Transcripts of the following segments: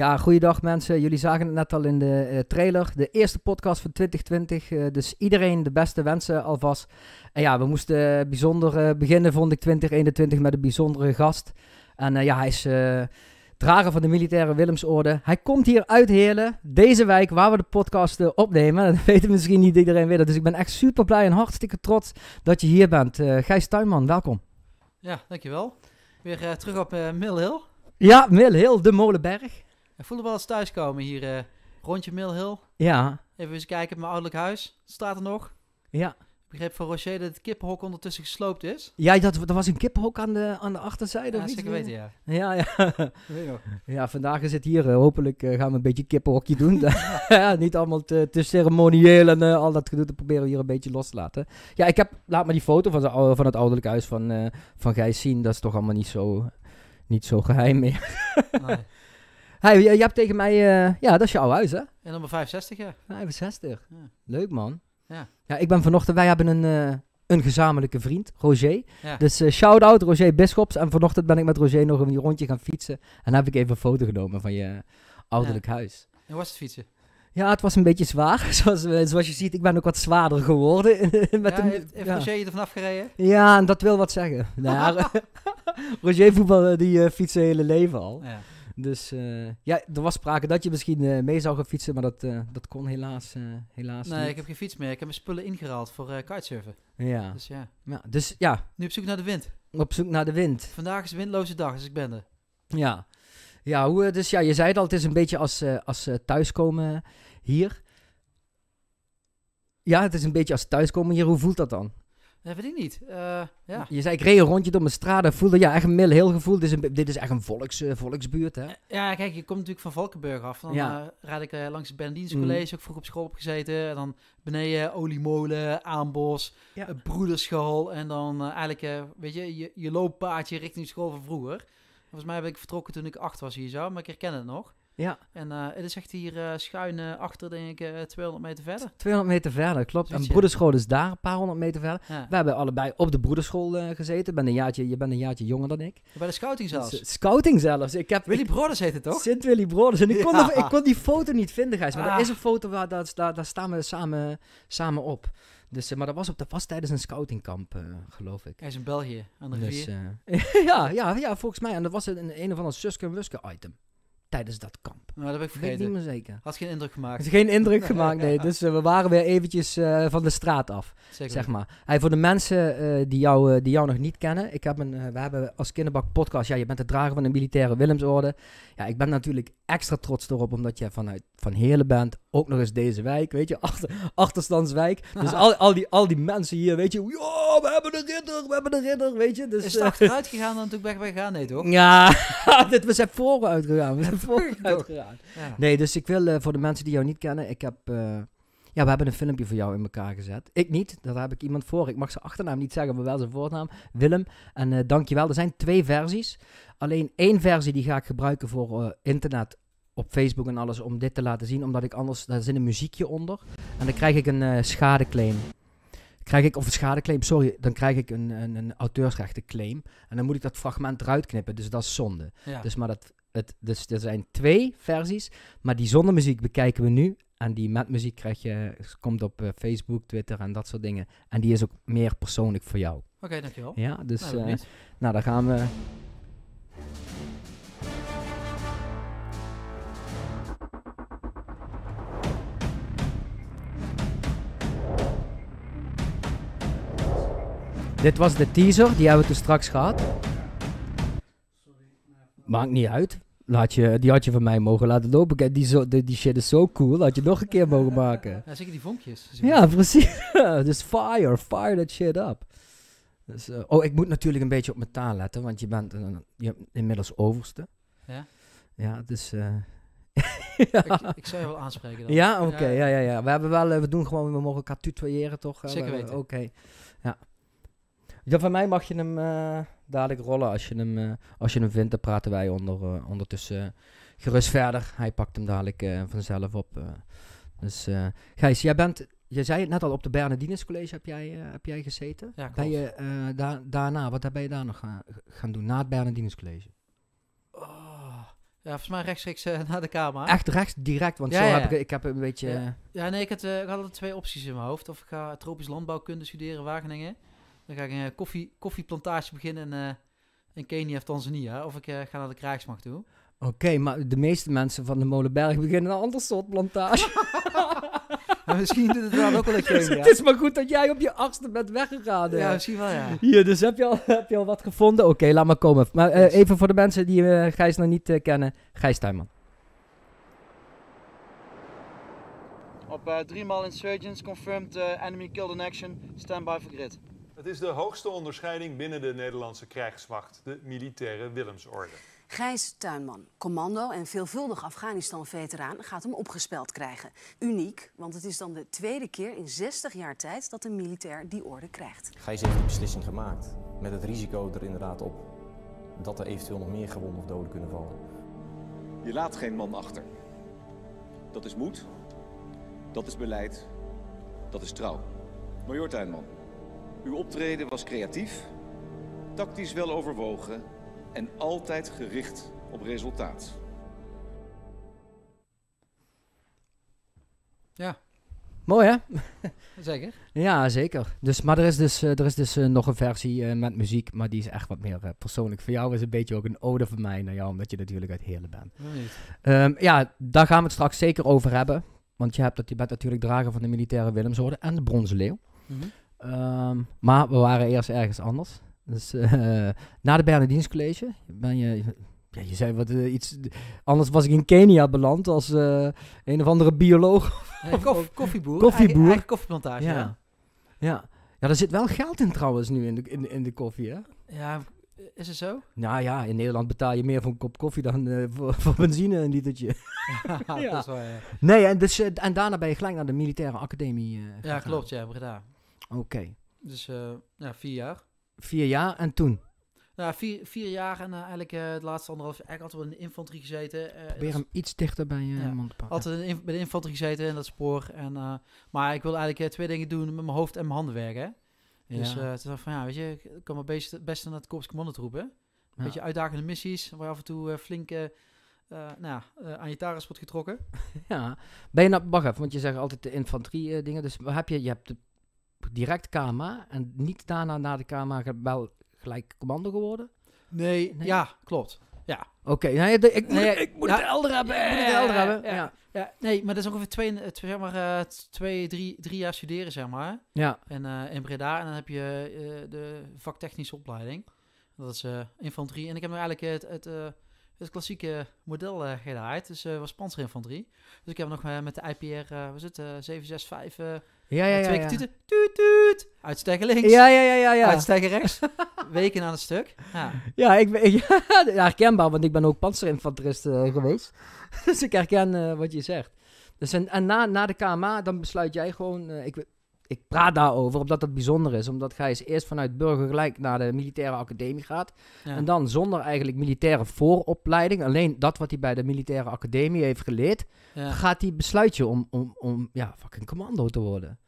Ja, goeiedag mensen. Jullie zagen het net al in de eh, trailer. De eerste podcast van 2020. Eh, dus iedereen de beste wensen alvast. En ja, we moesten eh, bijzonder beginnen, vond ik 2021, met een bijzondere gast. En ja, hij is drager van de militaire Willemsorde. Hij komt hier uit Heerlen, deze wijk, waar we de podcast opnemen. Dat weet misschien niet iedereen weer. Dus ik ben echt super blij en hartstikke trots dat je hier bent. Gijs Tuinman, welkom. Ja, dankjewel. Weer terug op uh, Mill Hill. Ja, Mill Hill, de Molenberg voelen we wel eens thuiskomen hier eh, rondje Mill Hill. Ja. Even eens kijken op mijn ouderlijk huis. Staat er nog? Ja. Ik begreep van Rocher dat het kippenhok ondertussen gesloopt is. Ja, dat, er was een kippenhok aan de, aan de achterzijde. Ja, zeker weten, ja. Ja, ja. ja, vandaag is het hier. Eh, hopelijk eh, gaan we een beetje kippenhokje doen. ja, niet allemaal te, te ceremonieel en al dat gedoe. Dat proberen we hier een beetje los te laten. Ja, ik heb... Laat maar die foto van, de, van het ouderlijk huis van, van Gijs zien. Dat is toch allemaal niet zo, niet zo geheim meer. nee. Hey, je, hebt tegen mij... Eh, ja, dat is je oude huis, hè? En nummer 65, ja. 65. Leuk, man. Ja. Ja, ik ben vanochtend... Wij hebben een, eh, een gezamenlijke vriend, Roger. Ja. Dus eh, shout-out Roger Bischops. En vanochtend ben ik met Roger nog een rondje gaan fietsen. En heb ik even een foto genomen van je ouderlijk huis. En hoe was het fietsen? Ja, het was een beetje zwaar. Zoals, je ziet, ik ben ook wat zwaarder geworden. met ja, heeft Roger je er vanaf gereden? Ja, en dat wil wat zeggen. Nou, ja, Roger voetbal die eh, fietsen hele leven al. Ja. Dus eh, ja, er was sprake dat je misschien eh, mee zou gaan fietsen, maar dat, eh, dat kon helaas, helaas nee, niet. ik heb geen fiets meer. Ik heb mijn spullen ingehaald voor kitesurfen. Ja. Dus ja. ja. Dus ja. Nu op zoek naar de wind. Op zoek naar de wind. Vandaag is windloze dag, dus ik ben er. Ja. Ja, hoe, dus ja, je zei het al, het is een beetje als, als thuiskomen hier. Ja, het is een beetje als thuiskomen hier. Hoe voelt dat dan? Dat weet ik niet. Eh, ja. Je zei, ik reed een rondje door mijn straat voelde, ja, echt een heel gevoel. Dit is, een, dit is echt een volks, eh, volksbuurt, hè? Eh, ja, kijk, je komt natuurlijk van Valkenburg af. Dan ja. raad ik langs het Bendienst mhm. College, mm. vroeg op school opgezeten. En dan beneden Oliemolen, Aanbos, ja. Broederschool. En dan eigenlijk, weet je, je, je looppaadje richting school van vroeger. Volgens mij ben ik vertrokken toen ik acht was hier zo, maar ik herken het nog. Ja. En eh, het is echt hier eh, schuin eh, achter, denk ik, 200 meter verder. 200 meter verder, klopt. en broederschool is daar een paar honderd meter verder. Ja. We hebben allebei op de broederschool gezeten. Ben een jaartje, je bent een jaartje jonger dan ik. Bij de scouting zelfs? scouting zelfs. Ik heb, Willy Broders heet het toch? Sint Willy Broders. En ik, kon, ik kon die foto niet vinden, Gijs. Maar er ah. is een foto waar dat daar, daar staan we samen, samen op. Dus, maar dat was, op, dat was tijdens een scoutingkamp, geloof ik. Hij is in België, aan de dus, ja, ja, ja, volgens mij. En dat was een, een of ander Suske en Wuske item tijdens dat kamp. Nou, dat heb ik vergeten. Weet niet meer zeker. Had geen indruk gemaakt. geen indruk gemaakt, nee. Dus eh, we waren weer eventjes eh, van de straat af, Zeker. zeg maar. Hey, voor de mensen eh, die, jou, die jou nog niet kennen. Ik heb een, we hebben als kinderbak podcast, ja, je bent de drager van de militaire Willemsorde. Ja, ik ben natuurlijk extra trots erop, omdat jij vanuit Van Heerlen bent. Ook nog eens deze wijk, weet je, achter, achterstandswijk. Dus ah. al, al, die, al die mensen hier, weet je, we hebben de ridder, we hebben de ridder, weet je. Dus, is eh, achteruit gegaan dan toen ben ik gaan Nee, toch? Ja, dit, we zijn vooruit gegaan. We zijn vooruit gegaan. Nee, dus ik wil eh, voor de mensen die jou niet kennen, ik heb... Eh, ja, we hebben een filmpje voor jou in elkaar gezet. Ik niet, daar heb ik iemand voor. Ik mag zijn achternaam niet zeggen, maar wel zijn voornaam. Willem. En dankjewel. Er zijn twee versies. Alleen één versie die ga ik gebruiken voor eh, internet op Facebook en alles om dit te laten zien. Omdat ik anders, daar zit een muziekje onder. En dan krijg ik een uh, schadeclaim. Krijg ik, of een schadeclaim, sorry, dan krijg ik een, een, een auteursrechtenclaim. En dan moet ik dat fragment eruit knippen, dus dat is zonde. Ja. Dus, maar dat, het, dus er zijn twee versies, maar die zonder muziek bekijken we nu. En die met muziek krijg je, komt op eh, Facebook, Twitter en dat soort dingen. En die is ook meer persoonlijk voor jou. Oké, dankjewel. Ja, dus nou, nou dan gaan we... Dit was de teaser, die hebben we toen straks gehad. Maakt niet uit. Laat je, die had je van mij mogen laten lopen. Kijk, die, zo, die shit is zo cool. Had je nog een keer mogen maken. Ja, zeker die vonkjes. Ja, precies. dus fire, fire that shit up. Dus, eh, oh, ik moet natuurlijk een beetje op mijn taal letten, want je bent je, inmiddels overste. Ja. Ja, dus. Uh, Ik, ik, zou je wel aanspreken dan. Ja, oké. ja, ja, ja, We, hebben wel, eh, we doen gewoon, we mogen elkaar tutoyeren toch? Zeker weten. Oké. Ja, van mij mag je hem eh, dadelijk rollen. Als je hem, eh, als je hem vindt, dan praten wij onder, eh, ondertussen gerust verder. Hij pakt hem dadelijk vanzelf op. Dus Gijs, jij bent je zei het net al, op de Bernardines College heb jij, heb jij gezeten. ben je, daarna, wat ben je daar nog gaan, gaan doen, na het Bernardines College? Oh, ja, volgens mij rechtstreeks naar de Kamer. Echt rechts, direct, want zo heb ik, ik heb een beetje... Ja, nee, ik had, ik had twee opties in mijn hoofd. Of ik ga tropisch landbouwkunde studeren Wageningen. Dan ga ik een eh, koffie, koffieplantage beginnen in, in eh, Kenia of Tanzania. Of ik eh, ga naar de krijgsmacht toe. Oké, maar de meeste mensen van de Molenberg beginnen een ander soort plantage. misschien doet het wel ook wel een dus keer. het is maar goed dat jij op je achtste bent weggegaan. Ja, misschien wel, ja. Hier, dus heb je al, heb je al wat gevonden? Oké, laat maar komen. Maar even voor de mensen die Gijs nog niet kennen. Gijs Tuinman. Op drie maal insurgents, confirmed enemy killed in action, stand by for grid. Het is de hoogste onderscheiding binnen de Nederlandse krijgswacht, de militaire Willemsorde. Gijs Tuinman, commando en veelvuldig Afghanistan-veteraan, gaat hem opgespeld krijgen. Uniek, want het is dan de tweede keer in 60 jaar tijd dat een militair die orde krijgt. Gijs heeft die beslissing gemaakt, met het risico er inderdaad op dat er eventueel nog meer gewonden of doden kunnen vallen. Je laat geen man achter. Dat is moed, dat is beleid, dat is trouw. Major Tuinman. Uw optreden was creatief, tactisch wel overwogen en altijd gericht op resultaat. Ja. Mooi hè? Zeker. ja, zeker. Dus, maar er is dus, eh, er is dus eh, nog een versie eh, met muziek, maar die is echt wat meer persoonlijk. Voor jou is een beetje ook een ode van mij naar jou, omdat je natuurlijk uit Heerlen bent. Nee. Ehm, ja, daar gaan we het straks zeker over hebben. Want je, hebt dat, je bent natuurlijk drager van de militaire Willemsorde en de Bronzen Leeuw. Mm Ehm, maar we waren eerst ergens anders. Dus eh, na de Bernardiens College ben je... Ja, je zei wat eh, iets... Anders was ik in Kenia beland als eh, een of andere bioloog. of, koffieboer. Koffieboer. koffieplantage, ja. ja. Ja. er zit wel geld in trouwens nu in de, in, de koffie, hè? Ja, is het zo? Nou ja, in Nederland betaal je meer voor een kop koffie dan voor, benzine een litertje. ja, Dat is wel, ja. Nee, en, dus, en daarna ben je gelijk naar de militaire academie uh, Ja, klopt. Ja, gedaan. Oké. Dus eh, ja, vier jaar. Vier jaar en toen? Nou, vier, vier jaar en eh, eigenlijk eh, het laatste anderhalf jaar eigenlijk altijd in de infanterie gezeten. Ik Probeer hem iets dichter bij je mond te pakken. Altijd in, bij de infanterie gezeten in dat spoor. En, maar ik wil eigenlijk twee dingen doen met mijn hoofd en mijn handen werken. Ja. Dus toen dacht van, ja, weet je, ik kan me best, best naar het korps commando roepen. Een beetje uitdagende missies, waar af en toe flinke flink nou, aan je taraspot wordt getrokken. ja, ben je nou, wacht even, want je zegt altijd de infanterie dingen. Dus heb je, je hebt de direct KMA en niet daarna naar de KMA wel gelijk commando geworden? Nee, ja, klopt. Ja. Oké, nee, ik, moet, nee, ik moet de elder hebben. ik moet hebben. Ja, ja, Nee, maar dat is ongeveer twee, eh, zeg maar, eh, twee drie, drie jaar studeren, zeg maar. Ja. En eh, in Breda, en dan heb je de vaktechnische opleiding. Dat is infanterie. En ik heb nu eigenlijk het, het, het klassieke model gedaan. Dus was panzerinfanterie. Dus ik heb nog met de IPR, we zitten 765 ja, ja, ja. Twee links. Ja, ja, ja, ja. ja. Uitstijgen rechts. Weken aan het stuk. Ja, ja ik weet ja, herkenbaar, want ik ben ook panzerinfanterist eh, geweest. dus ik herken eh, wat je zegt. Dus en, en, na, na de KMA, dan besluit jij gewoon... Eh, ik, ik praat daarover, omdat dat bijzonder is. Omdat gij eerst vanuit burger gelijk naar de militaire academie gaat. En dan zonder eigenlijk militaire vooropleiding, alleen dat wat hij bij de militaire academie heeft geleerd, gaat hij besluiten om, om, om ja, fucking commando te worden.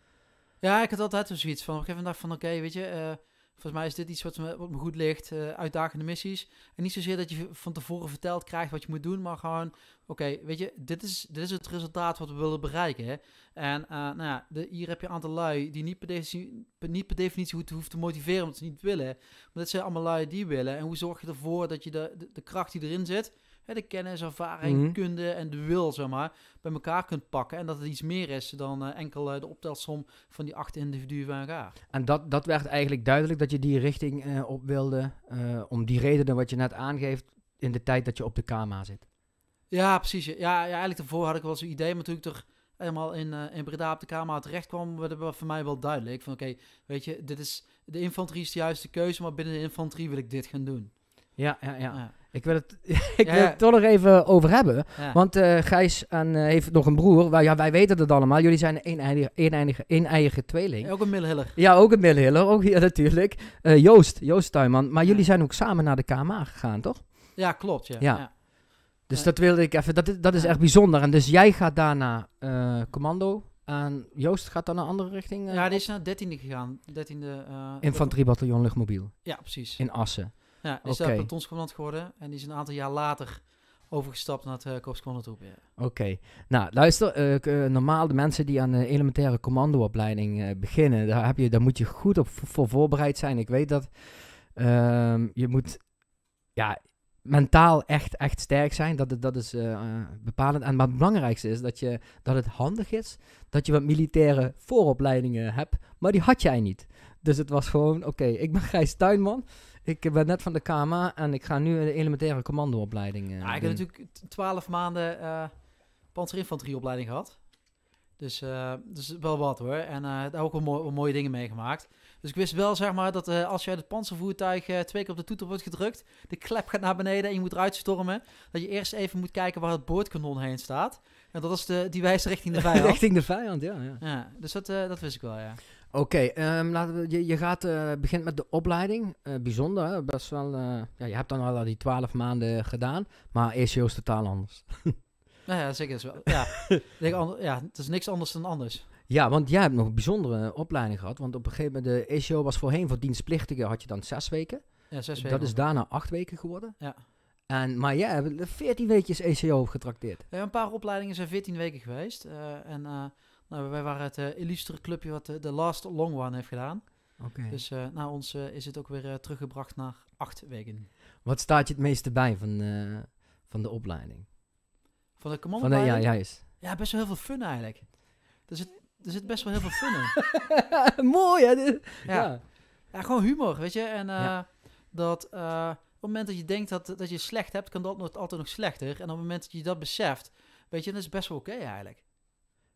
Ja, ik had altijd wel zoiets van. Op een gegeven moment dacht van, oké, weet je, eh, volgens mij is dit iets wat me, wat me goed ligt. Eh, uitdagende missies. En niet zozeer dat je van tevoren verteld krijgt wat je moet doen, maar gewoon, oké, weet je, dit is, dit is het resultaat wat we willen bereiken. Hè? En eh, nou ja, de, hier heb je een aantal lui die niet per, definitie, niet per definitie hoeft te motiveren omdat ze niet willen. Maar dat zijn allemaal lui die willen. En hoe zorg je ervoor dat je de, de kracht die erin zit de kennis, ervaring, mhm. kunde en de wil, zeg maar, bij elkaar kunt pakken. En dat het iets meer is dan eh, enkel eh, de optelsom van die acht individuen bij elkaar. En dat, dat werd eigenlijk duidelijk dat je die richting eh, op wilde, om die redenen wat je net aangeeft, in de tijd dat je op de KMA zit. Ja, precies. Ja, ja eigenlijk daarvoor had ik wel zo'n idee, maar toen ik er helemaal in, in Breda op de KMA terecht kwam, werd het voor mij wel duidelijk. Van oké, weet je, dit is, de infanterie is de juiste keuze, maar binnen de infanterie wil ik dit gaan doen. ja. ja. ja. Ik wil het, ik wil het toch nog even over hebben. Want uh, Gijs en, eh, heeft nog een broer. Wij, ja, wij weten dat allemaal. Jullie zijn een eindige, een tweeling. ook een middelhiller. Ja, ook een middelhiller. Ook, oh, ja, natuurlijk. Eh, Joost, Joost Tuinman. Maar jullie zijn ook samen naar de KMA gegaan, toch? Ja, klopt. ja. Dus dat wilde ik even, dat is, dat is echt bijzonder. En dus jij gaat daarna uh, commando en Joost gaat dan een andere richting? ja, die is naar 13e gegaan. 13e, uh, Infanteriebataljon Luchtmobiel. Ja, precies. In Assen. Ja, is okay. daar geworden. En die is een aantal jaar later overgestapt naar het uh, eh, korpscommandotroep. Oké. Nou, luister, uh, normaal de mensen die aan de elementaire commandoopleiding beginnen, daar, heb je, daar moet je goed op voor voorbereid zijn. Ik weet dat ehm, je moet ja, mentaal echt, echt sterk zijn. Dat, dat is bepalend. En maar het belangrijkste is dat, je, dat het handig is dat je wat militaire vooropleidingen hebt, maar die had jij niet. Dus het was gewoon, oké, ik ben Gijs Tuinman ik ben net van de KMA en ik ga nu de elementaire commandoopleiding uh, ja, Ik heb natuurlijk twaalf maanden uh, panzerinfanterieopleiding gehad. Dus, eh, dus wel wat hoor. En daar ook wel, mooie dingen meegemaakt. Dus ik wist wel, zeg maar, dat als je het panzervoertuig twee keer op de toeter wordt gedrukt, de klep gaat naar beneden en je moet eruit stormen, dat je eerst even moet kijken waar het boordkanon heen staat. En dat is de, die wijst richting de vijand. richting de vijand, ja. ja. ja dus dat, dat wist ik wel, ja. Oké, ehm, laten we, je, je gaat, uh, begint met de opleiding. Eh, bijzonder, best wel. Eh, ja, je hebt dan al die twaalf maanden gedaan, maar ECO is totaal anders. nou ja, zeker is wel. Ja. ja, het is niks anders dan anders. Ja, want jij hebt nog een bijzondere opleiding gehad. Want op een gegeven moment, de ECO was voorheen voor dienstplichtigen, had je dan zes weken. Ja, zes weken. Dat is daarna acht weken geworden. Ja. En, maar jij hebt 14 weekjes ECO getrakteerd. Ja, een paar opleidingen zijn 14 weken geweest. en nou, wij waren het uh, illustre clubje wat eh, de Last Long One heeft gedaan. Dus eh, na ons is het ook weer teruggebracht naar acht weken. Wat staat je het meeste bij van, van de opleiding? Van de commando van de, Ja, juist. Ja, best wel heel veel fun eigenlijk. Er zit, er zit best wel heel veel fun in. Mooi, hè? Ja. ja. gewoon humor, weet je. En dat op het moment dat je denkt dat, dat je slecht hebt, kan dat altijd nog slechter. En op het moment dat je dat beseft, weet je, dat is best wel oké eigenlijk.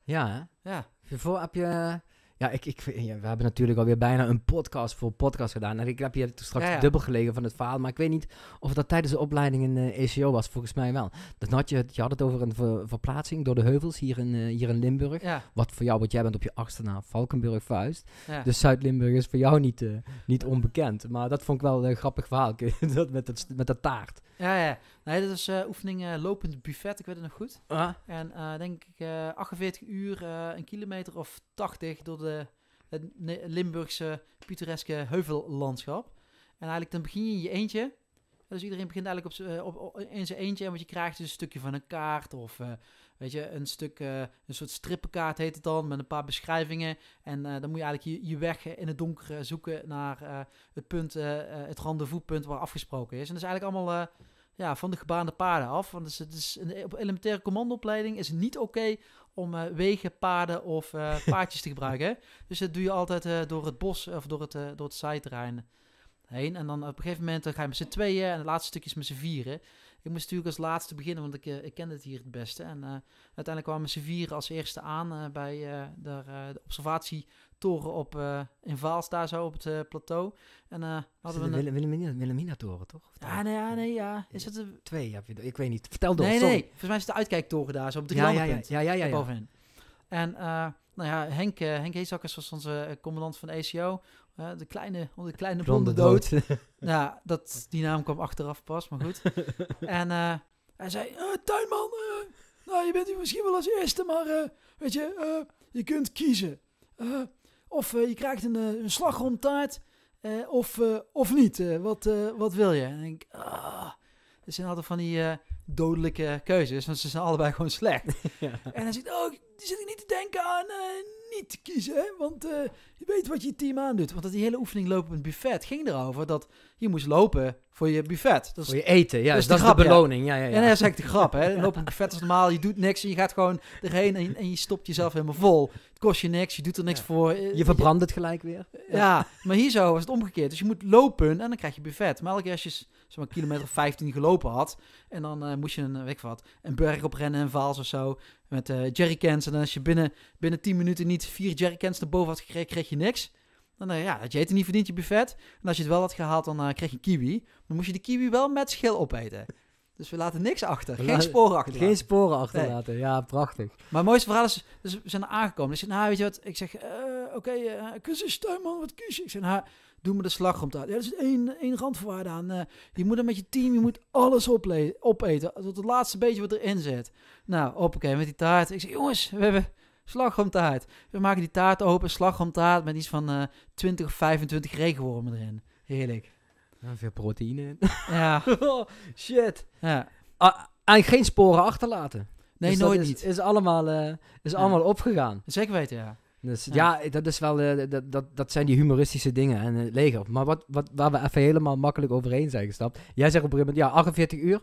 Ja, Ja. Voor, heb je... Ja, ik, ik, we hebben natuurlijk alweer bijna een podcast voor podcast gedaan. En ik heb hier straks dubbel gelegen van het verhaal. Maar ik weet niet of dat tijdens de opleiding in de eh, ECO was. Volgens mij wel. Dat dus had je, je had het over een verplaatsing door de heuvels hier in, eh, hier in Limburg. Wat voor jou, want jij bent op je achtste naar Valkenburg vuist. Dus Zuid-Limburg is voor jou niet, eh, niet onbekend. Maar dat vond ik wel een grappig verhaal. dat met, dat, met de taart. Ja, ja. Nee, dit is eh, oefening eh, lopend buffet, ik weet het nog goed. Ah. En eh, denk ik 48 uur, een kilometer of 80 door de, het Limburgse pittoreske heuvellandschap. En eigenlijk dan begin je in je eentje. Dus iedereen begint eigenlijk op, op, in zijn eentje. En wat je krijgt is een stukje van een kaart. Of weet je, een stuk, een soort strippenkaart heet het dan. Met een paar beschrijvingen. En dan moet je eigenlijk je, je weg in het donker zoeken naar het punt, het rendezvouspunt waar afgesproken is. En dat is eigenlijk allemaal ja, van de gebaande paarden af. Want dus, het is een elementaire commandoopleiding is niet oké om eh, wegen, paarden of uh, te gebruiken. Dus dat doe je altijd eh, door het bos of door het, door het zijterrein heen. En dan op een gegeven moment dan ga je met z'n tweeën en het laatste stukje is met z'n vieren. Ik moest natuurlijk als laatste beginnen, want ik, ik kende het hier het beste. En uiteindelijk kwamen ze vieren als eerste aan bij de, de observatie toren op, eh, in Vaals daar zo op het eh, plateau. En uh, hadden we een... Wilhelmina, Wilhelmina toren, toch? Ja, nee, ja, nee, ja. Is het Twee ik weet niet. Vertel door, nee, Nee, volgens mij is het de uitkijktoren daar, zo op het ja, ja, ja, ja, ja, ja, bovenin. En nou ja, Henk, Henk Heesakkers was onze commandant van de ECO. de kleine, de kleine blonde, dood. dood. dat, die naam kwam achteraf pas, maar goed. en hij zei, tuinman, nou, je bent hier misschien wel als eerste, maar weet je, je kunt kiezen. Of eh, je krijgt een, eh, een slagroomtaart. Eh, of, of niet. wat, wat wil je? En dan denk ik, ah. Het zijn altijd van die dodelijke keuzes, want ze zijn allebei gewoon slecht. En dan zit, ook, oh, zit ik niet te denken aan uh, niet kiezen, want je weet wat je team doet. Want dat die hele oefening lopen op het buffet ging erover dat je moest lopen voor je buffet. Dat is, voor je eten, ja. is dat, is de beloning, ja. ja, ja, En dat is eigenlijk de grap, hè. Dan loop buffet als normaal, je doet niks en je gaat gewoon erheen en, en je stopt jezelf helemaal vol. Het kost je niks, je doet er niks voor. Je verbrandt het gelijk weer. Ja, maar hier zo was het omgekeerd. Dus je moet lopen en dan krijg je buffet. Maar elke keer als je zeg maar, kilometer 15 gelopen had en dan eh, moest je een, eh, weet wat, een berg oprennen en Vaals of zo met uh, jerrycans. En dan als je binnen, binnen 10 minuten niet vier jerrycans boven had gekregen, kreeg je niks. Dan eh, ja, dat je eten niet verdient je buffet. En als je het wel had gehaald, dan uh, kreeg je kiwi. Dan moest je de kiwi wel met schil opeten. Dus we laten niks achter. Geen sporen achter. Geen sporen achterlaten, ja, prachtig. Maar het mooiste verhaal is, dus we zijn aangekomen. Dus ik zeg, nou, weet je wat? Ik zeg, eh, oké, okay, uh, man wat kies Ik zeg, nou, doe me de slagroom uit. Ja, er is één, één randvoorwaarde aan. je moet er met je team, je moet alles opeten. Tot het laatste beetje wat erin zit. Nou, op, oké, met die taart. Ik zeg, jongens, we hebben Slagroomtaart. We maken die taart open, slagroomtaart met iets van uh, eh, 20 of 25 regenwormen erin. Heerlijk. veel proteïne in. ja. Oh, shit. Ja. Ah, en geen sporen achterlaten. Nee, dus nooit niet. is allemaal, eh, is allemaal opgegaan. Zeker weten, ja. Dus ja, dat, is wel, eh, dat, dat, dat zijn die humoristische dingen en het leger. Maar wat, wat, waar we even helemaal makkelijk overheen zijn gestapt. Jij zegt op een gegeven moment, ja, 48 uur.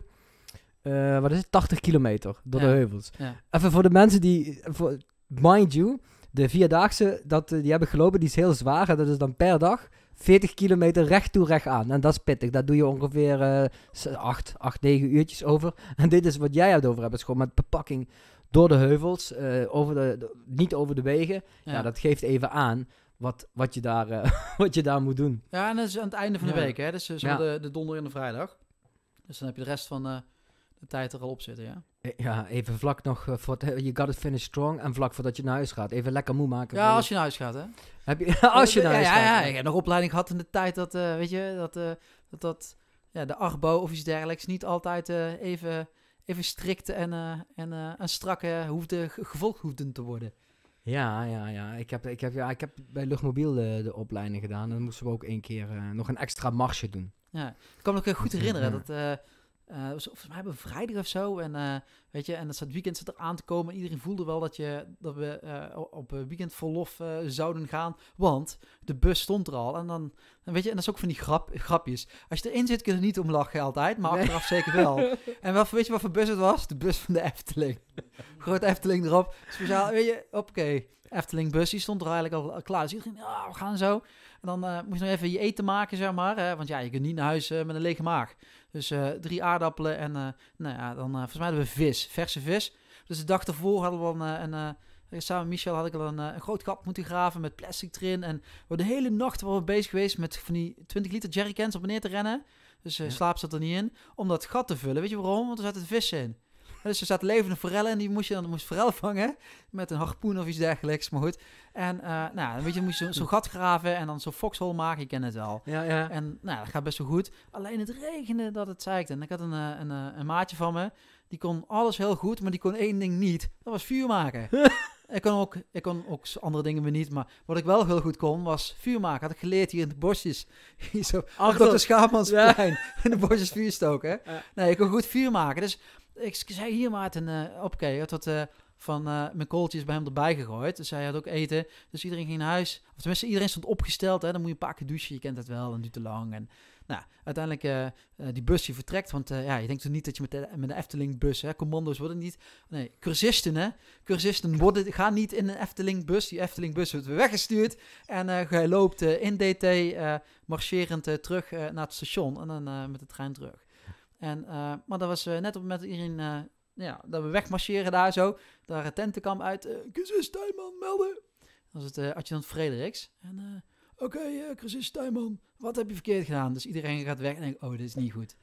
wat is het? 80 kilometer door de heuvels. Even voor de mensen die... Voor, mind you, de vierdaagse, dat, eh, die hebben gelopen, die is heel zwaar. En dat is dan per dag 40 kilometer recht toe, recht aan. En dat is pittig. Daar doe je ongeveer eh, acht, 8, 8, 9 uurtjes over. En dit is wat jij had over hebt. Is gewoon met bepakking door de heuvels, eh, over de, niet over de wegen. Ja. dat geeft even aan wat, wat, je daar, wat je daar moet doen. Ja, en dat is aan het einde van de week. Hè? Dus zo de, de en de vrijdag. Dus dan heb je de rest van tijd er al op zitten, ja. Eh, ja, even vlak nog eh, voor je got it finish strong en vlak voordat je naar huis gaat. Even lekker moe maken. Ja, als je naar huis gaat, hè. Heb je, als je naar ja, Ja, ja, ik heb nog opleiding gehad in de tijd dat, eh, weet je, dat, dat, dat ja, de achbo of iets dergelijks niet altijd even, even strikt en, en, en strak hoefde, gevolgd hoefden te worden. Ja, ja, ja. Ik heb, ik heb, ja, ik heb bij Luchtmobiel de, opleiding gedaan. En dan moesten we ook één keer nog een extra marsje doen. Ja, ik kan me ook goed herinneren dat eh, we was we hebben vrijdag of zo. En, uh, weet je, en dat zat weekend zit aan te komen. iedereen voelde wel dat, je, dat we uh, op weekendverlof zouden gaan. Want de bus stond er al. En dan, en weet je, en dat is ook van die grap, grapjes. Als je erin zit, kun je er niet om lachen altijd. Maar achteraf zeker wel. en wat, weet je wat voor bus het was? De bus van de Efteling. Groot Efteling erop. Speciaal, weet je, oké. Efteling bus, die stond er eigenlijk al klaar. Dus iedereen, oh, we gaan zo. En dan moest je nog even je eten maken, zeg maar. Hè? Want ja, je kunt niet naar huis met een lege maag. Dus eh, drie aardappelen en eh, nou ja, dan eh, volgens mij hadden we vis, verse vis. Dus de dag ervoor hadden we een samen met Michel had ik al een, een, groot gat moeten graven met plastic erin. En we de hele nacht waren we bezig geweest met van die 20 liter jerrycans op en neer te rennen. Dus slaap zat er niet in. Om dat gat te vullen. Weet je waarom? Want er zaten vis in dus er zaten levende forellen en die moest je dan moest forel vangen met een harpoen of iets dergelijks. Maar goed. En eh, nou, weet je, moest je zo, zo'n gat graven en dan zo'n foxhole maken. Je kent het wel. Ja, ja. En nou, dat gaat best wel goed. Alleen het regende dat het zeikte. En ik had een, eh, een, eh, een maatje van me. Die kon alles heel goed, maar die kon één ding niet. Dat was vuur maken. Ik kon ook, ik kon ook andere dingen weer niet. Maar wat ik wel heel goed kon, was vuur maken. Had ik geleerd hier in de bosjes. Hier zo, achter de Schaapmansplein. Ja. In de bosjes vuur stoken. Nee, ik kon goed vuur maken. Dus ik zei hier Maarten, uh, oké, okay, had dat... Eh, van uh, mijn kooltjes bij hem erbij gegooid. Dus hij had ook eten. Dus iedereen ging naar huis. Of tenminste, iedereen stond opgesteld. Hè? Dan moet je een paar keer douchen. Je kent het wel. en duurt te lang. En nou, uiteindelijk uh, die bus vertrekt, want eh, ja, je denkt toch dus niet dat je met de, met de Efteling bus, hè, commando's worden niet, nee, cursisten hè, cursisten worden, gaan niet in een Efteling bus, die eftelingbus wordt weer weggestuurd en uh, hij loopt in DT marcherend terug naar het station en dan met de trein terug. En, maar dat was net op het moment dat iedereen, ja, dat we wegmarcheren daar zo, daar het tentenkamp uit, cursist Tijman melden. Dat was het adjudant Frederiks en Oké, okay, uh, Chris wat heb je verkeerd gedaan? Dus iedereen gaat weg en denkt: Oh, dit is niet goed.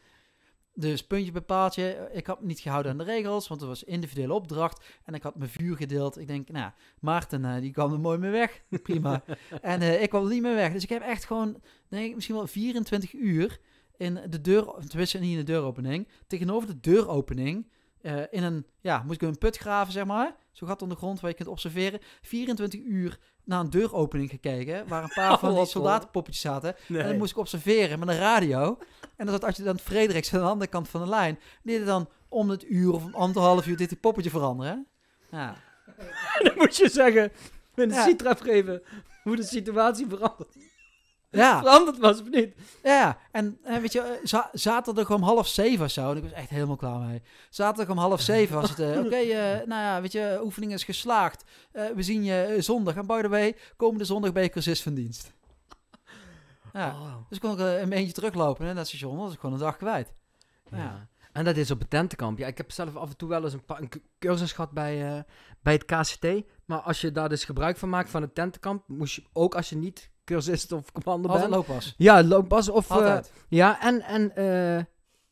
Dus puntje bepaalt je. Eh, ik had niet gehouden aan de regels, want het was individuele opdracht. En ik had mijn vuur gedeeld. Ik denk, nou, Maarten, eh, die kwam er mooi mee weg. Prima. en eh, ik kwam er niet meer weg. Dus ik heb echt gewoon, denk ik, misschien wel 24 uur in de deur, tussen niet in de deuropening, tegenover de deuropening. in een, ja, moet ik een put graven, zeg maar. zo gaat onder de grond waar je kunt observeren. 24 uur naar een deuropening gekeken. Waar een paar oh, van die soldatenpoppetjes zaten. En dat moest ik observeren met een radio. En dan zat dan Frederiks aan de andere kant van de lijn. Die deed dan om het uur of om anderhalf uur dit poppetje veranderen. Ja. dan moet je zeggen, met een ja. geven, hoe de situatie verandert ja. veranderd was, of niet? Ja, en, eh, weet je, eh, zaterdag om half zeven of zo, en ik was echt helemaal klaar mee. Zaterdag om half zeven was het, eh, oké, nou ja, weet je, oefening is geslaagd. we zien je zondag. En by the way, komende zondag ben je cursus van dienst. Ja, oh, dus kon ik een eentje teruglopen hè, dat het station, was ik gewoon een dag kwijt. Ja. En dat is op het tentenkamp. Ja, ik heb zelf af en toe wel eens een, een cursus gehad bij, bij het KCT. Maar als je daar dus gebruik van maakt van het tentenkamp, moest je ook als je niet cursist of commando looppas. Ja, looppas. Of, uh, ja, en, en uh,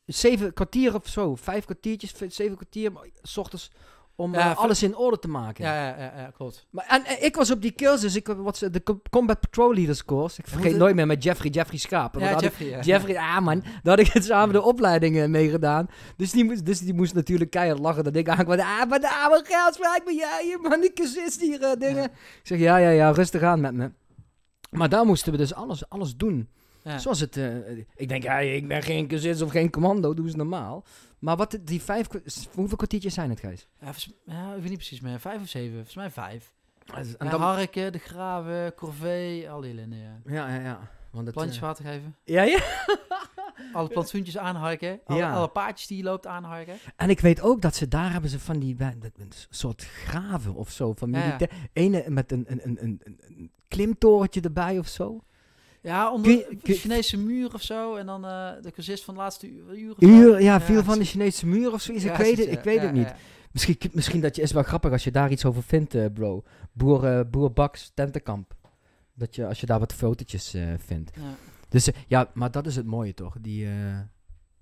zeven kwartier of zo. Vijf kwartiertjes, zeven kwartier, s ochtends om eh, alles in orde te maken. Ja, ja, ja, ja klopt. Maar, en, ik was op die cursus, ik, wat de Combat Patrol Leaders course. Ik vergeet nooit meer met Jeffrey, Jeffrey Schapen. Ja, Jeffrey, ik, ah, man, daar had ik het samen de opleidingen mee gedaan. Dus die, moest, dus die moest natuurlijk keihard lachen dat ik aankwam. Ah, maar de ah, geld, spreek me jij, man, die cursist hier, dingen. Ik zeg, ja, ja, ja, rustig aan met me. Maar daar moesten we dus alles, alles doen. Zoals het, eh, ik denk, ja, ik ben geen cursist of geen commando, doe eens normaal. Maar wat, die vijf, hoeveel kwartiertjes zijn het, Gijs? Ja, ja, ik weet niet precies meer, vijf of zeven, volgens mij vijf. De dus- Harken, De Graven, Corvée, al die linnen, ja. Ja, ja, ja. Want het, Plantjes eh, water geven. Ja, ja alle plantsoentjes aanharken. Alle, alle paardjes die je loopt aanharken. En ik weet ook dat ze daar hebben ze van die soort graven of zo. Van Ene met een, een, een, een, klimtorentje erbij of zo. Ja, onder de Chinese muur of zo. En dan eh, de cursist van de laatste uur. uur ja, viel van de Chinese muur of zoiets. ik weet het, ik weet het niet. Misschien, misschien dat je is wel grappig als je daar iets over vindt, eh, bro. Boer, uh, eh, boer tentenkamp. Dat je als je daar wat fotootjes vindt. Ja. Dus eh, ja, maar dat is het mooie toch? Die, eh,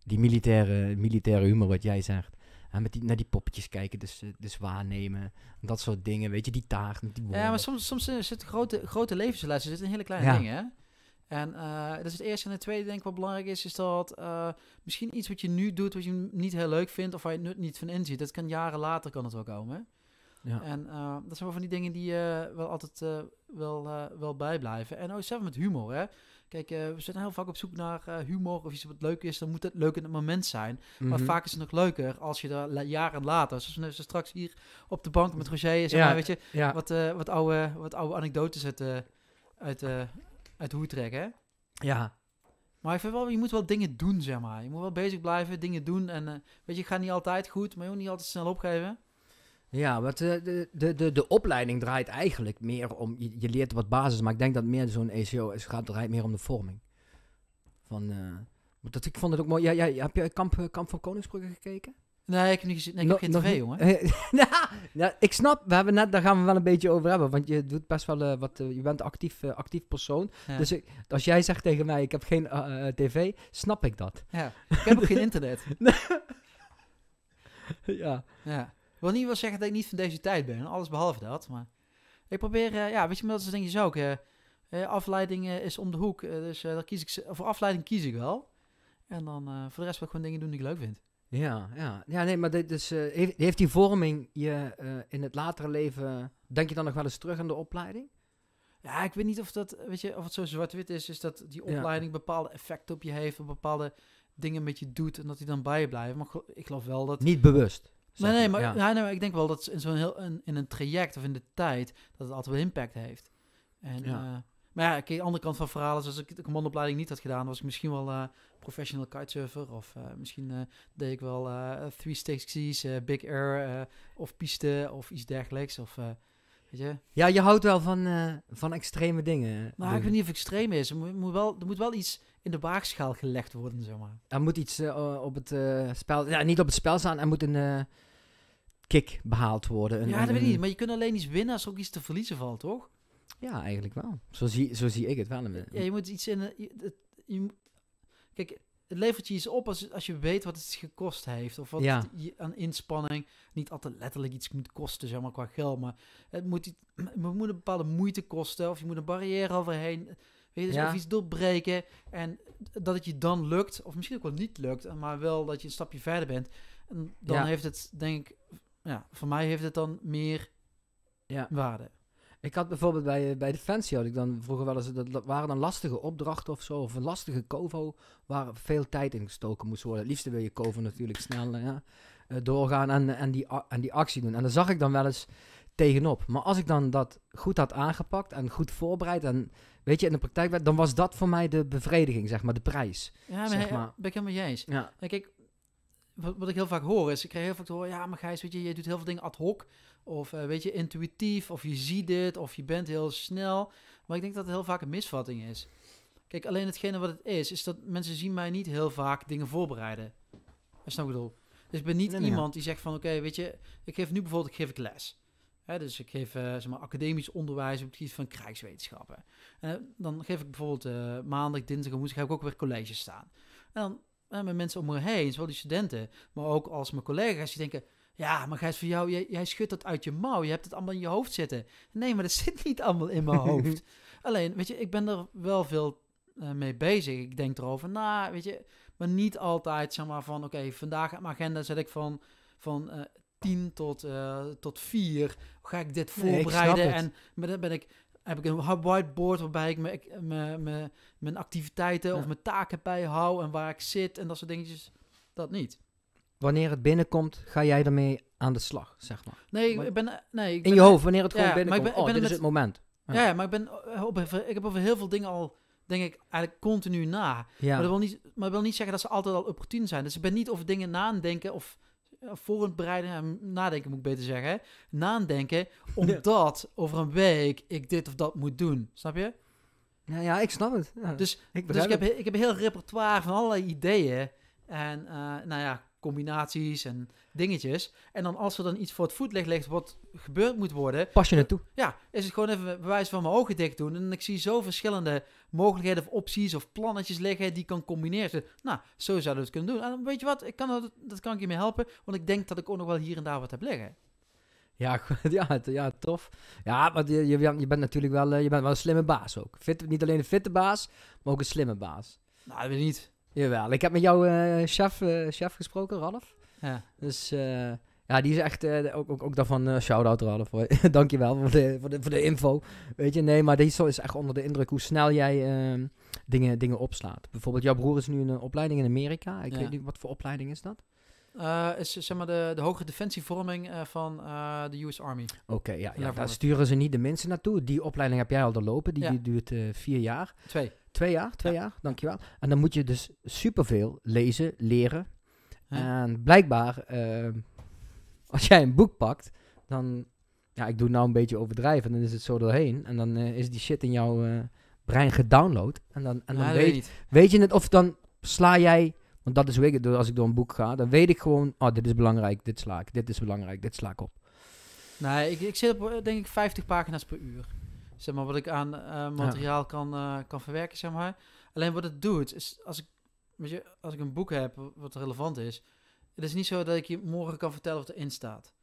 die militaire, militaire humor, wat jij zegt. En met die, naar die poppetjes kijken, dus, eh, dus waarnemen. Dat soort dingen, weet je, die taart. Die ja, maar soms, soms zitten grote, grote levenslessen zitten in hele kleine ja. dingen. Hè? En dat is het eerste. En het tweede, denk ik, wat belangrijk is, is dat misschien iets wat je nu doet, wat je niet heel leuk vindt of waar je het niet van inziet. Dat kan jaren later kan het wel komen. Ja. En dat zijn wel van die dingen die je wel altijd uh, wel, wel bijblijven. En ook zelf met humor, hè. Kijk, eh, we zijn heel vaak op zoek naar eh, humor of iets wat leuk is. Dan moet het leuk in het moment zijn. Maar mhm. vaak is het nog leuker als je daar jaren later, zoals we straks hier op de bank met Roger, zeg ja, maar, weet je, wat, eh, wat, oude, wat oude anekdotes uit, uit, uit de hoed trekken. Hè? Ja. Maar ik vind wel, je moet wel dingen doen, zeg maar. Je moet wel bezig blijven, dingen doen. En weet je, het gaat niet altijd goed, maar je moet niet altijd snel opgeven. Ja, want eh, de, de, de, de opleiding draait eigenlijk meer om, je, je leert wat basis, maar ik denk dat meer zo'n ECO is, gaat, draait meer om de vorming. Van, eh, dat, ik vond het ook mooi. Ja, ja, heb je Kamp, eh, Kamp van Koningsbrugge gekeken? Nee, ik heb, niet, nee, ik heb geen tv, hoor. jongen. ja, nou, ik snap, we hebben net, daar gaan we wel een beetje over hebben. Want je doet best wel wat, je bent actief, actief persoon. Dus als jij zegt tegen mij, ik heb geen tv, snap ik dat. Ja, ik heb ook geen internet. ja. ja. Ik wil niet wel zeggen dat ik niet van deze tijd ben, alles behalve dat. Maar ik probeer, eh, ja, weet je, maar dat is denk ik ook. Eh, eh, afleiding is om de hoek, dus daar kies ik, voor afleiding kies ik wel. En dan voor de rest wil ik gewoon dingen doen die ik leuk vind. Ja, ja. ja nee, maar dit is, dus, heeft, heeft, die vorming je in het latere leven, denk je dan nog wel eens terug aan de opleiding? Ja, ik weet niet of dat, weet je, of het zo zwart-wit is, is dat die opleiding bepaalde effecten op je heeft, of bepaalde dingen met je doet en dat die dan bij je blijven. Maar ik geloof wel dat... Niet bewust? Nee, nee, maar, ja. nee, ik denk wel dat in zo'n heel in, in, een traject of in de tijd dat het altijd wel impact heeft. En, ja. Eh, maar ja, kijk, de andere kant van verhalen is als ik de commandoopleiding niet had gedaan, was ik misschien wel uh, professional kitesurfer of eh, misschien deed ik wel 360's, big air of piste of iets dergelijks. Of, weet je? Ja, je houdt wel van, van extreme dingen. maar nou, ik weet niet of extreem is. Er moet, wel, er moet wel iets in de waagschaal gelegd worden, zeg maar. Er moet iets op het spel... Ja, niet op het spel staan, er moet een kick behaald worden. ja, dat weet ik niet. Maar je kunt alleen iets winnen als er ook iets te verliezen valt, toch? Ja, eigenlijk wel. Zo zie, zo zie ik het wel. Ja, je moet iets in... Eh, je, kijk, het levert je iets op als, als je weet wat het gekost heeft. Of wat ja. je, aan inspanning... Niet altijd letterlijk iets moet kosten, zeg maar, qua geld. Maar het moet, het moet een bepaalde moeite kosten. Of je moet een barrière overheen... Weet je, dus iets doorbreken. En dat het je dan lukt, of misschien ook wel niet lukt, maar wel dat je een stapje verder bent. En dan heeft het, denk ik, ja, voor mij heeft het dan meer ja. waarde. Ik had bijvoorbeeld bij, eh, bij Defensie, had ik dan vroeger wel eens, dat waren dan lastige opdrachten of zo, of een lastige covo, waar veel tijd in gestoken moest worden. Het liefste wil je covo natuurlijk snel ja, eh, eh, doorgaan en, en, die, en die actie doen. En daar zag ik dan wel eens tegenop. Maar als ik dan dat goed had aangepakt en goed voorbereid en weet je, in de praktijk werd, dan was dat voor mij de bevrediging, zeg maar, de prijs. Ja, zeg maar. ben ik helemaal jij eens. Ja. Kijk, wat, wat, ik heel vaak hoor is, ik krijg heel vaak te horen, ja, maar Gijs, weet je, je doet heel veel dingen ad hoc. Of eh, weet je, intuïtief, of je ziet dit, of je bent heel snel. Maar ik denk dat het heel vaak een misvatting is. Kijk, alleen hetgene wat het is, is dat mensen zien mij niet heel vaak dingen voorbereiden. Dat snap ik bedoel. Dus ik ben niet iemand die zegt van, oké, weet je, ik geef nu bijvoorbeeld, ik geef ik les. dus ik geef uh, zeg maar, academisch onderwijs op het gebied van krijgswetenschappen. En dan geef ik bijvoorbeeld eh, maandag, dinsdag en woensdag heb ik ook weer colleges staan. En dan eh, met mensen om me heen, zowel die studenten, maar ook als mijn collega's, die denken... Ja, maar Gijs, voor jou, jij, schudt dat uit je mouw. Je hebt het allemaal in je hoofd zitten. Nee, maar dat zit niet allemaal in mijn hoofd. Alleen, weet je, ik ben er wel veel eh, mee bezig. Ik denk erover na, nou, weet je. Maar niet altijd, zeg maar, van... Oké, vandaag aan mijn agenda zet ik van, van uh, eh, 10 tot, tot 4 ga ik dit voorbereiden. en, ik en dan ben ik heb ik een whiteboard waarbij ik mijn activiteiten of mijn taken bijhoud en waar ik zit en dat soort dingetjes. Dat niet. Wanneer het binnenkomt, ga jij ermee aan de slag, zeg maar. Nee, ik ben... Nee, ik in je hoofd, wanneer het gewoon binnenkomt. Maar ik ben, oh, dit is het moment. Ja. ja, maar ik, ben op, ik heb over heel veel dingen al, denk ik, eigenlijk continu na. Maar, dat wil niet, maar wil niet zeggen dat ze altijd al opportun zijn. Dus ik ben niet over dingen na denken of eh, voor bereiden, nadenken moet ik beter zeggen, nadenken, omdat over een week ik dit of dat moet doen. Snap je? Ja, ja ik snap het. dus ik, dus ik, heb, ik heb een heel repertoire van allerlei ideeën. En eh, nou ja, combinaties en dingetjes. En dan als er dan iets voor het voetlicht ligt wat gebeurd moet worden... Pas je naartoe. Ja, is het gewoon even bewijs van mijn ogen dicht doen. En ik zie zo verschillende mogelijkheden of opties of plannetjes liggen die kan combineren. Dus, nou, zo zouden we het kunnen doen. En weet je wat, ik kan dat, dat kan ik je mee helpen. Want ik denk dat ik ook nog wel hier en daar wat heb liggen. Ja, ja, ja, tof. Ja, maar je, je bent natuurlijk wel, eh, je bent wel een slimme baas ook. Fit, niet alleen een fitte baas, maar ook een slimme baas. Nou, dat weet niet. Jawel, ik heb met jouw eh, chef, eh, chef gesproken, Ralf. Ja. Dus eh, ja, die is echt ook, ook, ook daarvan uh, shout-out Ralf. Dankjewel voor de, voor, de, voor de info. Weet je, nee, maar deze is echt onder de indruk hoe snel jij ehm, dingen, dingen opslaat. Bijvoorbeeld, jouw broer is nu in een opleiding in Amerika. Ik weet niet, wat voor opleiding is dat? is zeg maar de, de hogere defensievorming van de US Army. Oké, ja, ja, daar sturen ze niet de mensen naartoe. Die opleiding heb jij al doorlopen. Die, die duurt vier jaar. Twee. Twee jaar, twee ja. jaar, dankjewel. En dan moet je dus superveel lezen, leren. En blijkbaar, ehm, als jij een boek pakt, dan... Ja, ik doe nou een beetje overdrijven, dan is het zo doorheen. En dan eh, is die shit in jouw eh, brein gedownload. En dan, en dan weet, weet, je het, of dan sla jij... Want dat is weet ik, als ik door een boek ga, dan weet ik gewoon... Oh, dit is belangrijk, dit sla ik. Dit is belangrijk, dit sla ik op. Nee, ik, ik zit op eh, denk ik 50 pagina's per uur zeg maar, wat ik aan eh, materiaal kan, eh, kan verwerken, zeg maar. Alleen wat het doet, is als ik, weet je, als ik een boek heb wat relevant is, het is niet zo dat ik je morgen kan vertellen wat erin staat.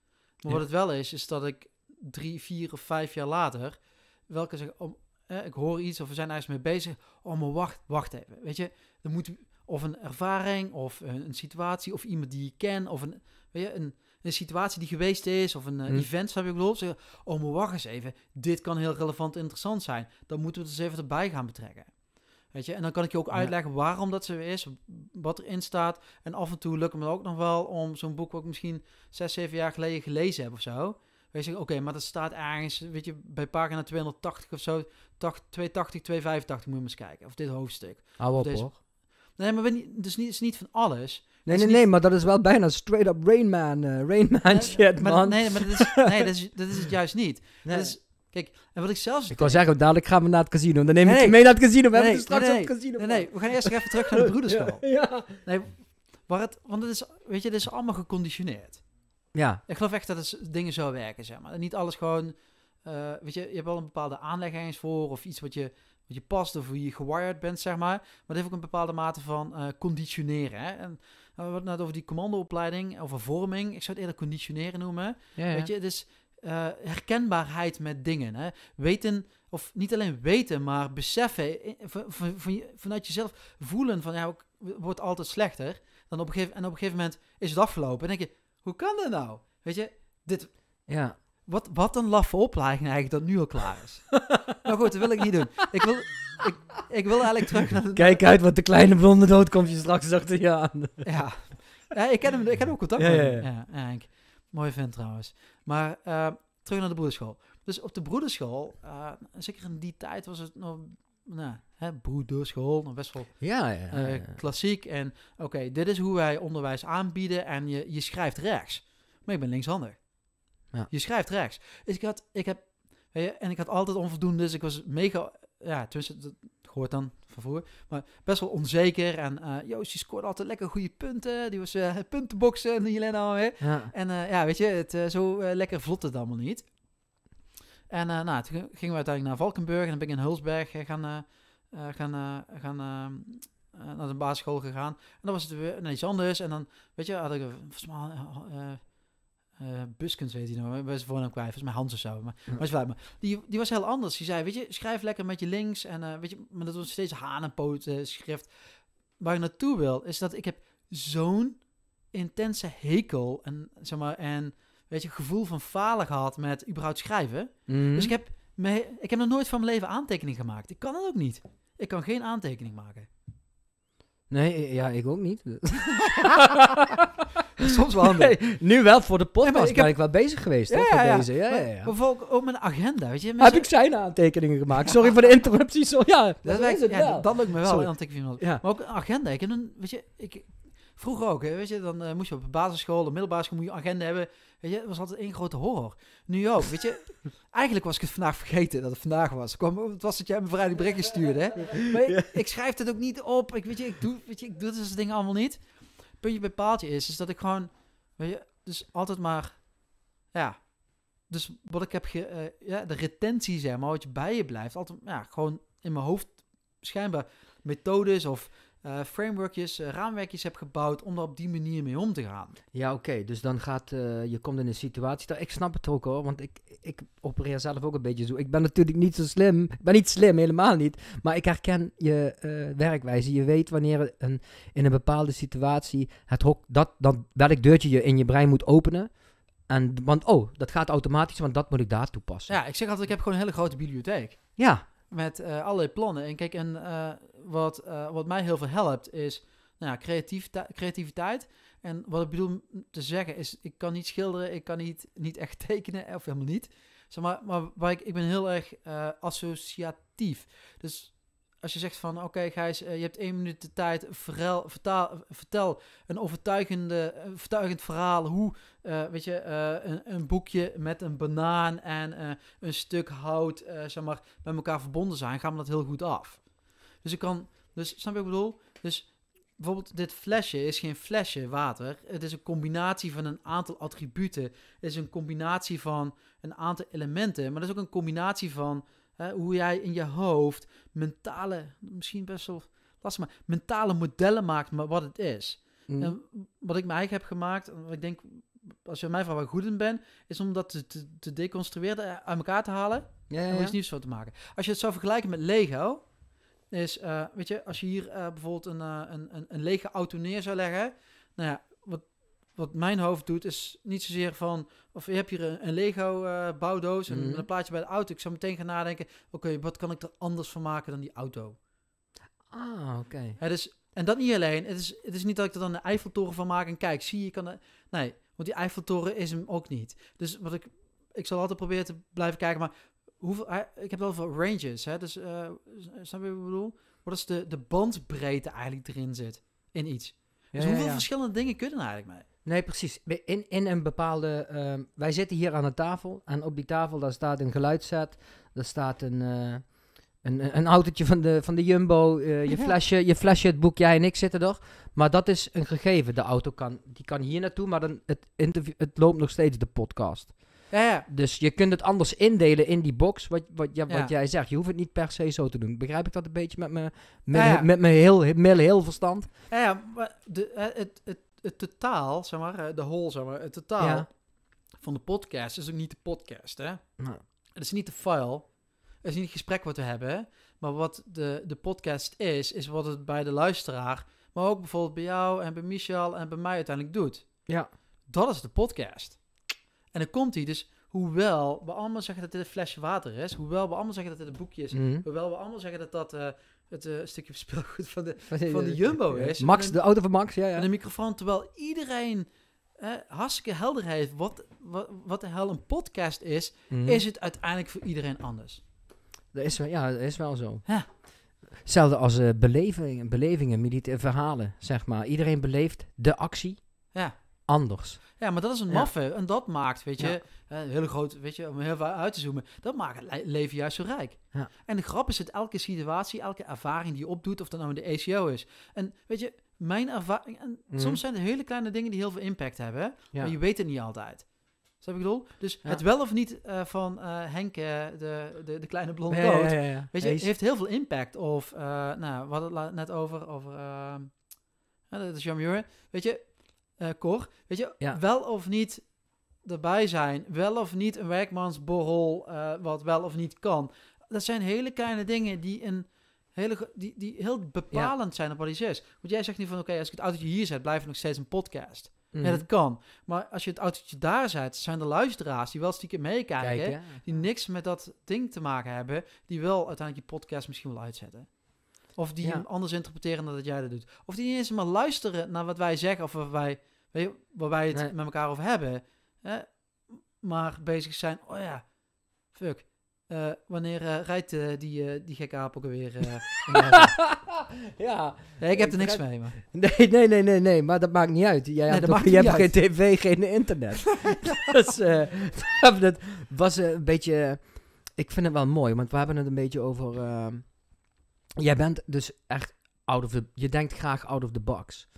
Maar wat het wel is, is dat ik drie, vier of vijf jaar later, welke zeg, om, eh, ik hoor iets of we zijn ergens mee bezig, oh maar wacht, wacht even, weet je, er moet of een ervaring of een, situatie of iemand die je kent of een, weet je, een een situatie die geweest is of een uh, hmm. event, zou je ik bedoel? Zeggen, oh, maar wacht eens even, dit kan heel relevant en interessant zijn. Dan moeten we het eens even erbij gaan betrekken. Weet je? En dan kan ik je ook uitleggen waarom dat zo is, wat erin staat. En af en toe lukt het me ook nog wel om zo'n boek wat ik misschien zes, zeven jaar geleden gelezen heb of zo. Weet je, oké, maar dat staat ergens, weet je, bij pagina 280 of zo, 280, 285 moet je eens kijken. Of dit hoofdstuk. Hou op, deze... Nee, maar ben, dus niet, is niet van alles. Nee, nee, nee, maar dat is wel bijna straight up Rain Man, eh, Rain Man shit, man. Nee, maar dat is, nee, dat is, dat is het juist niet. Dat is, kijk, en wat ik zelfs... Ik wou zeggen, dadelijk gaan we naar het casino. Dan neem ik je mee naar het casino. We hebben het straks op het casino. Nee, nee, we gaan eerst even terug naar de broederschap. ja. Nee, waar het, want het is, weet je, het is allemaal geconditioneerd. Ja. Ik geloof echt dat het dingen zo werken, zeg maar. niet alles gewoon... Eh, weet je, je hebt wel een bepaalde aanleg eens voor of iets wat je want je past of hoe je gewired bent, zeg maar. Maar dat heeft ook een bepaalde mate van eh, conditioneren. Hè? En eh, we hebben het net over die commandoopleiding, een vorming. Ik zou het eerder conditioneren noemen. Weet je, het is eh, herkenbaarheid met dingen. Hè? Weten, of niet alleen weten, maar beseffen. Van, vanuit jezelf voelen van, ja, ook, wordt altijd slechter. Dan op een gegeven, en op een gegeven moment is het afgelopen. En denk je, hoe kan dat nou? Weet je, dit... Ja, wat, wat een laffe opleiding eigenlijk dat nu al klaar is. nou goed, dat wil ik niet doen. Ik wil, ik, wil eigenlijk terug naar... De... Kijk uit, wat de kleine blonde dood komt je straks achter je aan. ja. ja, ik ken hem, ik heb ook contact ja, met Ja, ja. Mooi vent trouwens. Maar eh, terug naar de broederschool. Dus op de broederschool, eh, zeker in die tijd was het nog... Nou, hè, broederschool, nog best wel eh, ja, klassiek. En oké, dit is hoe wij onderwijs aanbieden en je, je schrijft rechts. Maar ik ben linkshandig. Ja. Je schrijft rechts. ik had, ik heb, en ik had altijd onvoldoende, dus ik was mega, ja, tussen, hoort dan van vroeger, maar best wel onzeker. En eh, Joost, die scoorde altijd lekker goede punten. Die was uh, puntenboksen en Jelena alweer. En eh, ja, weet je, het, zo lekker vlotte het allemaal niet. En nou, toen gingen we uiteindelijk naar Valkenburg en dan ben ik in Hulsberg gaan, gaan, gaan naar de basisschool gegaan. En dan was het weer naar anders. En dan, weet je, had ik volgens eh, Buskens weet hij nou, bij zijn voornaam kwijt, is mijn Hans of zo. Maar, maar, wel maar die, die was heel anders. Die zei, weet je, schrijf lekker met je links. En eh, weet je, maar dat was steeds hanenpoot uh, schrift. Waar ik naartoe wil, is dat ik heb zo'n intense hekel en, zeg maar, en weet je, gevoel van falen gehad met überhaupt schrijven. Mhm. Dus ik heb, me, ik heb nog nooit van mijn leven aantekening gemaakt. Ik kan dat ook niet. Ik kan geen aantekening maken. Nee, eh, ja, ik ook niet. Soms wel handig. nu wel voor de podcast ik ben ik wel bezig geweest. Ja, ja, deze. ja. ja, ja, Bijvoorbeeld ook mijn agenda. Weet je, Heb ik zijn aantekeningen gemaakt? Sorry voor de interruptie. Sorry, ja, dat, dat, wel. lukt me wel. Maar ook een agenda. Ik, heb een, weet je, ik, Vroeger ook, weet je, dan eh, moest je op de basisschool, de middelbare school, moet je agenda hebben. Weet je, was altijd één grote horror. Nu ook, weet je. Eigenlijk was ik het vandaag vergeten dat het vandaag was. het was dat jij me vrijdag brekje stuurde, hè. Maar ik, schrijf het ook niet op. Ik, weet je, ik doe, weet je, ik doe dat dingen allemaal niet. Puntje bij paaltje is, is dat ik gewoon, weet je, dus altijd maar, ja. Dus wat ik heb, ge, eh, ja, de retentie, zeg maar, wat je bij je blijft. Altijd, ja, gewoon in mijn hoofd schijnbaar methodes of eh, frameworkjes, eh, raamwerkjes heb gebouwd om daar op die manier mee om te gaan. Ja, oké. Dus dan gaat, eh, je komt in een situatie, ik snap het ook hoor, want ik, ik opereer zelf ook een beetje zo. Ik ben natuurlijk niet zo slim, ik ben niet slim, helemaal niet, maar ik herken je werkwijze. Je weet wanneer een, in een bepaalde situatie het hok, dat, dat, welk deurtje je in je brein moet openen. En, want oh, dat gaat automatisch, want dat moet ik daar toepassen. Ja, ik zeg altijd, ik heb gewoon een hele grote bibliotheek. Ja, met eh, allerlei plannen. En kijk, en, eh, wat, eh, wat mij heel veel helpt is nou ja, creativiteit. En wat ik bedoel te zeggen is, ik kan niet schilderen, ik kan niet, niet echt tekenen, of helemaal niet. maar, maar waar ik, ik ben heel erg associatief. Dus als je zegt van oké okay, Gijs, eh, je hebt één minuut de tijd, vertel, vertel een overtuigende, overtuigend eh, verhaal hoe, eh, weet je, een, een, boekje met een banaan en een stuk hout, zeg maar, met elkaar verbonden zijn, gaan we dat heel goed af. Dus ik kan, dus snap je wat ik bedoel? Dus bijvoorbeeld dit flesje is geen flesje water. Het is een combinatie van een aantal attributen. Het is een combinatie van een aantal elementen, maar dat is ook een combinatie van hoe jij in je hoofd mentale, misschien best wel lastig, maar mentale modellen maakt maar wat het is. Mhm. En wat ik mij eigen heb gemaakt, en wat ik denk, als je mij vraagt waar goed in ben, is om dat te, te, deconstrueren, eh, uit elkaar te halen ja, ja, ja. en iets nieuws van te maken. Als je het zou vergelijken met Lego, is, eh, weet je, als je hier eh, bijvoorbeeld een, een, een, een, lege auto neer zou leggen, nou ja, wat mijn hoofd doet, is niet zozeer van... Of je hebt hier een, een Lego eh, bouwdoos en mhm. een plaatje bij de auto. Ik zou meteen gaan nadenken, oké, wat kan ik er anders van maken dan die auto? Ah, oké. Het is En dat niet alleen. Het is, het is niet dat ik er dan een Eiffeltoren van maak en kijk, zie je, kan... nee, want die Eiffeltoren is hem ook niet. Dus wat ik... Ik zal altijd proberen te blijven kijken, maar hoeveel, ik heb wel veel ranges, hè? dus uh, snap je wat bedoel? Wat is de, de bandbreedte eigenlijk erin zit in iets? Dus hoeveel verschillende dingen kunnen eigenlijk mee? Nee, precies. In, in een bepaalde. Ehm, wij zitten hier aan een tafel. En op die tafel daar staat een geluidset. Daar staat een, eh, een, een autootje van de, van de Jumbo. Eh, je, mhm. flesje, je flesje, het boek, jij en ik zitten er. Maar dat is een gegeven. De auto kan, die kan hier naartoe, maar dan het, het loopt nog steeds de podcast. Ja, ja. Dus je kunt het anders indelen in die box, wat, wat, ja, wat jij zegt. Je hoeft het niet per se zo te doen. Begrijp ik dat een beetje met mijn met, met, met heel, heel, verstand? Ja, maar de, eh, het, het, het totaal, zeg maar, eh, de whole, zeg maar, het totaal van de podcast is ook niet de podcast, hè? Nee. Het is niet de file, het is niet het gesprek wat we hebben, maar wat de, de podcast is, is wat het bij de luisteraar, maar ook bijvoorbeeld bij jou en bij Michel en bij mij uiteindelijk doet. Ja. Dat is de podcast. En dan komt hij dus, hoewel we allemaal zeggen dat dit een flesje water is, hoewel we allemaal zeggen dat dit een boekje is, mhm. hoewel we allemaal zeggen dat dat eh, het eh, stukje speelgoed van de, van de, eh, Jumbo is. Max, de auto van Max, ja, ja. En de microfoon, terwijl iedereen eh, hartstikke helder heeft wat, wat, wat de hel een podcast is, mhm. is het uiteindelijk voor iedereen anders. Dat is, ja, dat is wel zo. Ja. Hetzelfde als uh, beleving, belevingen, militaire verhalen, zeg maar. Iedereen beleeft de actie. Ja anders. Ja, maar dat is een maffe. En dat maakt, weet je, een hele groot, weet je, om heel veel uit te zoomen, dat maakt het leven juist zo rijk. Ja. En de grap is het elke situatie, elke ervaring die je opdoet, of dat nou in de ACO e is. En weet je, mijn ervaring, en mhm. soms zijn er hele kleine dingen die heel veel impact hebben, maar je weet het niet altijd. heb ik bedoel? Dus het wel of niet eh, van uh, Henk, eh, de, de, de, kleine blonde weet je, heeft heel veel impact. Of, nou, we het net over, over dat is Jamure. Weet je, uh, Cor. Weet je, wel of niet erbij zijn. Wel of niet een werkmansborrel, uh, wat wel of niet kan. Dat zijn hele kleine dingen die, een hele, die, die heel bepalend zijn op wat iets is. Want jij zegt niet van, oké, als ik het autootje hier zet, blijf nog steeds een podcast. Ja, mhm. dat kan. Maar als je het autootje daar zet, zijn de luisteraars die wel stiekem meekijken, die niks met dat ding te maken hebben, die wel uiteindelijk je podcast misschien wel uitzetten. Of die hem anders interpreteren dan dat jij dat doet. Of die niet eens maar luisteren naar wat wij zeggen of wat wij, weet je, waar wij het met elkaar over hebben. Hè? Maar bezig zijn, oh ja, fuck. Eh, wanneer eh, rijdt eh, die, die gekke aap ook weer? ja. ik heb er niks mee. Maar. Nee, nee, nee, nee, nee, maar dat maakt niet uit. Jij nee, je hebt geen tv, geen internet. dus dat was een beetje. Ik vind het wel mooi, want we hebben het een beetje over ehm, jij bent dus echt out of the... Je denkt graag out of the box.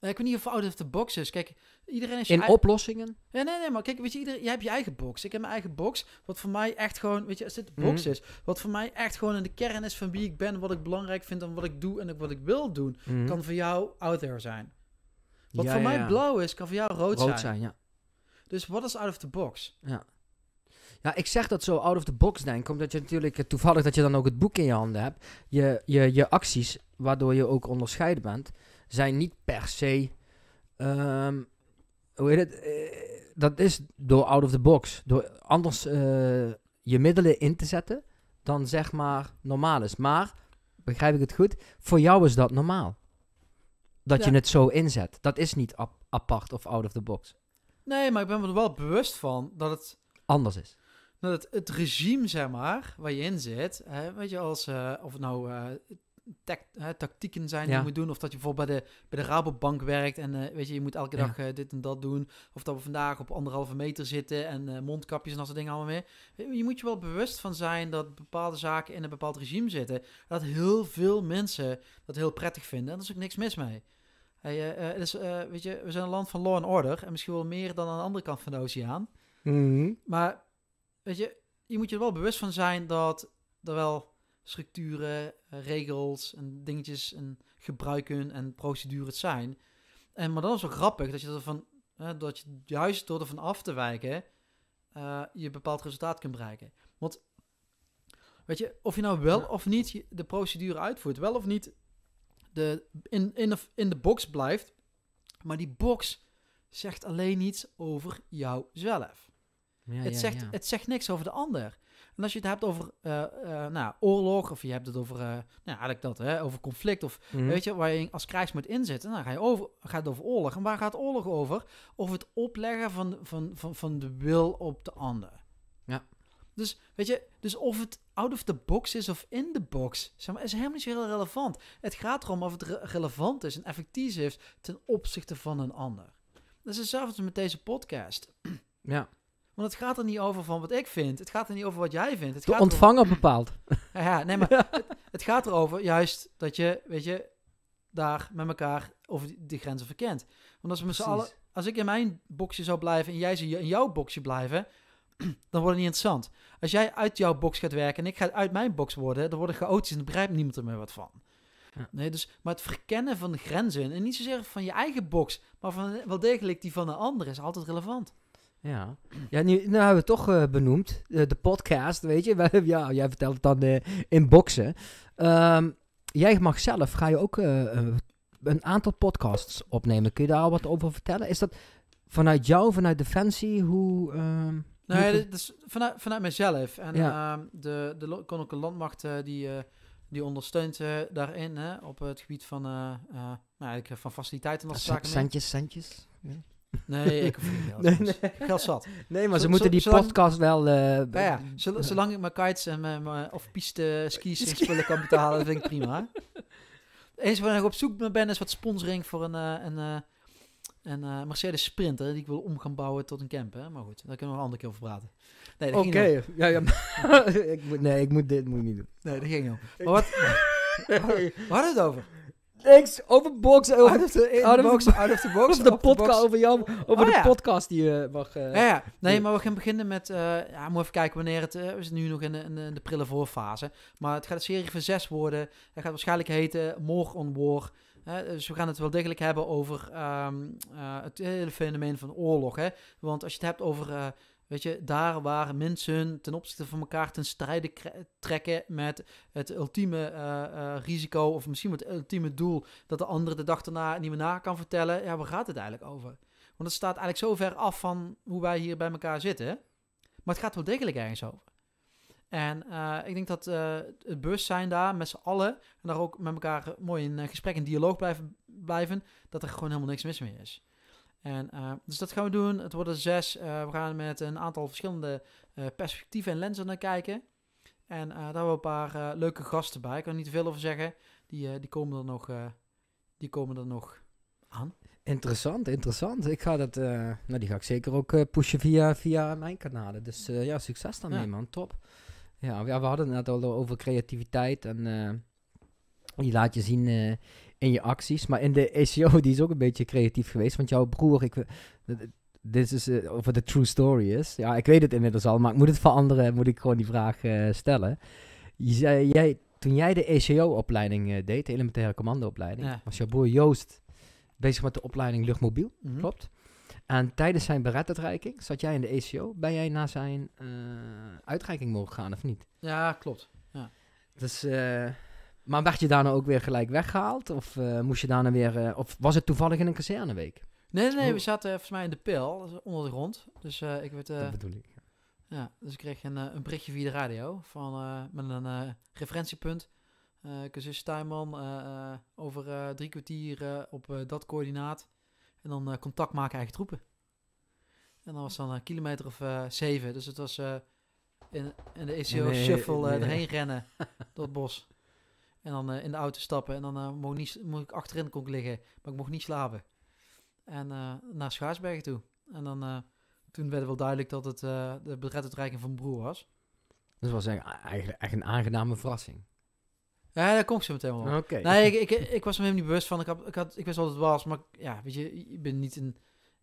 Ik weet niet of out of the box is. Kijk, iedereen is. In oplossingen? Ja, nee, nee, maar kijk, weet je, ieder, jij hebt je eigen box. Ik heb mijn eigen box. Wat voor mij echt gewoon, weet je, als dit box mhm. is. Wat voor mij echt gewoon in de kern is van wie ik ben, wat ik belangrijk vind en wat ik doe en wat ik wil doen, mhm. kan voor jou out there zijn. Wat voor mij blauw is, kan voor jou rood, rood zijn. zijn ja. Dus wat is out of the box? Ja. Ja, nou, ik zeg dat zo out of the box denk, omdat je natuurlijk eh, toevallig dat je dan ook het boek in je handen hebt. Je, je, je acties, waardoor je ook onderscheiden bent, zijn niet per se. Um, hoe heet het? Eh, dat is door out of the box. Door anders eh, je middelen in te zetten dan zeg maar normaal is. Maar, begrijp ik het goed, voor jou is dat normaal. Dat je het zo inzet. Dat is niet apart of out of the box. Nee, maar ik ben me er wel bewust van dat het anders is dat het, regime, zeg maar, waar je in zit, hè, weet je, als, eh, of het nou uh, tactieken zijn die ja. je moet doen, of dat je bijvoorbeeld bij de, bij de Rabobank werkt en eh, weet je, je moet elke dag dit en dat doen, of dat we vandaag op anderhalve meter zitten en mondkapjes en dat soort dingen allemaal mee. Je moet je wel bewust van zijn dat bepaalde zaken in een bepaald regime zitten, dat heel veel mensen dat heel prettig vinden en daar is ook niks mis mee. Hey, dus, weet je, we zijn een land van law and order en misschien wel meer dan aan de andere kant van de oceaan. Mhm. Maar weet je, je moet je er wel bewust van zijn dat er wel structuren, eh, regels en dingetjes en gebruiken en procedures zijn. En, maar dat is ook grappig dat je ervan, hè, dat je juist door ervan af te wijken eh, je bepaald resultaat kunt bereiken. Want weet je, of je nou wel of niet de procedure uitvoert, wel of niet de, in, in, de, in de box blijft, maar die box zegt alleen iets over jouzelf. Ja, het, zegt, het zegt niks over de ander. En als je het hebt over eh, eh, nou, oorlog, of je hebt het over, eh, nou, eigenlijk dat, hè, over conflict, of mhm. weet je, waar je als krijgs moet inzetten dan nou, ga je over, gaat het over oorlog. En waar gaat oorlog over? Over het opleggen van, van, van, van de wil op de ander. Ja. Dus, weet je, dus of het out of the box is of in the box, zeg maar, is helemaal niet zo heel relevant. Het gaat erom of het relevant is en effectief is ten opzichte van een ander. Dat is hetzelfde met deze podcast. Ja. Want het gaat er niet over van wat ik vind. Het gaat er niet over wat jij vindt. Het de gaat ontvanger bepaalt. Ja, nee, maar Het, gaat erover juist dat je, weet je, daar met elkaar over die, grenzen verkent. Want als we als ik in mijn boxje zou blijven en jij zou in jouw boxje blijven, dan wordt het niet interessant. Als jij uit jouw box gaat werken en ik ga uit mijn box worden, dan worden chaotisch en dan begrijpt niemand er meer wat van. Ja. Nee, dus, maar het verkennen van de grenzen en niet zozeer van je eigen box, maar van wel degelijk die van de ander is altijd relevant. Ja, ja nu, nou hebben we toch eh, benoemd. Eh, de, podcast, weet je. ja, jij vertelt het dan uh, in boksen. Ehm, jij mag zelf, ga je ook een aantal podcasts opnemen. Kun je daar al wat over vertellen? Is dat vanuit jou, vanuit Defensie? Hoe... Ehm, nou ja, dat is vanuit, vanuit mezelf. En ja. Ehm, de, de Koninklijke Landmacht die, die ondersteunt daarin hè, op het gebied van, nou, van faciliteiten. Dat ah, zaken centjes, centjes. Nee, ik hoef niet geld. nee, Geld zat. Nee, maar ze moeten die podcast wel... Eh, ja, zolang ik mijn kites en of piste skis en spullen kan betalen, vind ik prima. Eens waar ik op zoek ben is wat sponsoring voor een, eh, een, eh, Mercedes Sprinter die ik wil om bouwen tot een camper. Maar goed, daar kunnen we een andere keer over praten. Oké, moet, nee, ik moet dit moet niet doen. Nee, dat ging niet om. Maar wat... We hadden het over. Thanks. Over box. Over, out of the, box, out of the box. de, podcast, over jou, over oh de podcast die je mag... Uh, ja, ja. Nee, maar we gaan beginnen met... Uh, ja, moet even kijken wanneer het... Uh, we zitten nu nog in de, in de prille voorfase. Maar het gaat een serie van zes worden. Het gaat waarschijnlijk heten More on War. dus we gaan het wel degelijk hebben over ehm, eh, het hele fenomeen van oorlog. Hè? Want als je het hebt over Weet je, daar waar mensen ten opzichte van elkaar ten strijde trekken met het ultieme eh, eh, risico of misschien het ultieme doel dat de ander de dag erna niet meer na kan vertellen. Ja, waar gaat het eigenlijk over? Want het staat eigenlijk zo ver af van hoe wij hier bij elkaar zitten. Maar het gaat wel degelijk ergens over. En eh, ik denk dat uh, het bewustzijn daar met z'n allen, en daar ook met elkaar mooi in gesprek en dialoog blijven, blijven, dat er gewoon helemaal niks mis mee is. En, uh, dus dat gaan we doen. Het worden zes. Eh, we gaan met een aantal verschillende eh, perspectieven en lenzen naar kijken. En daar hebben we een paar leuke gasten bij. Ik kan er niet veel over zeggen. Die, die, komen er nog, die komen er nog aan. Interessant, interessant. Ik ga dat, nou die ga ik zeker ook pushen via, via mijn kanalen. Dus ja, succes dan, ja. man, top. Ja, we, hadden het net al over creativiteit en die laat je zien in je acties. Maar in de SEO, die is ook een beetje creatief geweest. Want jouw broer, ik, eh, dit is eh, over of het de true story is. Ja, ik weet het inmiddels al, maar ik moet het veranderen. Moet ik gewoon die vraag eh, stellen. Je zei, jij, toen jij de ECO-opleiding deed, de elementaire commandoopleiding, ja. was jouw broer Joost bezig met de opleiding luchtmobiel. Mhm. Klopt. En tijdens zijn beraadreiking zat jij in de ECO. Ben jij naar zijn uitreiking mogen gaan of niet? Ja, klopt. Ja. Dus maar werd je daarna ook weer gelijk weggehaald? Of eh, moest je daarna weer... Eh, of was het toevallig in een kazerneweek? Nee, nee, nee, we zaten volgens mij in de pil onder de grond. Dus eh, ik werd... dat bedoel Ja. dus ik kreeg een, een berichtje via de radio van, met een referentiepunt. Uh, Casus Tuinman, over drie kwartier op dat coördinaat. En dan contact maken eigen troepen. En dat was dan een kilometer of zeven. Dus het was in, in, de ECO shuffle e erheen rennen door het bos. En dan eh, in de auto stappen en dan eh, mocht, ik achterin kon liggen, maar ik mocht niet slapen. En eh, naar Schaarsbergen toe. En dan toen werd wel duidelijk dat het uh, de bedrijfuitreiking van mijn Broer was. Dus was eigenlijk echt een aangename verrassing. Ja, daar kom ik zo meteen wel Oké. Nee, ik, ik, ik, was me helemaal niet bewust van. Ik, had, ik, had, ik wat het was, maar ja, weet je, ik ben niet, een,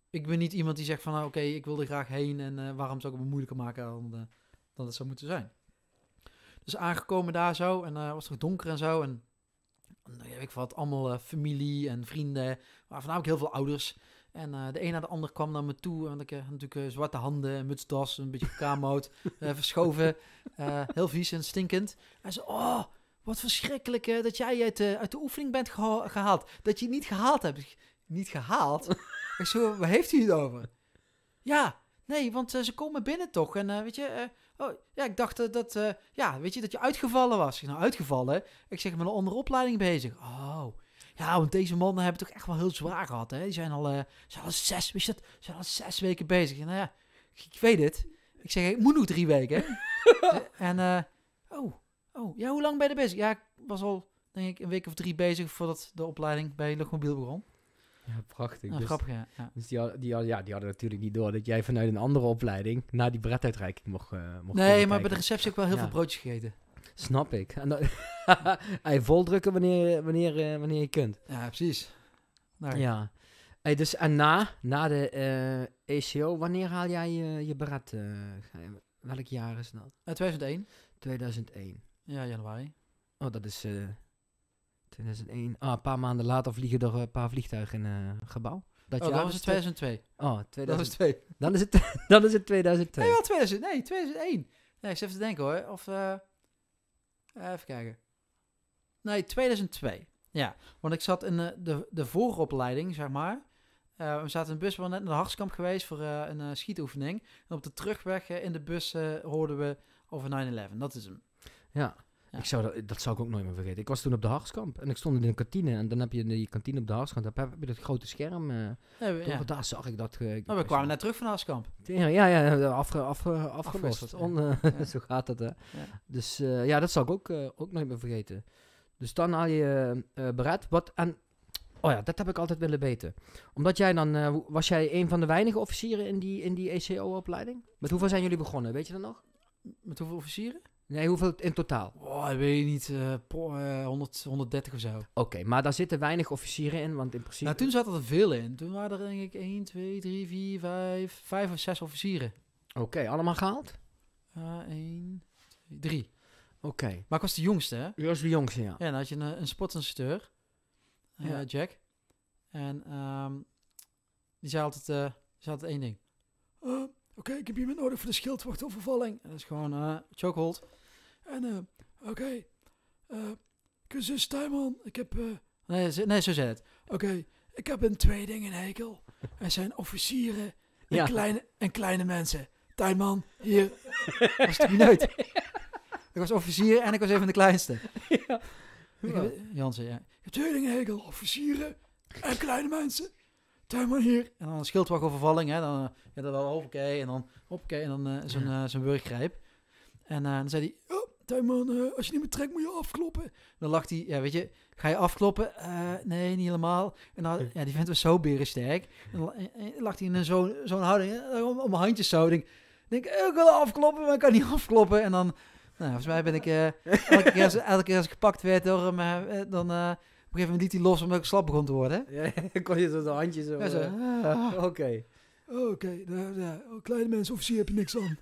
ik ben niet iemand die zegt van... Nou, oké, ik wil er graag heen en waarom zou ik het me moeilijker maken dan, uh, dan het zou moeten zijn. Dus aangekomen daar zo. En eh, was het donker en zo. En eh, ik wat, allemaal eh, familie en vrienden. Maar voornamelijk heel veel ouders. En de een naar de ander kwam naar me toe. En ik had natuurlijk zwarte handen, mutsdas, een beetje kamoot, verschoven. heel vies en stinkend. En ze, oh, wat verschrikkelijk dat jij uit de, uit de oefening bent geha gehaald. Dat je niet gehaald hebt. Niet gehaald? ik zo, waar heeft u het over? Ja, nee, want ze komen binnen toch. En weet je, Oh, ja, ik dacht dat, eh, ja, weet je, dat je uitgevallen was. nou, uitgevallen? Ik zeg, met een andere opleiding bezig. Oh, ja, want deze mannen hebben toch echt wel heel zwaar gehad, hè? Die zijn al, eh, zijn al zes, weet je dat, zijn al zes weken bezig. nou ja, ik, weet het. Ik zeg, ik moet nog drie weken. Eh, en, oh, oh, ja, hoe lang ben je er bezig? Ja, ik was al, denk ik, een week of drie bezig voordat de opleiding bij Luchtmobiel begon. Ja, prachtig. Ah, dus, grappig, ja. Dus die, ja, die hadden natuurlijk niet door dat jij vanuit een andere opleiding naar die bretuitreiking mocht, uh, mocht Nee, maar bij de receptie heb ik wel heel veel broodjes gegeten. Snap ik. En hey, voldrukken wanneer, wanneer, eh, wanneer je kunt. Ja, precies. Ja. Hey, dus en na, na de ECO, eh, e wanneer haal jij je, je beret? welk jaar is dat? 2001. 2001. Ja, januari. Oh, dat is 2001. Ah, een paar maanden later vliegen er eh, een paar vliegtuigen in een eh, gebouw. Dat, oh, was het dus 2002. Oh, 2002. Dan is het, dan is het 2002. Nee, wel 2000, nee, 2001. Nee, ik zit even te denken hoor. Of, eh, even kijken. Nee, 2002. Ja, want ik zat in de, de, de vooropleiding, zeg maar. we zaten in de bus, we waren net naar de Harskamp geweest voor een schietoefening. En op de terugweg in de bus hoorden we over 9-11. Dat is hem. Ja. Ik zou dat, zou ik ook nooit meer vergeten. Ik was toen op de Harskamp en ik stond in een kantine. En dan heb je in die kantine op de Harskamp, heb, heb je dat grote scherm. Eh, ja, Daar zag ik dat. Eh, maar we kwamen net terug van Harskamp. Ja, ja, ja afgelost. Eh, zo gaat dat, hè. Dus eh, ja, dat zou ik ook, ook nooit meer vergeten. Dus dan had je bereid. Wat, en, oh ja, dat heb ik altijd willen weten. Omdat jij dan, was jij een van de weinige officieren in die, in die ECO-opleiding? Met hoeveel zijn jullie begonnen, weet je dat nog? Met hoeveel officieren? Nee, hoeveel in totaal? Oh, ik weet niet, uh, 100, 130 of zo. Oké, maar daar zitten weinig officieren in, want in principe... Nou, toen zaten er veel in. Toen waren er denk ik 1, 2, 3, 4, 5, 5 of 6 officieren. Oké, allemaal gehaald? Uh, 1, 2, 3. Oké. Maar ik was de jongste, hè? U was de jongste, ja. Ja, dan had je een, een sportinstructeur, eh, ja. Jack. En um, die zei altijd, eh, zei één ding. Eh, oké, ik heb iemand nodig voor de schildwacht schildwachtovervalling. Dat is gewoon chokehold. En eh, oké, okay, zus tuinman, ik heb... Eh, nee, zo, nee, zo het. Oké, ik heb een twee dingen hekel. Er zijn officieren en, kleine, en kleine mensen. Tuinman, hier. was het niet Ik was officier en ik was even de kleinste. Ja. Heb, Jansen, ja. Ik heb twee dingen hekel. Officieren en kleine mensen. Tuinman hier. En dan een schildwagovervalling. Hè? Dan, eh, ja, dan hoppakee. En dan hoppakee. En dan zijn zo'n burggrijp. En dan zei hij... Oh, tuinman, eh, als je niet meer trekt, moet je afkloppen. Dan lacht hij, ja, weet je, ga je afkloppen? Eh, nee, niet helemaal. En dan, ja, die vent was zo berensterk. En dan eh, lacht hij in zo'n zo'n houding, om, mijn handjes zo. Denk, denk, ik wil afkloppen, maar ik kan niet afkloppen. En dan, nou, volgens mij ben ik, elke, keer als, ik gepakt werd door hem, dan... op een gegeven moment liet hij los omdat ik slap begon te worden. Ja, dan kon je zo de handjes zo. Ah. Oké. Oké, oh, kleine mensen, officier heb je niks aan.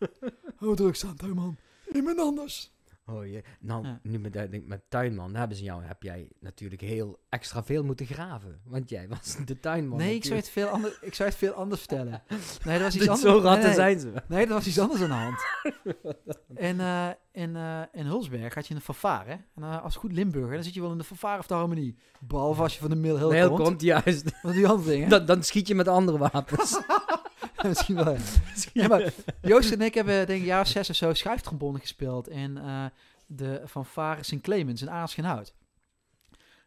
Hou druk staan, tuinman. Iemand anders. Oh, nou, nu met, eh, denk, met tuinman hebben ze jou, heb jij natuurlijk heel extra veel moeten graven. Want jij was de tuinman. Nee, ik zou, het veel ander, ik zou het veel anders vertellen. Nee, dat was iets anders. Zo ratten zijn ze. Nee, dat was iets anders aan de hand. en eh, in, uh, in Hulsberg had je een fanfare. En als goed Limburger, dan zit je wel in de fanfare of de harmonie. Behalve als je van de mail heel komt. komt, juist. is die andere dingen. Dan, dan schiet je met andere wapens. Misschien wel, ja. Joost en ik hebben denk ik jaar zes of zo schuiftrombonnen gespeeld in uh, de fanfare St. Clemens in Aarschenhout.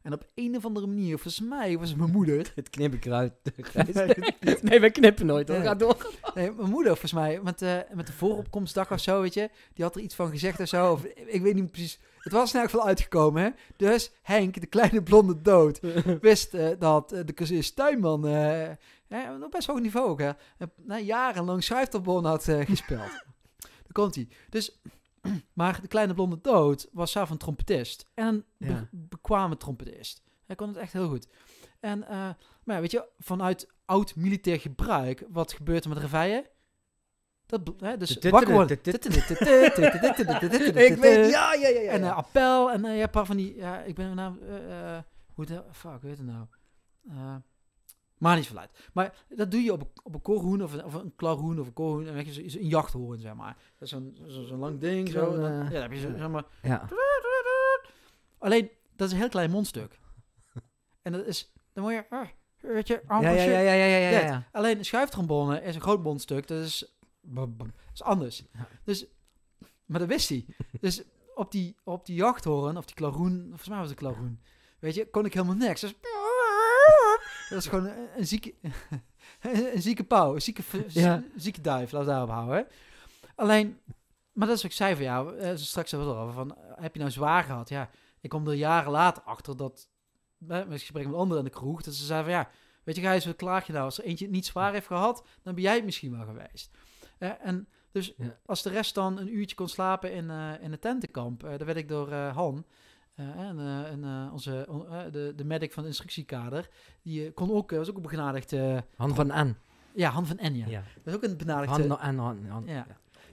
En op een of andere manier, volgens mij was het mijn moeder... Het knip ik nee, we knippen nooit hoor, nee. ga door. nee, mijn moeder volgens mij, met, uh, met de vooropkomstdag of zo, weet je. Die had er iets van gezegd of zo. Of, ik weet niet precies. Het was snel elk uitgekomen, hè. Dus Henk, de kleine blonde dood, wist eh, dat de cassis Tuinman ja, op best hoog niveau ook, hè. Na nou, jarenlang Bonn had eh, gespeeld. Daar komt hij. Dus, maar de kleine blonde dood was zelf een trompetist. En een be bekwame trompetist. Hij kon het echt heel goed. En, uh, maar ja, weet je, vanuit oud militair gebruik, wat gebeurt er met reveille? Dat, hè, dus wakker worden. Ik weet, ja, ja, ja. En uh, appel, en uh, je van die, ja, ik ben nou, uh, hoe de, fuck, weet het nou? Maar niet verluid. Maar dat doe je op een, op een korhoen of een, of een klarhoen of een korhoen. En dan je een jachthoorn, zeg maar. Dat is zo'n lang ding. Zo, eh, ja, dan heb je zo, zeg maar... Alleen, dat is een heel klein mondstuk. en dat is... Dan moet je... Eh, weet je, ja, ja, ja, ja, ja, ja, ja. Alleen schuiftrombone is een groot mondstuk. Dat is, is anders. Dus, maar dat wist hij. Dus op die, op die jachthoorn, of die klaroen, volgens mij was het klaroen, weet je, kon ik helemaal niks. Dus, dat is gewoon een, zieke, een zieke pauw, een zieke, ja. zieke duif, laten we daarop houden. Alleen, maar dat is wat ik zei van ja, eh, straks hebben we het erover, van eh, heb je nou zwaar gehad? Ja, ik kom er jaren later achter dat, met spreken gesprek met anderen in de kroeg, dat ze zeiden van ja, weet je gij, wat klaag je nou? Als er eentje het niet zwaar heeft gehad, dan ben jij het misschien wel geweest. Eh, en dus als de rest dan een uurtje kon slapen in, uh, in het tentenkamp, daar werd ik door Han, eh, en, eh, en eh, onze, de, de medic van de instructiekader, die kon ook, was ook een benadigde... Han van N. Ja, Han van N, ja. Was ook een benadigde...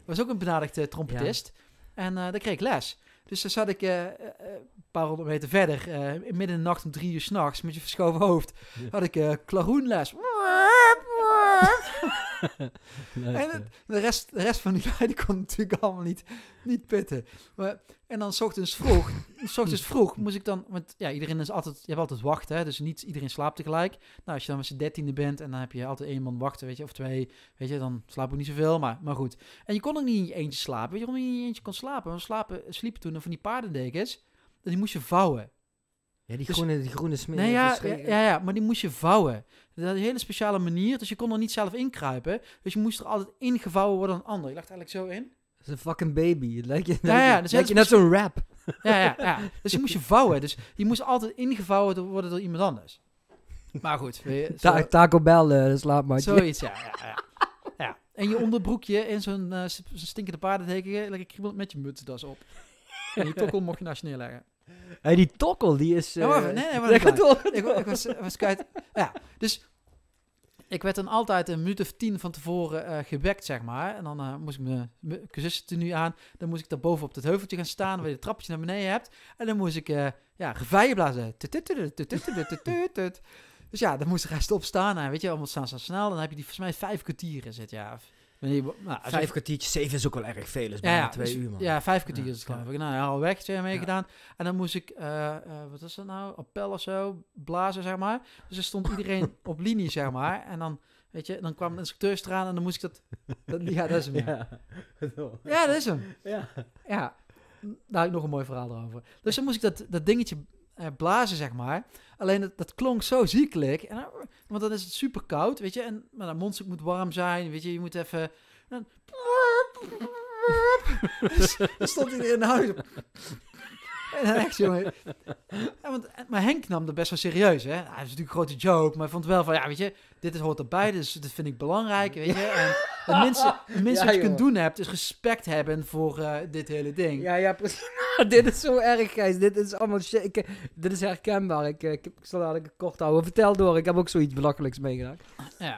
Was ook een trompetist. En daar kreeg ik les. Dus daar zat ik een paar honderd meter verder, midden in de nacht om drie uur s'nachts, met je verschoven hoofd, had ik klaroenles. en eh. de, rest, de rest van die lui kon natuurlijk allemaal niet, niet pitten. Maar, en dan s ochtends vroeg, s ochtends vroeg moest ik dan, want ja, iedereen is altijd, je hebt altijd wachten, hè, dus niet iedereen slaapt tegelijk. Nou, als je dan met z'n dertiende bent en dan heb je altijd één man wachten, weet je, of twee, weet je, dan slaap ik niet zoveel, maar, maar goed. En je kon ook niet in je eentje slapen, weet je, omdat je niet in je eentje kon slapen. We slapen, sliepen toen van die paardendekens, en die moest je vouwen. Ja, die, dus- groene, die groene smeer. ja, ja, maar die moest je vouwen. Dat een hele speciale manier. Dus je kon er niet zelf inkruipen. Dus je moest er altijd ingevouwen worden dan een ander. Je lag er eigenlijk zo in. Dat is een fucking baby. Het lijkt je, ja, ja, dus je net zo'n rap. Ja, ja, ja. Dus je moest je vouwen. Dus je moest altijd ingevouwen worden door iemand anders. Maar goed. Taco Bell uh, eh, maar. Zoiets, ja, ja, En je onderbroekje en zo'n uh, stinkende paardenteken. Eh, Lekker kriebelt met je mutsdas op. En je tokkel mocht je naar naast neerleggen. Hey, die tokkel, die is... Uh, ja, maar, eh, nee, nee, maar ik, ik, ik, was, kwijt. Ja, dus ik werd dan altijd een minuut of tien van tevoren uh, gewekt, zeg maar. En dan eh, moest ik mijn nu aan. Dan moest ik daar boven op het heuveltje gaan staan, waar je het trapje naar beneden hebt. En dan moest ik, uh, ja, geveien blazen. Dus ja, dan moest ik gaan opstaan. En weet je, allemaal staan zo snel. Dan heb je die volgens mij vijf kwartieren zit, ja vijf ik... kwartiertjes, zeven is ook wel erg veel. Is ja, twee dus uur, man. Ja, vijf kwartiertjes is geloof ik. Nou, ja, al weg, twee eh, mee gedaan. En dan moest ik, eh, eh, wat is dat nou? Appel of zo, blazen, zeg maar. Dus er stond iedereen op linie, zeg maar. En dan... Weet je, dan kwam de instructeur eraan en dan moest ik dat... ja, dat is hem. Ja, ja dat is hem. Ja. ja. Daar heb ik nog een mooi verhaal over. Dus dan moest ik dat, dat dingetje blazen, zeg maar. Alleen dat, klonk zo ziekelijk. En, eh, want dan is het super koud, weet je. En mijn mondstuk moet warm zijn, weet je. Je moet even... Eh, dus, dan, stond hij in de huis. En echt, jongen. want, eh, maar Henk nam dat best wel serieus, hè. Hij is natuurlijk een grote joke, maar vond wel van, ja, weet je, dit is, hoort erbij, dus dat vind ik belangrijk, weet je. En het minste, wat je kunt doen hebt, is respect hebben voor eh, dit hele ding. Ja, ja, precies. Ah, dit is zo erg, Gijs. Dit is allemaal shit. Ik, eh, dit is herkenbaar. Ik, ik, zal dadelijk kort houden. Vertel door, ik heb ook zoiets belachelijks meegemaakt. Ja.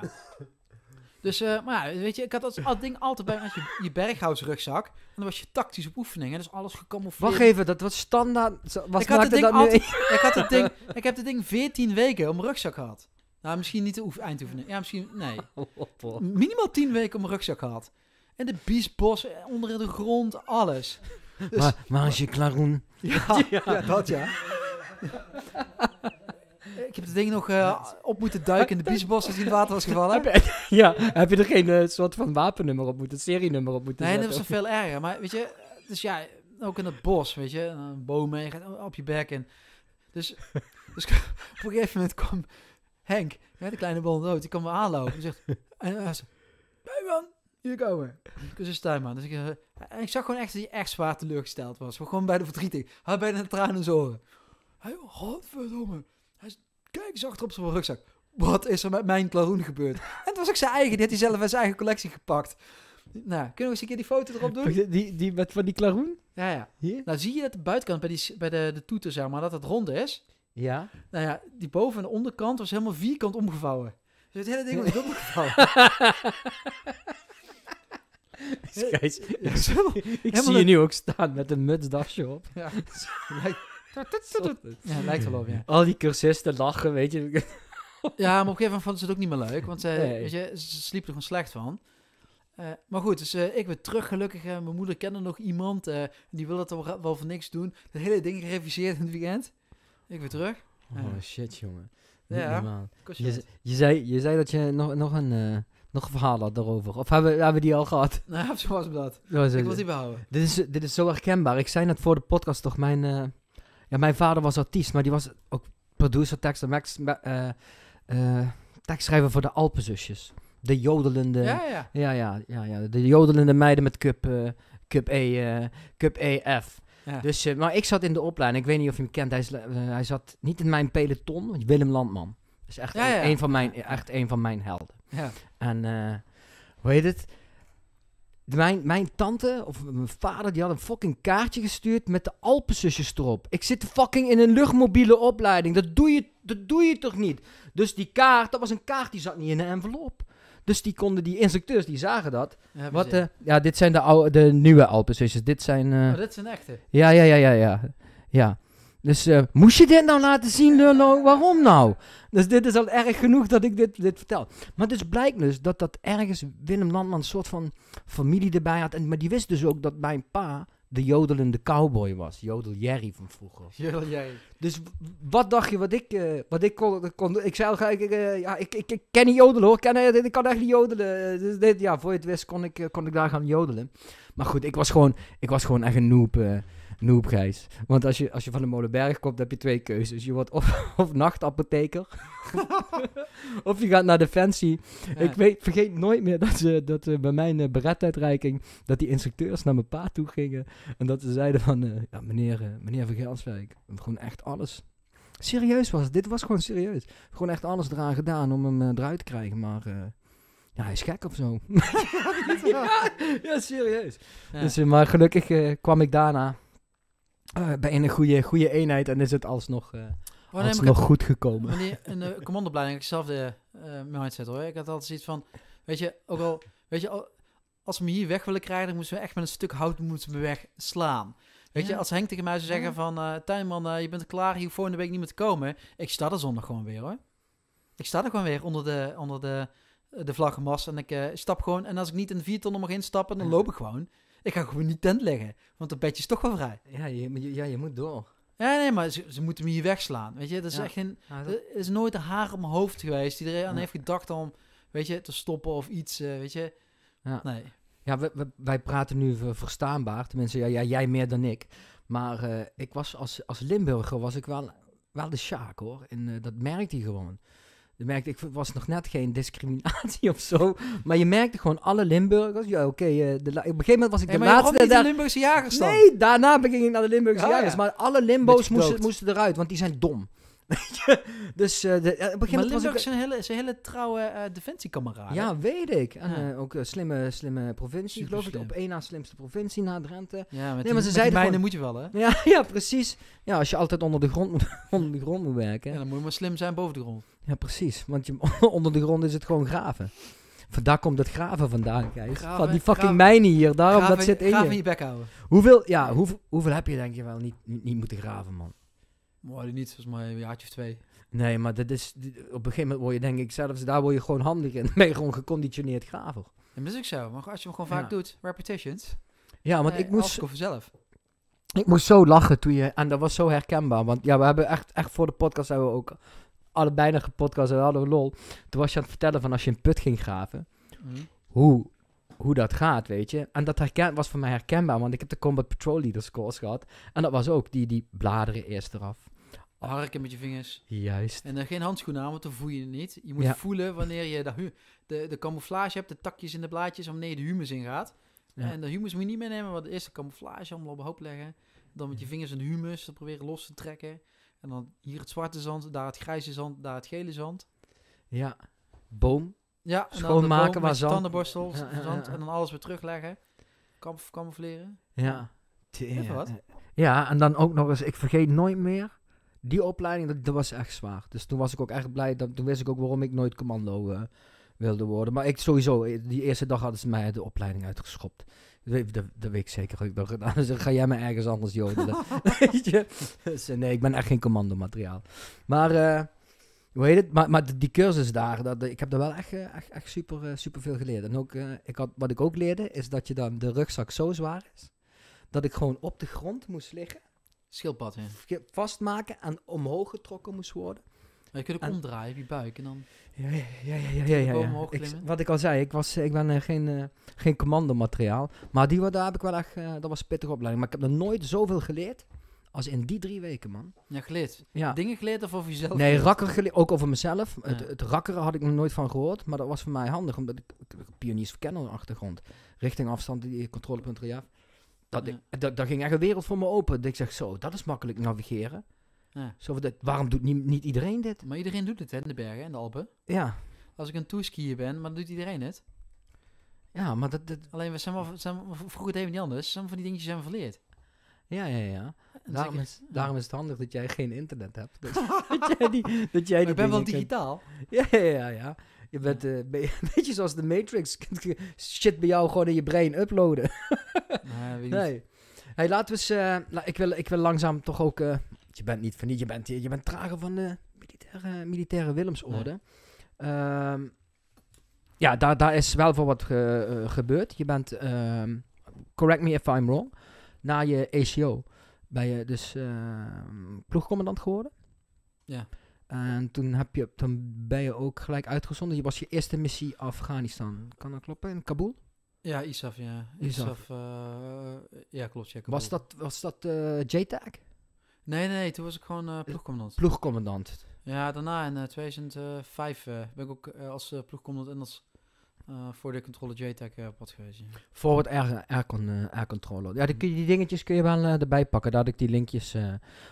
Dus, eh, maar ja, weet je, ik had dat ding altijd bij met je, je berghuisrugzak. En dan was je tactisch op oefeningen. Dus alles gecamoufleerd. Wacht even, dat was standaard. Was ik, had het ding dat altijd, ik had het ding Ik heb het ding 14 weken om rugzak gehad. Nou, misschien niet de oef, eindoefening. Ja, misschien, nee. Oh, oh, oh. Minimaal 10 weken om rugzak gehad. En de biesbos, eh, onder de grond, alles. maar, dus- maar als je klaroen. Ja, ja, dat ja ik heb het ding nog eh, op moeten duiken in de biesbos als hij het water was gevallen. ja, heb je er geen eh, soort van wapennummer op moeten, serienummer op moeten Nee, zetten, dat is veel erger. Maar weet je, dus ja, ook in het bos, weet je, een boom en je gaat op je bek. En, dus, dus op een gegeven moment kwam Henk, hè, de kleine bol rood, die kwam me aanlopen en zegt, en hij man, hier komen. Dus is Dus ik, eh, en ik zag gewoon echt dat hij echt zwaar teleurgesteld was. Gewoon bij de verdrietig. Hij de tranen in hij oren. Hij, godverdomme. Kijk eens achter op zijn rugzak. Wat is er met mijn clown gebeurd? En het was ook zijn eigen. Die had hij zelf in zijn eigen collectie gepakt. Nou, kunnen we eens een keer die foto erop doen? Die, die, met van die klaroen? Ja, ja. Hier? Nou, zie je dat de buitenkant bij, die, bij de, de toeter, zeg maar, dat het rond is? Ja. Nou ja, die boven- en onderkant was helemaal vierkant omgevouwen. Dus het hele ding was omgevouwen. ik zie je nu ook staan met een mutsdasje op. Ja, Ja, lijkt wel op, ja. Al die cursisten lachen, weet je. Ja, maar op een gegeven moment vond ze het ook niet meer leuk, want zij, eh, weet je, ze sliep er gewoon slecht van. Eh, maar goed, dus eh, ik ben terug gelukkig. mijn moeder kende nog iemand, die wilde dat wel, wel voor niks doen. de hele ding gereviseerd in het weekend. Ik ben terug. oh shit, jongen. Ja, je, je, zei, je zei dat je nog, nog een nog verhaal had daarover? Of hebben, hebben we die al gehad? Nou, zo was dat. ik wil die behouden. Dit is, dit is zo herkenbaar. Ik zei net voor de podcast toch, mijn, ja, mijn vader was artiest, maar die was ook producer, tekst en uh, eh, tekstschrijver voor de Alpenzusjes. De jodelende... Ja, ja. Ja, ja, de jodelende meiden met cup, eh, cup, e, eh, cup EF. Ja. Dus, maar ik zat in de opleiding. Ik weet niet of je hem kent. Hij, hij zat niet in mijn peloton. Willem Landman. Dat is echt, Een, van mijn, echt een van mijn helden. En hoe heet het? Mijn, mijn tante of mijn vader die had een fucking kaartje gestuurd met de Alpenzusjes erop. Ik zit fucking in een luchtmobiele opleiding. Dat doe, je, dat doe je toch niet? Dus die kaart, dat was een kaart die zat niet in een envelop. Dus die konden, die instructeurs, die zagen dat. Ja, Wat, uh, ja dit zijn de, oude, de nieuwe Alpenzusjes. Dit zijn... Eh, oh, dit zijn echte? Ja, ja, ja, ja, ja. ja. Dus eh, moest je dit nou laten zien, Lullo? Waarom nou? Dus dit is al erg genoeg dat ik dit, dit vertel. Maar dus blijkt dus dat dat ergens Willem Landman een soort van familie erbij had. En, maar die wist dus ook dat mijn pa de jodelende cowboy was. Jodel Jerry van vroeger. Jodel Jerry. Dus wat dacht je wat ik, eh, wat ik kon, Ik zei eh, al ja, ik, ik, ik, ken die jodelen hoor. Ik, ken, ik kan echt niet jodelen. Dus dit, ja, voor je het wist kon ik, kon ik daar gaan jodelen. Maar goed, ik was gewoon, ik was gewoon echt een noep noob Gijs. Want als je, als je van de Molenberg komt, heb je twee keuzes. Je wordt of, of nachtapotheker, of je gaat naar de fancy. Ik weet, vergeet nooit meer dat, ze, dat bij mijn uh, eh, beretuitreiking, dat die instructeurs naar mijn pa toe gingen. En dat ze zeiden van, eh, ja, meneer, eh, meneer van Gelswijk, gewoon echt alles. Serieus was Dit was gewoon serieus. Gewoon echt alles eraan gedaan om hem eruit te krijgen, maar... Ja, hij is gek of zo. ja, serieus. Dus, maar gelukkig kwam ik daarna uh, bij een goede, goede eenheid en is het alsnog, eh, oh, goed gekomen. Wanneer, in de commandoopleiding heb ik hetzelfde eh, mindset hoor. Ik had altijd zoiets van, weet je, ook al, weet je, als we me hier weg willen krijgen, dan moeten we echt met een stuk hout moeten we wegslaan. Weet je, als Henk tegen mij zou zeggen van, uh, tuinman, je bent klaar, hier volgende week niet meer te komen. Ik sta er zondag gewoon weer hoor. Ik sta er gewoon weer onder de, onder de, de vlaggenmast en ik stap gewoon. En als ik niet in de vier mag instappen, dan loop ik gewoon. Ik ga gewoon niet tent leggen, want het bedje is toch wel vrij. Ja, je, ja, je moet door. Ja, nee, maar ze, moeten me hier wegslaan. Weet je, dat is echt geen. Er is nooit een haar op mijn hoofd geweest Iedereen heeft gedacht om, weet je, te stoppen of iets, eh, weet je. Nee. Ja, we, wij praten nu verstaanbaar. Tenminste, ja, ja, jij meer dan ik. Maar eh, ik was als, als Limburger was ik wel, wel de sjaak hoor. En eh, dat merkte hij gewoon. Dan merkte ik, was nog net geen discriminatie of zo. Maar je merkte gewoon alle Limburgers. Ja, oké. Eh, op een gegeven moment was ik de laatste. Niet de Limburgse jagers Nee, daarna begin ik naar de Limburgse oh, jagers. Maar alle Limbo's moesten, moesten eruit, want die zijn dom. dus eh, de, eh, op een gegeven maar Limburg was een hele, zijn hele trouwe uh, defensiekameraden. Ja, weet ik. En ook slimme, slimme provincie, Super geloof slim. ik. Op één na slimste provincie na Drenthe. Ja, nee, maar ze zeiden gewoon... moet je wel, hè? Ja, ja, precies. Ja, als je altijd onder de grond moet, moet werken. Ja, dan moet je maar slim zijn boven de grond. Ja, precies. Want je, onder de grond is het gewoon graven. Vandaar komt dat graven vandaan, Gijs. Van die fucking graven, mijnen hier, daarom graven, dat zit in graven je. in je bek houden. Hoeveel, ja, hoeveel, hoeveel heb je denk je wel niet, niet, moeten graven, man? Mooi, niet, volgens mij een jaartje of twee. Nee, maar dat is, op een gegeven moment word je denk ik zelfs, daar word je gewoon handig in. Ben je gewoon geconditioneerd graven. En dat is ook zo, maar als je hem gewoon vaak doet, repetitions. Ja, want ik moest... zelf. Ik moest zo lachen toen je, en dat was zo herkenbaar, want ja, we hebben echt, echt voor de podcast hebben we ook allebei nog gepodcast en hadden lol. Toen was je aan het vertellen van als je een put ging graven, mhm. hoe, hoe dat gaat, weet je. En dat herken, was voor mij herkenbaar, want ik heb de Combat Patrol leaders scores gehad. En dat was ook die, die bladeren eerst eraf. Harken met je vingers. Juist. En dan geen handschoenen aan, want dan voel je het niet. Je moet voelen wanneer je de, de, de camouflage hebt, de takjes in de blaadjes, om nee de humus in gaat. En de humus moet je niet meenemen, want eerst de camouflage allemaal op hoop leggen. Dan met je vingers in de humus, dat proberen los te trekken. En dan hier het zwarte zand, daar het grijze zand, daar het gele zand. Ja, boom. Ja, schoonmaken met zand. Tandenborstel, en dan alles weer terugleggen. Kamp, camoufleren. Ja. Even wat. Eh, eh. Ja, en dan ook nog eens, ik vergeet nooit meer. Die opleiding, dat, was echt zwaar. Dus toen was ik ook echt blij. Dat, toen wist ik ook waarom ik nooit commando eh, wilde worden. Maar ik sowieso, die eerste dag hadden ze mij de opleiding uitgeschopt. Dat, dat, weet ik zeker. Dat, dan ga jij me ergens anders jodelen. weet je? Dus, eh, nee, ik ben echt geen commandomateriaal. Maar, eh, hoe heet het? Maar, maar die cursus daar, dat, ik heb daar wel echt, eh, echt, echt super, super veel geleerd. En ook, ik had, wat ik ook leerde, is dat je dan de rugzak zo zwaar is, dat ik gewoon op de grond moest liggen. Schildpad, Vastmaken en omhoog getrokken moest worden. Maar je kunt ook omdraaien, die buik. En dan ja, ja, ja, ja, ja, ja, ja. wat ik al zei, ik, was, eh, ik ben eh, geen, eh, geen commandomateriaal. Maar die, daar heb ik wel echt, dat was een pittige opleiding. Maar ik heb er nooit zoveel geleerd als in die drie weken, man. Ja, geleerd. Ja. Dingen geleerd of over jezelf? Nee, rakker geleerd, ook over mezelf. Het, het, rakkeren had ik nog nooit van gehoord, maar dat was voor mij handig, omdat ik, pioniers verkennen achtergrond. Richting afstand, die controlepunt, Dat, dat ging echt een wereld voor me open. Dat ik zeg, zo, dat is makkelijk navigeren. Zo dat, waarom doet niet, niet iedereen dit? Maar iedereen doet het, hè, in de bergen en de Alpen. Ja. Als ik een toeskier ben, maar doet iedereen het? Ja, maar dat... dat... Alleen, we zijn wel, zijn, vroeger het even niet anders. Sommige van die dingetjes zijn verleerd. Ja, ja, ja. Daarom is, daarom is het handig dat jij geen internet hebt. Dus dat jij die, dat jij ik ben wel digitaal. Ja, ja, ja, ja. Je bent uh, zoals de Matrix. Shit bij jou gewoon in je brein uploaden. nee, Hey, laten we eens... Eh, nou, ik, wil, ik wil langzaam toch ook eh, je bent niet van niet, je bent, je bent trager van de militaire, militaire Willemsorde. Nee. Ehm, ja, daar, daar is wel voor wat eh, gebeurd. Je bent, ehm, correct me if I'm wrong, na je ACO ben je dus uh, ploegcommandant geworden. Ja. En toen, heb je, toen ben je ook gelijk uitgezonden. Je was je eerste missie Afghanistan. Kan dat kloppen? In Kabul? Ja, ISAF, ja. ISAF, ISAF eh, ja klopt. Ja, Kabul. was dat, was dat eh, JTAG? Nee, nee, nee, toen was ik gewoon uh, ploegcommandant. Ploegcommandant. Ja, daarna in 2005 eh, eh, ben ik ook als ploegcommandant en als voor de controle JTAC op pad geweest. Ja. Voor het air, air, Ja, die, die, dingetjes kun je wel erbij pakken. Daar had ik die linkjes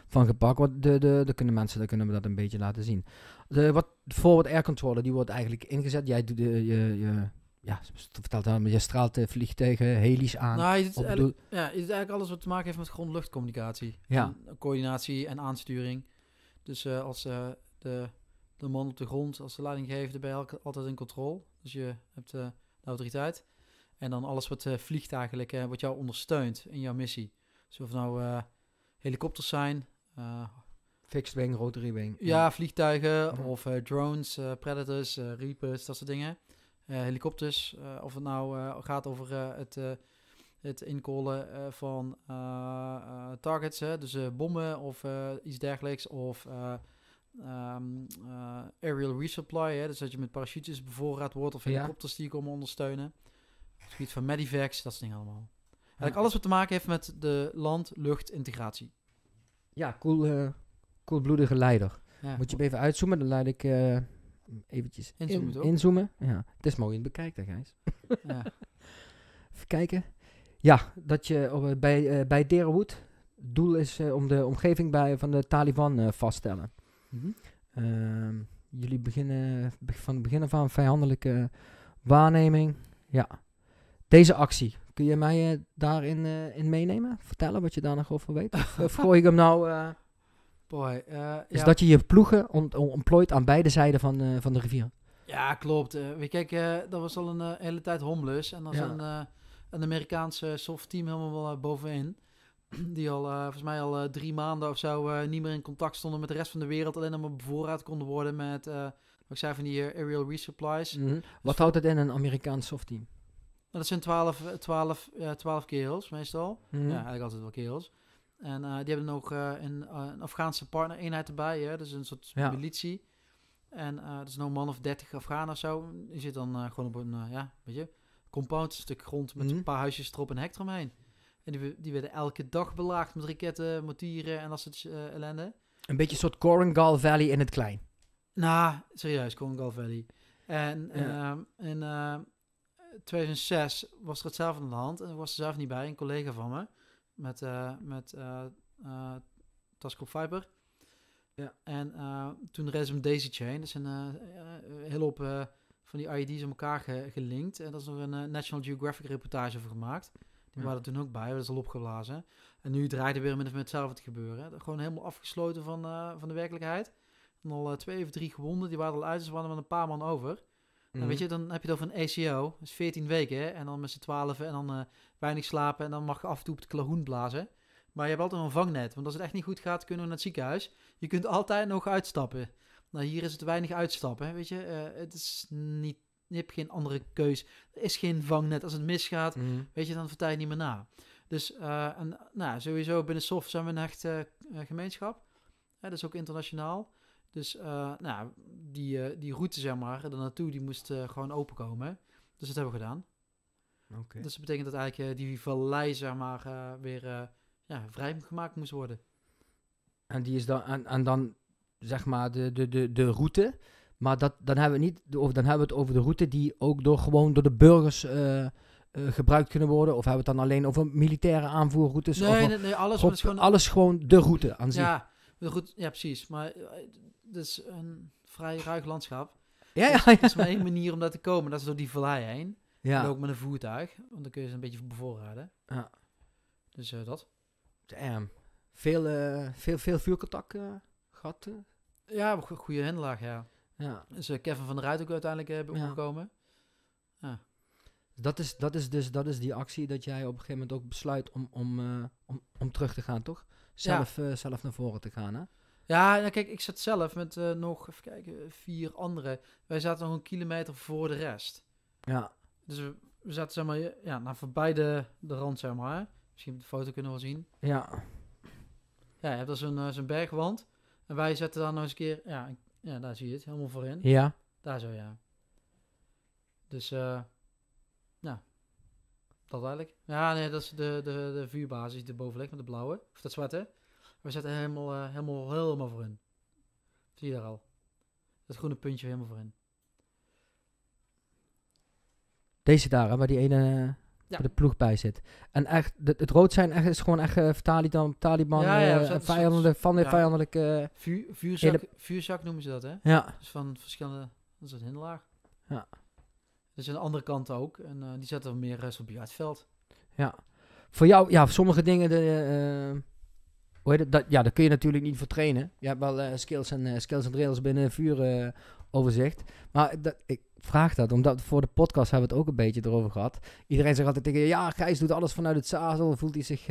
van gepakt. Want de, de, de kunnen mensen, dan kunnen we dat een beetje laten zien. De, wat, forward air controller, die wordt eigenlijk ingezet. Jij doet de, je, je ja, vertelt dan, je straalt vliegtuigen, heli's aan. het, nou, ja, is eigenlijk alles wat te maken heeft met grond-luchtcommunicatie. Ja. coördinatie en aansturing. Dus eh, als eh, de, de man op de grond, als de leidinggevende, ben je altijd in controle. Dus je hebt eh, de autoriteit. En dan alles wat vliegt eigenlijk, wat jou ondersteunt in jouw missie. Dus of nou helikopters zijn... Fixed wing, rotary wing. Ja, vliegtuigen mhm. of drones, predators, reapers, dat soort dingen. Eh, helikopters, eh, of het nou eh, gaat over het, het inkollen van targets, hè, dus bommen of iets dergelijks, of um, aerial resupply, hè, dus dat je met parachutes bevoorraad wordt, of helikopters die je komen ondersteunen. Het gebied van Medivacs, dat is dingen allemaal. Eigenlijk alles wat te maken heeft met de land-lucht integratie. Ja, cool, coolbloedige leider. Moet je hem even uitzoomen, dan leid ik eventjes inzoomen. inzoomen. Ja, het is mooi in het bekijken, Gijs. Ja. Even kijken. Ja, dat je eh, bij, uh, bij het doel is eh, om de omgeving bij, van de Taliban vaststellen vast te stellen. Mhm. Ehm, jullie beginnen van het begin af aan vijandelijke waarneming. Ja, deze actie. Kun je mij daarin in meenemen? Vertellen wat je daar nog over weet? of gooi ik hem nou... Boy, eh, dus dat je je ploegen ontplooit aan beide zijden van, eh, van de rivier. Ja, klopt. Eh, we kijken, dat was al een hele tijd Homlus. En dan een, een Amerikaanse softteam helemaal bovenin. Die al, volgens mij al drie maanden of zo, niet meer in contact stonden met de rest van de wereld. Alleen om maar bevoorraad konden worden met, wat ik zei, van die aerial resupplies. Mhm. wat houdt het in, een Amerikaans softteam? Nou, dat zijn twaalf, twaalf, twaalf kerels meestal. Mhm. Ja, eigenlijk altijd wel kerels. En eh, die hebben nog eh, een, uh, eh, partner Afghaanse erbij, hè? dus een soort ja. militie. En dat is een man of dertig Afghanen of zo. Die zit dan gewoon op een, ja, weet je, compound, een stuk grond met mhm. een paar huisjes erop en hek eromheen. En die, die werden elke dag belaagd met raketten, motieren en dat soort ellende. Een beetje een soort Coringal Valley in het klein. Nou, serieus, Coringal Valley. En ehm, in 2006 was er hetzelfde aan de hand. En was er zelf niet bij, een collega van me met, eh, met eh, eh, op Fiber. Ja. En toen resum Daisy Chain, dat zijn een heel op van die IED's aan elkaar gelinkt. En dat is nog een National Geographic reportage over gemaakt. Die waren er toen ook bij, dat is al opgeblazen. En nu draaide weer met, hetzelfde gebeuren. Gewoon helemaal afgesloten van, van de werkelijkheid. al twee of drie gewonden, die waren al uit, dus ze waren maar een paar man over. Mm. weet mhm. je, dan heb je het over een ACO. Dat is 14 weken. En dan met z'n 12 en dan eh, weinig slapen. En dan mag je af en toe op het klahoen blazen. Maar je hebt altijd een vangnet. Want als het echt niet goed gaat, kunnen we naar het ziekenhuis. Je kunt altijd nog uitstappen. Nou, hier is het weinig uitstappen. Weet je, eh, het is niet. Je hebt geen andere keus. Er is geen vangnet. Als het misgaat, mhm. weet je, dan vertel je niet meer na. Dus eh, en, nou, sowieso binnen soft zijn we een hechte gemeenschap. dat is ook internationaal. Dus eh, nou, die, eh, die route, zeg maar, naartoe, die moest eh, gewoon openkomen. Dus dat hebben we gedaan. Dus dat betekent dat eigenlijk die vallei, zeg maar, weer ja, vrijgemaakt moest worden. En die is dan, en, en dan zeg maar, de, de, de, de route. Maar dat, dan, hebben we niet, of dan hebben we het over de route die ook door, gewoon door de burgers gebruikt kunnen worden? Of hebben we het dan alleen over militaire aanvoerroutes? Nee, nee, nee, alles, gewoon, alles gewoon de route aan zich goed, ja, precies. Maar het eh, is een vrij ruig landschap. Ja, dus ja, is maar één manier om daar te komen. Dat is door die vallei heen. Ja. En ook met een voertuig. Want dan kun je ze een beetje bevoorraden. Ja. Dus uh, dat. Damn. Veel, uh, veel, veel vuurcontact gehad? Ja, goede handelaar, ja. ja. Dus Kevin van der Ruit ook uiteindelijk hebben ja. opgekomen. Ja. Dat is, dat is dus dat is die actie dat jij op een gegeven moment ook besluit om, om, om, om terug te gaan, toch? zelf, eh, zelf naar voren te gaan. Hè? Ja, nou kijk, ik zat zelf met eh, nog, even kijken, vier andere. Wij zaten nog een kilometer voor de rest. Ja. Dus we, zaten, zeg maar, ja, nou, voorbij de, de rand, zeg maar. Misschien de foto kunnen we wel zien. Ja. Ja, je hebt dus een uh, bergwand. En wij zetten dan nog eens een keer, ja, ja, daar zie je het, helemaal voorin. Ja. Daar zo, ja. Dus, eh dat eigenlijk. Ja, nee, dat is de, de, de vuurbasis, de bovenleg met de blauwe. Of dat zwarte. We zetten helemaal, eh, helemaal, helemaal voor in. Zie je daar al? Dat groene puntje helemaal voor in. Deze daar, hè, waar die ene uh, de ploeg bij zit. En echt, de, het rood zijn echt, is gewoon echt uh, Taliban, Taliban ja, van de vijandelijke... Vuur, vuurzak, vuurzak noemen ze dat, hè? Ja. Dus van verschillende... Dat is hinderlaag. Ja dus een aan de andere kant ook. En eh, die zetten meer eh, rest op het veld. Ja. Voor jou, ja, sommige dingen... De, eh, hoe heet het? Dat, ja, daar kun je natuurlijk niet voor trainen. Je hebt wel skills, en, skills en rails binnen vuur overzicht. Maar dat, ik vraag dat, omdat voor de podcast hebben we het ook een beetje erover gehad. Iedereen zegt altijd tegen ja, Gijs doet alles vanuit het zadel. Voelt hij zich,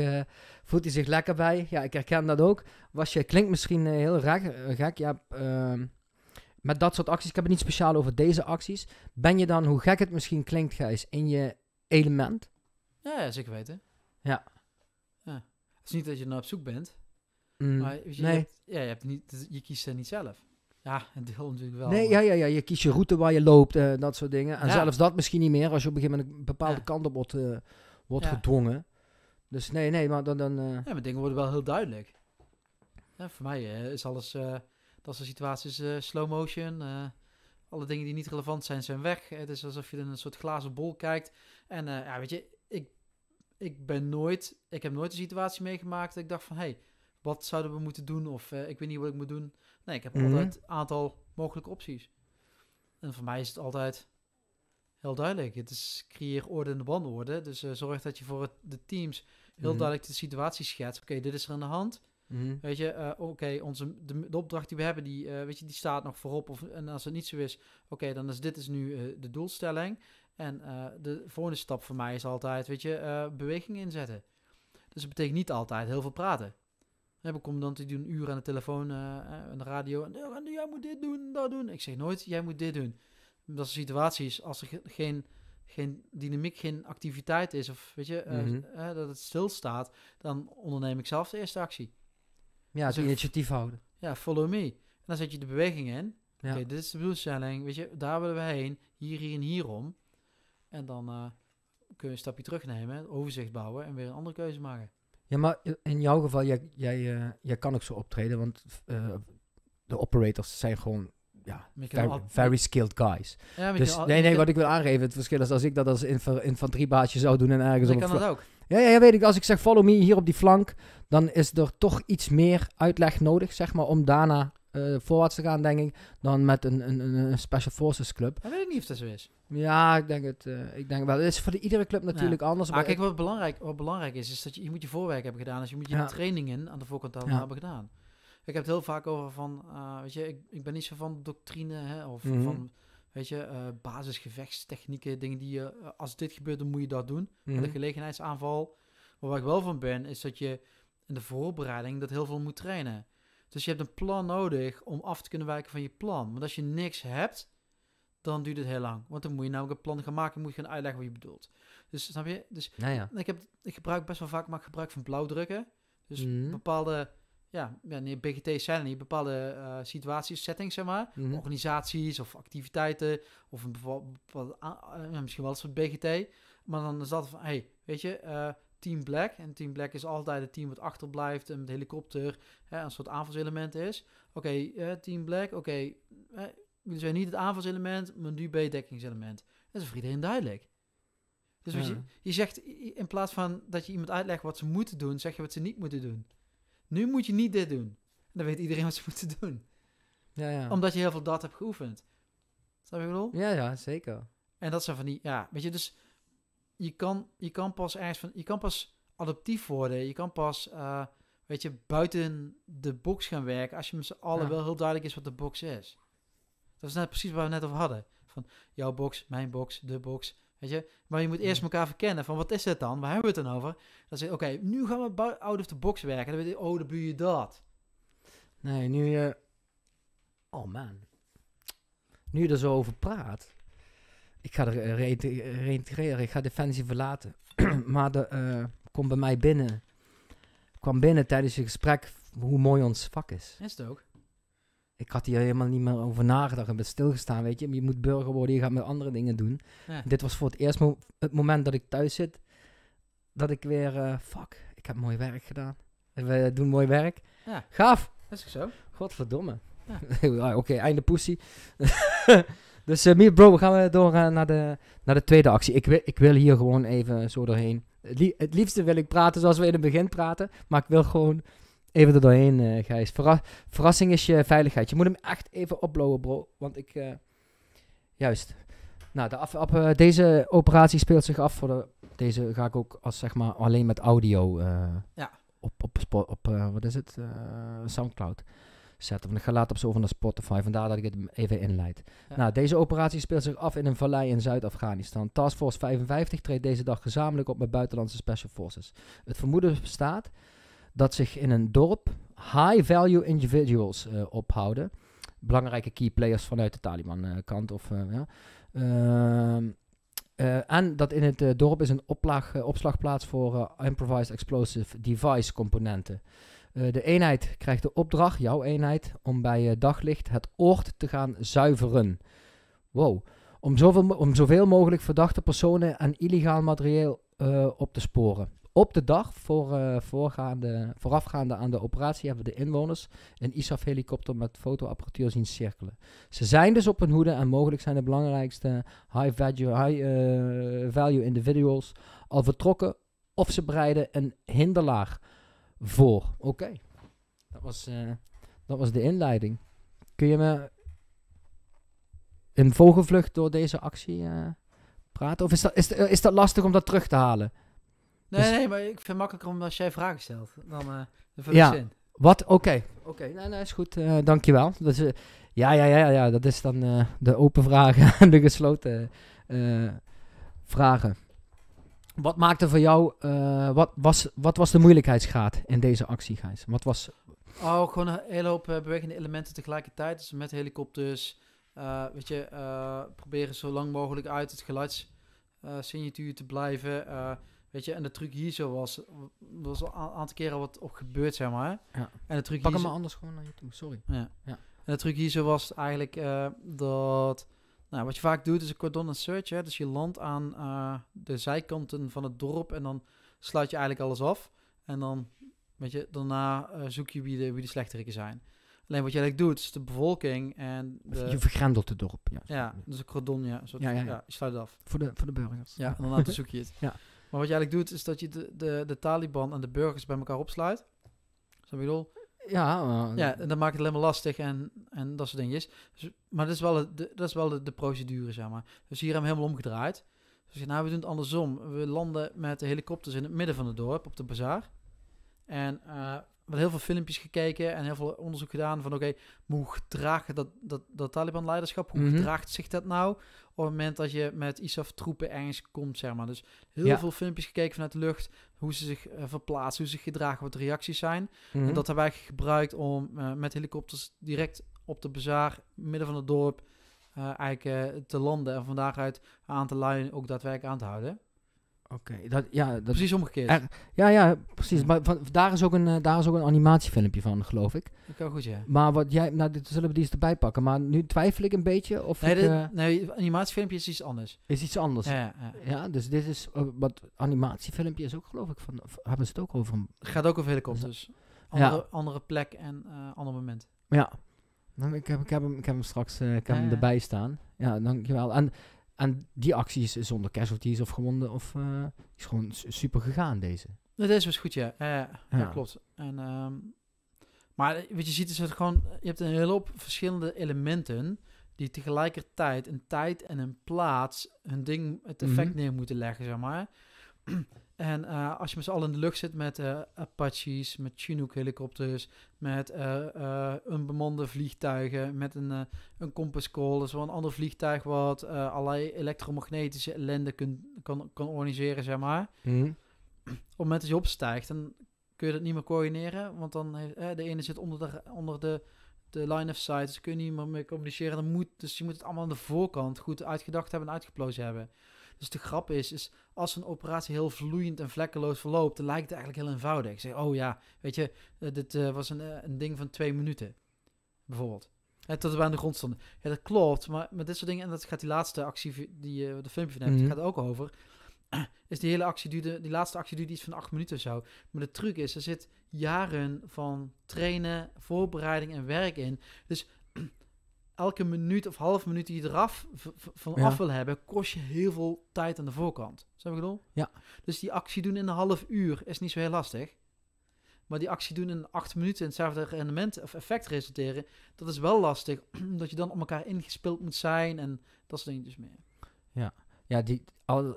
voelt hij zich lekker bij? Ja, ik herken dat ook. Was je, klinkt misschien heel gek. Ja, uh, met dat soort acties, ik heb het niet speciaal over deze acties, ben je dan, hoe gek het misschien klinkt, Gijs, in je element? Ja, zeker weten. Ja. ja. Het is niet dat je naar op zoek bent, mm, je, nee. ja, je, hebt niet, dus je kiest ze niet zelf. Ja, een deel natuurlijk wel. Nee, ja, ja, ja, je kiest je route waar je loopt, uh, dat soort dingen. En zelfs dat misschien niet meer, als je op een gegeven moment een bepaalde kant op wordt, eh, wordt gedwongen. Dus nee, nee, maar dan... dan eh, Ja, maar dingen worden wel heel duidelijk. Ja, voor mij is alles dat soort situaties, uh, eh, slow motion, eh, alle dingen die niet relevant zijn, zijn weg. Eh, het is alsof je in een soort glazen bol kijkt. En ja, weet je, ik, ik ben nooit, ik heb nooit een situatie meegemaakt dat ik dacht van, hé, hey, wat zouden we moeten doen? Of ik weet niet wat ik moet doen. Nee, ik heb mhm. altijd een aantal mogelijke opties. En voor mij is het altijd heel duidelijk. Het is creëer orde de wanorde. Dus zorg dat je voor het, de teams heel mhm. duidelijk de situatie schetst. Oké, dit is er aan de hand Mhm. Weet je, eh, oké, onze de, opdracht die we hebben, die, eh, weet je, die staat nog voorop. Of, en als het niet zo is, oké, dan is dit is nu eh, de doelstelling. En de volgende stap voor mij is altijd, weet je, beweging inzetten. Dus dat betekent niet altijd heel veel praten. We heb ik dan te doen, een uur aan de telefoon, aan de radio. En, jij moet dit doen, dat doen. Ik zeg nooit, jij moet dit doen. Dat is situaties als er geen geen dynamiek, geen activiteit is, of weet je, mhm. dat het stilstaat, dan onderneem ik zelf de eerste actie. Ja, dus het initiatief houden. Ja, follow me. En dan zet je de beweging in. Oké, dit is de doelstelling. Weet je, daar willen we heen. Hier, hier en hierom. En dan uh, eh, kun je een stapje terugnemen, overzicht bouwen en weer een andere keuze maken. Ja, maar in jouw geval, jij, jij, eh, jij kan ook zo optreden, want eh, de operators zijn gewoon ja, very, very, skilled guys. Ja, dus, nee, nee, wat ik wil aangeven, het verschil is als ik dat als inf infanteriebaasje zou doen en ergens... Ik kan dat ook. Ja, ja, weet ik. Als ik zeg follow me hier op die flank, dan is er toch iets meer uitleg nodig, zeg maar, om daarna uh, voorwaarts te gaan, denk ik, dan met een, een, een Special Forces club. Ik weet ik niet of dat zo is. Ja, ik denk het, eh, ik denk wel. Het is voor iedere club natuurlijk anders. Maar kijk, wat belangrijk, wat belangrijk is, is dat je, je moet je voorwerk hebben gedaan. Dus je moet je trainingen aan de voorkant al hebben gedaan. Ik heb het heel vaak over van, eh, weet je, ik, ik ben niet zo van doctrine hè, of mhm. van Weet je, eh, basisgevechtstechnieken, dingen die je, eh, als dit gebeurt, dan moet je dat doen. Mm -hmm. gelegenheidsaanval. Maar waar ik wel van ben, is dat je in de voorbereiding dat heel veel moet trainen. Dus je hebt een plan nodig om af te kunnen wijken van je plan. Want als je niks hebt, dan duurt het heel lang. Want dan moet je namelijk een plan gaan maken moet je gaan uitleggen wat je bedoelt. Dus snap je? Dus nou ja. ik, heb, ik gebruik best wel vaak maak gebruik van blauwdrukken. Dus mhm. bepaalde ja, nee, BGT's zijn in Bepaalde eh, situaties, settings, zeg maar. Mhm. Organisaties of activiteiten. Of een eh, misschien wel een soort BGT. Maar dan is dat van, hey, weet je, eh, Team Black. En Team Black is altijd het team wat achterblijft en met helikopter hè, een soort aanvalselement is. Oké, Team Black, oké. Okay, zijn niet het aanvalselement, maar nu B-dekkingselement. Dat is voor iedereen duidelijk. Dus je, je zegt, in plaats van dat je iemand uitlegt wat ze moeten doen, zeg je wat ze niet moeten doen. Nu moet je niet dit doen. En dan weet iedereen wat ze moeten doen. Ja, ja. Omdat je heel veel dat hebt geoefend. Snap je wel? Ja, ja, zeker. En dat zijn van die, ja, weet je, dus je kan, je kan pas ergens van, je kan pas adaptief worden. Je kan pas, eh, weet je, buiten de box gaan werken als je met z'n allen wel heel duidelijk is wat de box is. Dat is net precies waar we net over hadden. Van jouw box, mijn box, de box. Weet je? Maar je moet eerst mm. elkaar verkennen van wat is het dan? Waar hebben we het dan over? Dan zeg je, oké, nu gaan we out of the box werken. Dan weet je, oh, dan doe je dat. Nee, nu je... Oh man. Nu je er zo over praat. Ik ga er eh, reïntegreren. Eh, ik ga Defensie verlaten. maar de, eh, komt bij mij binnen. Kwam binnen tijdens je gesprek hoe mooi ons vak is. Is het ook? ik had hier helemaal niet meer over nagedacht en ben stilgestaan, weet je. Je moet burger worden, je gaat met andere dingen doen. Dit was voor het eerst het moment dat ik thuis zit, dat ik weer, eh, fuck, ik heb mooi werk gedaan. We doen mooi werk. Ja. Gaaf. Dat is ook zo. Godverdomme. Ja. Oké, okay, einde poesie. dus uh, bro, we gaan door eh, naar, de, naar de tweede actie. Ik, wil, ik wil hier gewoon even zo doorheen. het liefste wil ik praten zoals we in het begin praten, maar ik wil gewoon even er doorheen, uh, Gijs. verrassing is je veiligheid. Je moet hem echt even opblowen, bro. Want ik... Eh, juist. Nou, de af, eh, deze operatie speelt zich af voor de... Deze ga ik ook als, zeg maar, alleen met audio ja. op, op, op wat is het? Soundcloud zetten. Want ik ga later op zo van de Spotify, vandaar dat ik het even inleid. Nou, deze operatie speelt zich af in een vallei in Zuid-Afghanistan. Task Force 55 treedt deze dag gezamenlijk op met buitenlandse special forces. Het vermoeden bestaat dat zich in een dorp high-value individuals eh, ophouden. Belangrijke key players vanuit de Taliban-kant. Eh, of eh, ja. Ehm, en dat in het dorp is een oplag, opslagplaats voor improvised explosive device componenten. de eenheid krijgt de opdracht, jouw eenheid, om bij daglicht het oord te gaan zuiveren. Wow. Om zoveel, om zoveel mogelijk verdachte personen en illegaal materieel op te sporen. Op de dag voor, eh, voorgaande, voorafgaande aan de operatie hebben de inwoners een ISAF-helikopter met fotoapparatuur zien cirkelen. Ze zijn dus op hun hoede en mogelijk zijn de belangrijkste high-value high, eh, value individuals al vertrokken of ze breiden een hinderlaag voor. Oké, dat, was, eh, dat was de inleiding. Kun je me in vogelvlucht door deze actie praten? Of is dat, is dat lastig om dat terug te halen? Nee, dus- nee, maar ik vind het makkelijker om als jij vragen stelt. Dan, uh, ja. zin. Wat? Oké. Oké, nee, nee, is goed. Uh, dankjewel. Dat uh, ja, ja, ja, ja, dat is dan de open vragen en de gesloten vragen. Wat maakte voor jou, wat, was, wat was de moeilijkheidsgraad in deze actie, Gijs? Wat was... Oh, gewoon een hele hoop bewegende elementen tegelijkertijd. Dus met helikopters, weet je, proberen zo lang mogelijk uit het Signatuur te blijven. Weet je, en de truc hier zo was, was een aantal keren wat op gebeurd, zeg maar. Ja. En de truc Pak hem maar anders gewoon naar je toe, sorry. Ja. ja. En de truc hier zo was eigenlijk eh, dat... Nou, wat je vaak doet is een cordon en search, hè. Dus je landt aan eh, de zijkanten van het dorp en dan sluit je eigenlijk alles af. En dan, weet je, daarna eh, zoek je wie de, wie de slechteriken zijn. Alleen wat je eigenlijk doet, is de bevolking en... De... Je vergrendelt het dorp, ja. dus een cordon, ja. Soort, ja, ja, je sluit het af. Voor de, voor de burgers. Ja, en daarna zoek je het. ja. Maar wat je eigenlijk doet, is dat je de, de, de Taliban en de burgers bij elkaar opsluit. zo bedoel? Ja, ja, en dat maakt het helemaal lastig en, en dat soort dingetjes. Dus, maar dat is wel, de, dat is wel de, de procedure, zeg maar. Dus hier hebben we helemaal omgedraaid. Dus nou, we doen het andersom. We landen met de helikopters in het midden van het dorp, op de bazaar. En eh, heel veel filmpjes gekeken en heel veel onderzoek gedaan van oké, hoe gedraagt dat, dat, dat Taliban-leiderschap, hoe mhm. gedraagt zich dat nou op het moment dat je met ISAF-troepen ergens komt, zeg maar. Dus heel veel filmpjes gekeken vanuit de lucht, hoe ze zich eh, verplaatsen, hoe ze zich gedragen, wat de reacties zijn. Mhm. En dat hebben wij gebruikt om eh, met helikopters direct op de bazaar, midden van het dorp, eh, eigenlijk te landen en van aan te leiden, ook daadwerkelijk aan te houden. Oké, dat, ja, dat, precies omgekeerd. ja, ja, precies. Maar van, daar, is ook een, eh, daar is ook een animatiefilmpje van, geloof ik. kan goed, ja. Maar wat jij, nou, dit zullen we die eens erbij pakken. Maar nu twijfel ik een beetje of. Nee, ik, eh, nee animatiefilmpje is iets anders. Is iets anders. Ja, ja, ja. dus dit is. Eh, wat animatiefilmpje is ook, geloof ik, van. Hebben ze het ook over? Gaat ook over helikopters. Dus- dus andere, andere plek en ander moment. Ja. Dan nou, ik, heb, ik, heb hem, ik heb hem straks ik hem erbij staan. Ja, dankjewel. En en die actie is zonder casualties of gewonden. Of, eh, is gewoon super gegaan, deze. Dat is best goed, ja. Uh, ja. klopt. En, ehm, maar eh, wat je ziet is dus dat gewoon... Je hebt een hele hoop verschillende elementen... die tegelijkertijd een tijd en een plaats... hun ding, het effect mhm. neer moeten leggen, zeg maar. En eh, als je met z'n allen in de lucht zit met eh, Apaches, met Chinook-helikopters, met een eh, bemande vliegtuigen, met een, een compass call, dus wel een ander vliegtuig wat allerlei elektromagnetische ellende kunt, kan, kan organiseren, zeg maar. Mhm. Op het moment dat je opstijgt, dan kun je dat niet meer coördineren, want dan heeft, de ene zit onder de, onder de, de line of sight, dus kun je niet meer mee communiceren. Dan moet, dus je moet het allemaal aan de voorkant goed uitgedacht hebben en uitgeplozen hebben. Dus de grap is, is als een operatie heel vloeiend en vlekkeloos verloopt, dan lijkt het eigenlijk heel eenvoudig. Ik zeg, oh ja, weet je, eh, dit eh, was een, eh, een ding van twee minuten, bijvoorbeeld. Hè, tot we aan de grond stonden. Ja, dat klopt, maar met dit soort dingen, en dat gaat die laatste actie, die je de filmpje van hebt, mm -hmm. gaat ook over is die hele actie duurde, die laatste actie duurde iets van acht minuten of zo. Maar de truc is, er zit jaren van trainen, voorbereiding en werk in. Dus elke minuut of half minuut die je eraf van ja. wil hebben, kost je heel veel tijd aan de voorkant. Snap ik bedoel? Ja. Dus die actie doen in een half uur is niet zo heel lastig. Maar die actie doen in acht minuten in hetzelfde rendement of effect resulteren, dat is wel lastig. Omdat je dan op elkaar ingespeeld moet zijn en dat soort dingen dus meer. Ja, ja die,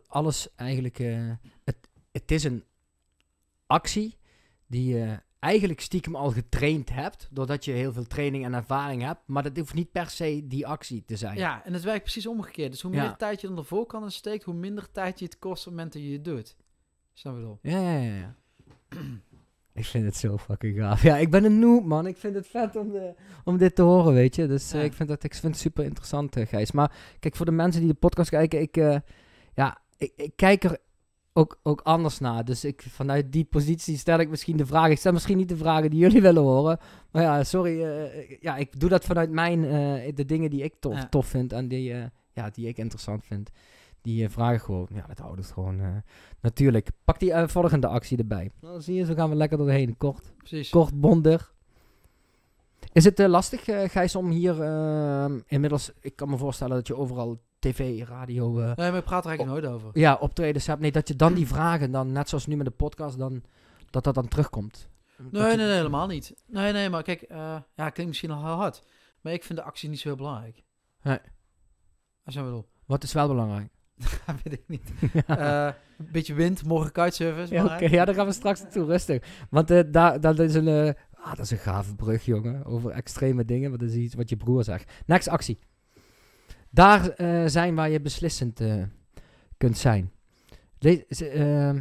alles eigenlijk. Eh, het, het is een actie die je eh, eigenlijk stiekem al getraind hebt, doordat je heel veel training en ervaring hebt, maar dat hoeft niet per se die actie te zijn. Ja, en het werkt precies omgekeerd. Dus hoe meer tijd je dan ervoor kan steekt, hoe minder tijd je het kost op het moment dat je het doet. Snap je wel? Ja, ja, ja. ja. ik vind het zo fucking gaaf. Ja, ik ben een noob, man. Ik vind het vet om, om dit te horen, weet je. Dus eh, ik vind dat ik vind het super interessant, eh, Gijs. Maar kijk, voor de mensen die de podcast kijken, ik, eh, ja, ik, ik kijk er ook, ook anders na. Dus ik, vanuit die positie stel ik misschien de vragen. Ik stel misschien niet de vragen die jullie willen horen. Maar ja, sorry. Eh, eh, ja, ik doe dat vanuit mijn, eh, de dingen die ik tof, tof vind en die, ja, die ik interessant vind. Die vragen gewoon, ja, dat houden het gewoon natuurlijk. Pak die volgende actie erbij. Nou, dan zie je, zo gaan we lekker doorheen. Kort, kort, bondig. Is het lastig, Gijs, om hier ehm, inmiddels... Ik kan me voorstellen dat je overal tv, radio... Eh, nee, maar ik praat er eigenlijk nooit over. Ja, optredens hebt. Nee, dat je dan die vragen dan, net zoals nu met de podcast, dan, dat dat dan terugkomt. Nee, nee, nee, helemaal niet. Nee, nee, maar kijk, eh, ja, klinkt misschien al heel hard. Maar ik vind de actie niet zo heel belangrijk. Nee. Als je bedoel. Wat is wel belangrijk? dat weet ik niet. een eh, beetje wind, morgen kitesurfen. Ja, okay. ja, daar gaan we straks naartoe, rustig. Want uh, daar, dat, is een, ah, dat is een gave brug, jongen. Over extreme dingen, Wat dat is iets wat je broer zegt. Next actie daar eh, zijn waar je beslissend eh, kunt zijn. Eh,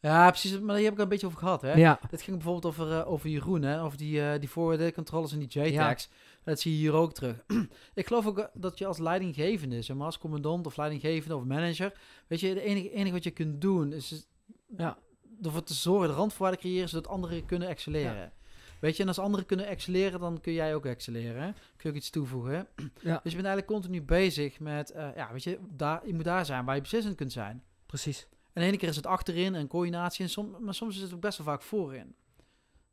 ja, precies. Maar daar heb ik een beetje over gehad. Hè? Ja. Dat ging bijvoorbeeld over, over Jeroen, hè? over die, die controles en die j Ja. Dat zie je hier ook terug. ik geloof ook dat je als leidinggevende, zeg maar als commandant of leidinggevende of manager, weet je, het enige, enige wat je kunt doen is ja. ervoor te zorgen, de randvoorwaarden creëren zodat anderen kunnen excelleren. Weet je, en als anderen kunnen excelleren, dan kun jij ook excelleren. Kun je ook iets toevoegen. Ja. Dus je bent eigenlijk continu bezig met, eh, ja, weet je, daar, je moet daar zijn waar je beslissend kunt zijn. Precies. En de ene keer is het achterin en coördinatie, en maar soms is het ook best wel vaak voorin.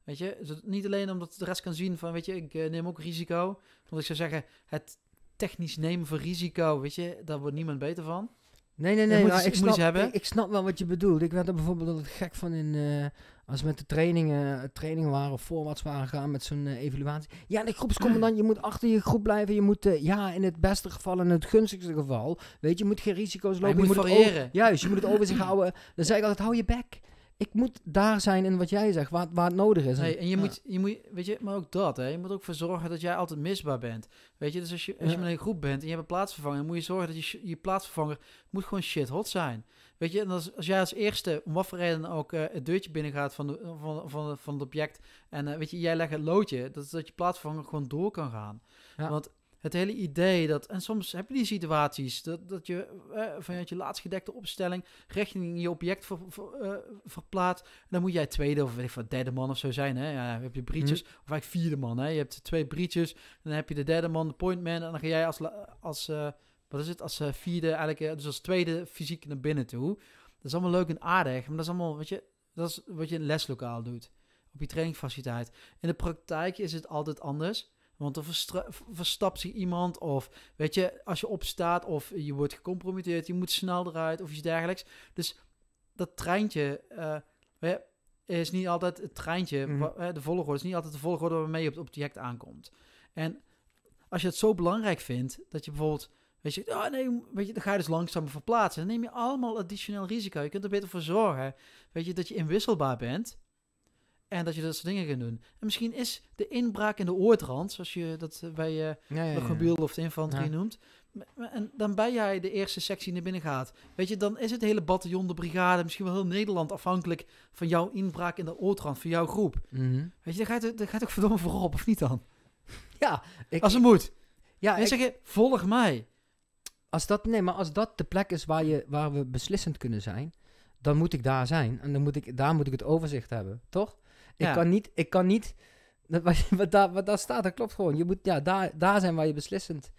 Weet je, dus niet alleen omdat de rest kan zien van, weet je, ik eh, neem ook risico. Want ik zou zeggen, het technisch nemen van risico, weet je, daar wordt niemand beter van. Nee, nee, nee. Nou, ik, snap, ik, snap wel wat je bedoelt. Ik werd er bijvoorbeeld altijd gek van in eh, als we met de trainingen, trainingen waren, voorwaarts waren gegaan met zo'n eh, evaluatie. Ja, de groepscommandant, je moet achter je groep blijven. Je moet, eh, ja, in het beste geval, en het gunstigste geval. Weet je, moet geen risico's lopen. Je, moet, variëren. Juist, je moet het zich houden. Dan zei ik altijd, hou je bek. Ik moet daar zijn in wat jij zegt, waar, waar het nodig is. Nee, en je, moet, je moet, weet je, maar ook dat, hè. Je moet ook voor zorgen dat jij altijd misbaar bent. Weet je, dus als je, als je met een groep bent en je hebt een plaatsvervanger, moet je zorgen dat je, je plaatsvervanger moet gewoon shit hot zijn. Weet je, en als, als jij als eerste, om wat voor reden ook, eh, het deurtje binnengaat van, de, eh, van, van, eh, van het object. En weet je, jij legt het loodje. Dat, dat je plaatsvervanger gewoon door kan gaan. Want het hele idee dat... En soms heb je die situaties. Dat, dat je uh, vanuit je laatst gedekte opstelling richting je object ver, ver, verplaatst. En dan moet jij tweede of weet ik derde man of zo zijn. Hè? Ja, heb je breaches. Mhm. Of eigenlijk vierde man. Hè? Je hebt twee breaches. Dan heb je de derde man, de point man. En dan ga jij als... als wat is het, als eh, vierde eigenlijk, dus als tweede fysiek naar binnen toe. Dat is allemaal leuk en aardig, maar dat is allemaal, wat je, dat is wat je in leslokaal doet. Op je trainingfaciliteit. In de praktijk is het altijd anders. Want er verstapt zich iemand of weet je, als je opstaat of je wordt gecompromitteerd, je moet snel eruit of iets dergelijks. Dus dat treintje eh, is niet altijd het treintje, mhm. de volgorde is niet altijd de volgorde waarmee je op het object aankomt. En als je het zo belangrijk vindt dat je bijvoorbeeld Weet je, oh nee, weet je, dan ga je dus langzamer verplaatsen. Dan neem je allemaal additioneel risico. Je kunt er beter voor zorgen, weet je, dat je inwisselbaar bent. En dat je dat soort dingen kunt doen. En misschien is de inbraak in de oortrand, zoals je dat eh, bij uh, ja, de of de infanterie noemt. En dan ben jij de eerste sectie naar binnen gaat. Weet je, dan is het hele bataljon, de brigade, misschien wel heel Nederland afhankelijk van jouw inbraak in de oordrand, van jouw groep. Mm -hmm. Weet je, daar gaat, je gaat ook verdomme voorop, of niet dan? Ja. Als het moet. Ja, en ik... zeg je, volg mij. Als dat, nee, maar als dat de plek is waar, je, waar we beslissend kunnen zijn, dan moet ik daar zijn. En dan moet ik, daar moet ik het overzicht hebben, toch? Ik kan niet, ik kan niet dat, wat, wat, daar, wat daar staat, dat klopt gewoon. Je moet ja, daar, daar zijn waar je beslissend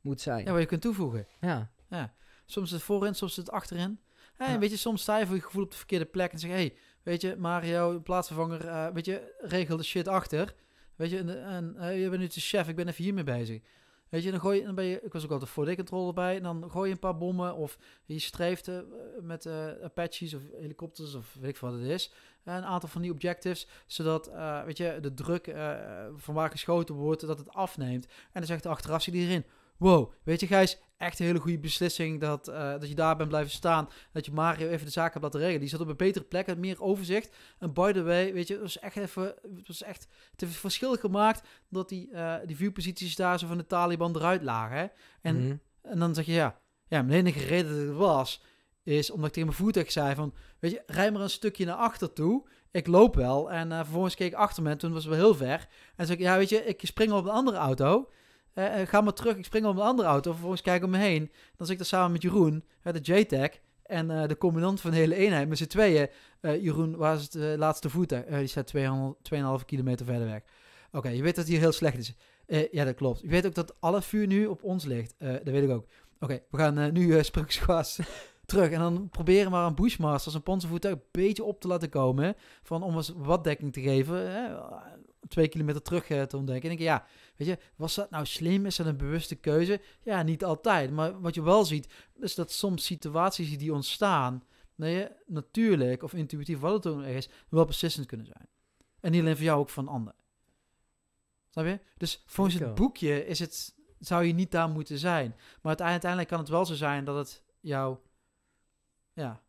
moet zijn. Ja, waar je kunt toevoegen. Ja. ja. Soms het voorin, soms het achterin. En weet je, soms sta je voor je gevoel op de verkeerde plek en zeg hey, weet je, Mario, plaatsvervanger, eh, weet je, regel de shit achter. Weet je, en, eh, je bent nu de chef, ik ben even hiermee bezig. Weet je, dan gooi je, dan ben je, ik was ook altijd voor de controle bij, en dan gooi je een paar bommen of je streeft eh, met uh, Apaches of helikopters of weet ik wat het is. Eh, een aantal van die objectives, zodat weet je, de druk uh, van waar geschoten wordt, dat het afneemt. En dan zegt de achteraf die erin, wow, weet je Gijs, echt een hele goede beslissing dat, eh, dat je daar bent blijven staan. Dat je Mario even de zaak hebt laten regelen. Die zat op een betere plek, had meer overzicht. En by the way, weet je, het was echt even, het was echt te verschil gemaakt dat die, uh, die vuurposities daar zo van de Taliban eruit lagen. Hè? En, mhm. en dan zeg je ja, ja, mijn enige reden dat het was, is omdat ik tegen mijn voertuig zei van, weet je, rij maar een stukje naar achter toe. Ik loop wel. En eh, vervolgens keek ik achter me en toen was het wel heel ver. En zei ik, ja, weet je, ik spring op een andere auto. Eh, eh, ga maar terug, ik spring op een andere auto. Vervolgens kijk ik om me heen. Dan zit ik er samen met Jeroen, de JTAG. En eh, de commandant van de hele eenheid, met z'n tweeën. Jeroen, waar is de laatste voeten? die staat 2,5 kilometer verder weg. Oké, je weet dat hier heel slecht is. ja, dat klopt. Je weet ook dat alle vuur nu op ons ligt. dat weet ik ook. Oké, we gaan nu uh, terug. En dan proberen we maar een Bushmasters, een panzervoertuig, een beetje op te laten komen. Van, om eens wat dekking te geven twee kilometer terug eh, te ontdekken. En ik ja, weet je, was dat nou slim? Is dat een bewuste keuze? Ja, niet altijd. Maar wat je wel ziet, is dat soms situaties die ontstaan, nee nou natuurlijk of intuïtief, wat het ook is, wel beslissend kunnen zijn. En niet alleen voor jou, ook van anderen Snap je? Dus volgens het boekje is het, zou je niet daar moeten zijn. Maar uiteindelijk kan het wel zo zijn dat het jou ja,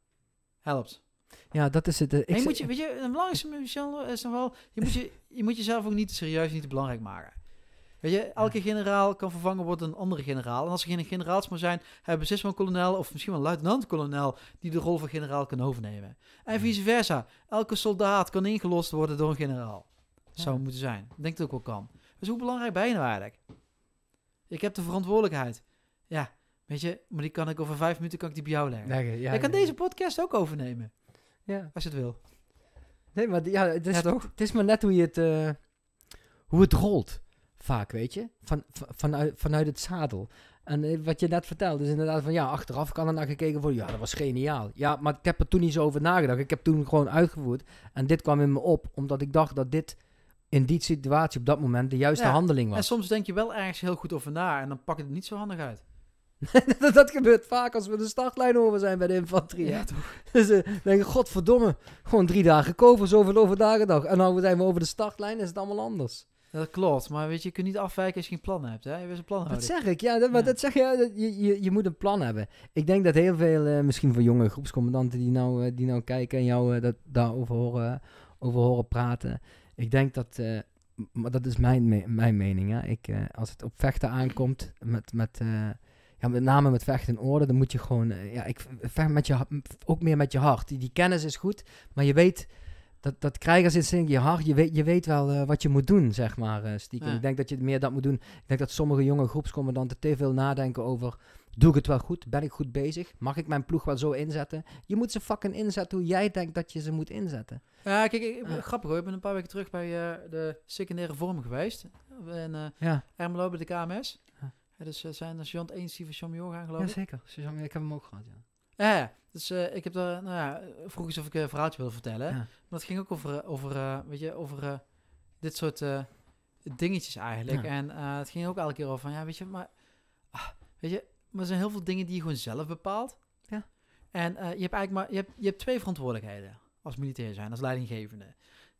helpt. Ja, dat is het. Eh, ik moet je, weet je, een belangrijkste Michel is nog wel... Je moet, je, je moet jezelf ook niet serieus, niet te belangrijk maken. Weet je, elke generaal kan vervangen worden door een andere generaal. En als er geen generaals meer zijn, hebben ze zes van een kolonel of misschien wel een luitenant-kolonel die de rol van generaal kan overnemen. En vice versa. Elke soldaat kan ingelost worden door een generaal. Dat zou moeten zijn. Ik denk dat ook wel kan. Dus hoe belangrijk ben je nou eigenlijk? Ik heb de verantwoordelijkheid. Ja, weet je, maar die kan ik over vijf minuten kan ik die bij jou leggen. ik kan deze podcast ook overnemen. Ja. Als je het wil. Nee, maar ja, het is, toch? Het is maar net hoe je het, eh, hoe het rolt. Vaak, weet je? Van, vanuit, vanuit het zadel. En eh, wat je net vertelde is inderdaad van ja, achteraf kan er naar gekeken worden. Ja, dat was geniaal. Ja, maar ik heb er toen niet zo over nagedacht. Ik heb toen gewoon uitgevoerd. En dit kwam in me op, omdat ik dacht dat dit in die situatie op dat moment de juiste handeling was. En soms denk je wel ergens heel goed over na en dan pak je het niet zo handig uit. dat gebeurt vaak als we de startlijn over zijn bij de infanterie. Ja, toch? Dus uh, denk ik, godverdomme, gewoon drie dagen kopen, zoveel over dagen dag. En nou zijn we over de startlijn, is het allemaal anders. Dat klopt, maar weet je, je kunt niet afwijken als je geen plan hebt. Hè? Je hebt een plan houden. Dat zeg ik, ja, dat, maar dat zeg je, dat, je, je, je, moet een plan hebben. Ik denk dat heel veel, eh, misschien voor jonge groepscommandanten die nou, eh, die nou kijken en jou dat, daarover horen, over horen praten. Ik denk dat maar dat is mijn, mijn mening. Hè. Ik, als het op vechten aankomt met, met, ja, met name met vechten in orde, dan moet je gewoon, eh, ja, ik vecht met je, ook meer met je hart. Die, die kennis is goed, maar je weet, dat, dat krijgersinstinct, je hart, je weet, je weet wel eh, wat je moet doen, zeg maar, uh, stiekem. Ik denk dat je meer dat moet doen. Ik denk dat sommige jonge groepscommandanten te veel nadenken over, doe ik het wel goed? Ben ik goed bezig? Mag ik mijn ploeg wel zo inzetten? Je moet ze fucking inzetten hoe jij denkt dat je ze moet inzetten. Ja, kijk, ik, grappig hoor. Ik ben een paar weken terug bij de secundaire vorm geweest. en ja. Ermelo bij de KMS dus uh, zijn Jean 1 Steven Chamillon gaan, geloof Zeker. Jazeker, ik heb hem ook gehad, ja. dus eh, ik heb daar, nou ja, eh, vroeg eens of ik een verhaaltje wilde vertellen. Ja. Maar dat ging ook over, over weet je, over dit soort dingetjes eigenlijk. Ja. En het ging ook elke keer over van, ja, weet je, maar, ah, weet je, maar er zijn heel veel dingen die je gewoon zelf bepaalt. Ja. En je hebt eigenlijk maar, je hebt, je hebt twee verantwoordelijkheden als militair zijn, als leidinggevende.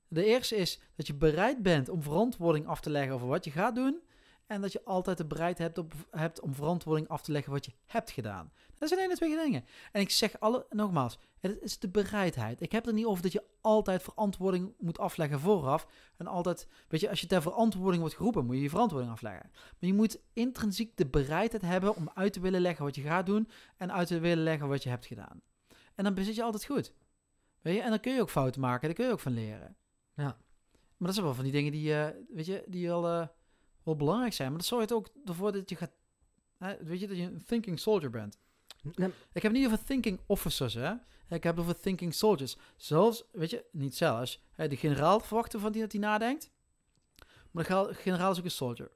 De eerste is dat je bereid bent om verantwoording af te leggen over wat je gaat doen. En dat je altijd de bereid hebt, hebt om verantwoording af te leggen wat je hebt gedaan. Dat zijn één de twee dingen. En ik zeg alle, nogmaals, het is de bereidheid. Ik heb het er niet over dat je altijd verantwoording moet afleggen vooraf. En altijd, weet je, als je ter verantwoording wordt geroepen, moet je je verantwoording afleggen. Maar je moet intrinsiek de bereidheid hebben om uit te willen leggen wat je gaat doen. En uit te willen leggen wat je hebt gedaan. En dan bezit je altijd goed. Weet je, en dan kun je ook fouten maken, daar kun je ook van leren. Ja. Maar dat zijn wel van die dingen die, je, eh, weet je, die je al... Eh, wel belangrijk zijn. Maar dat zorgt ook ervoor dat je gaat... weet je, dat je een thinking soldier bent. Ik heb niet over thinking officers, hè. Ik heb over thinking soldiers. Zelfs, weet je, niet zelfs. Hè, de generaal verwachten van die dat hij nadenkt. Maar de generaal is ook een soldier.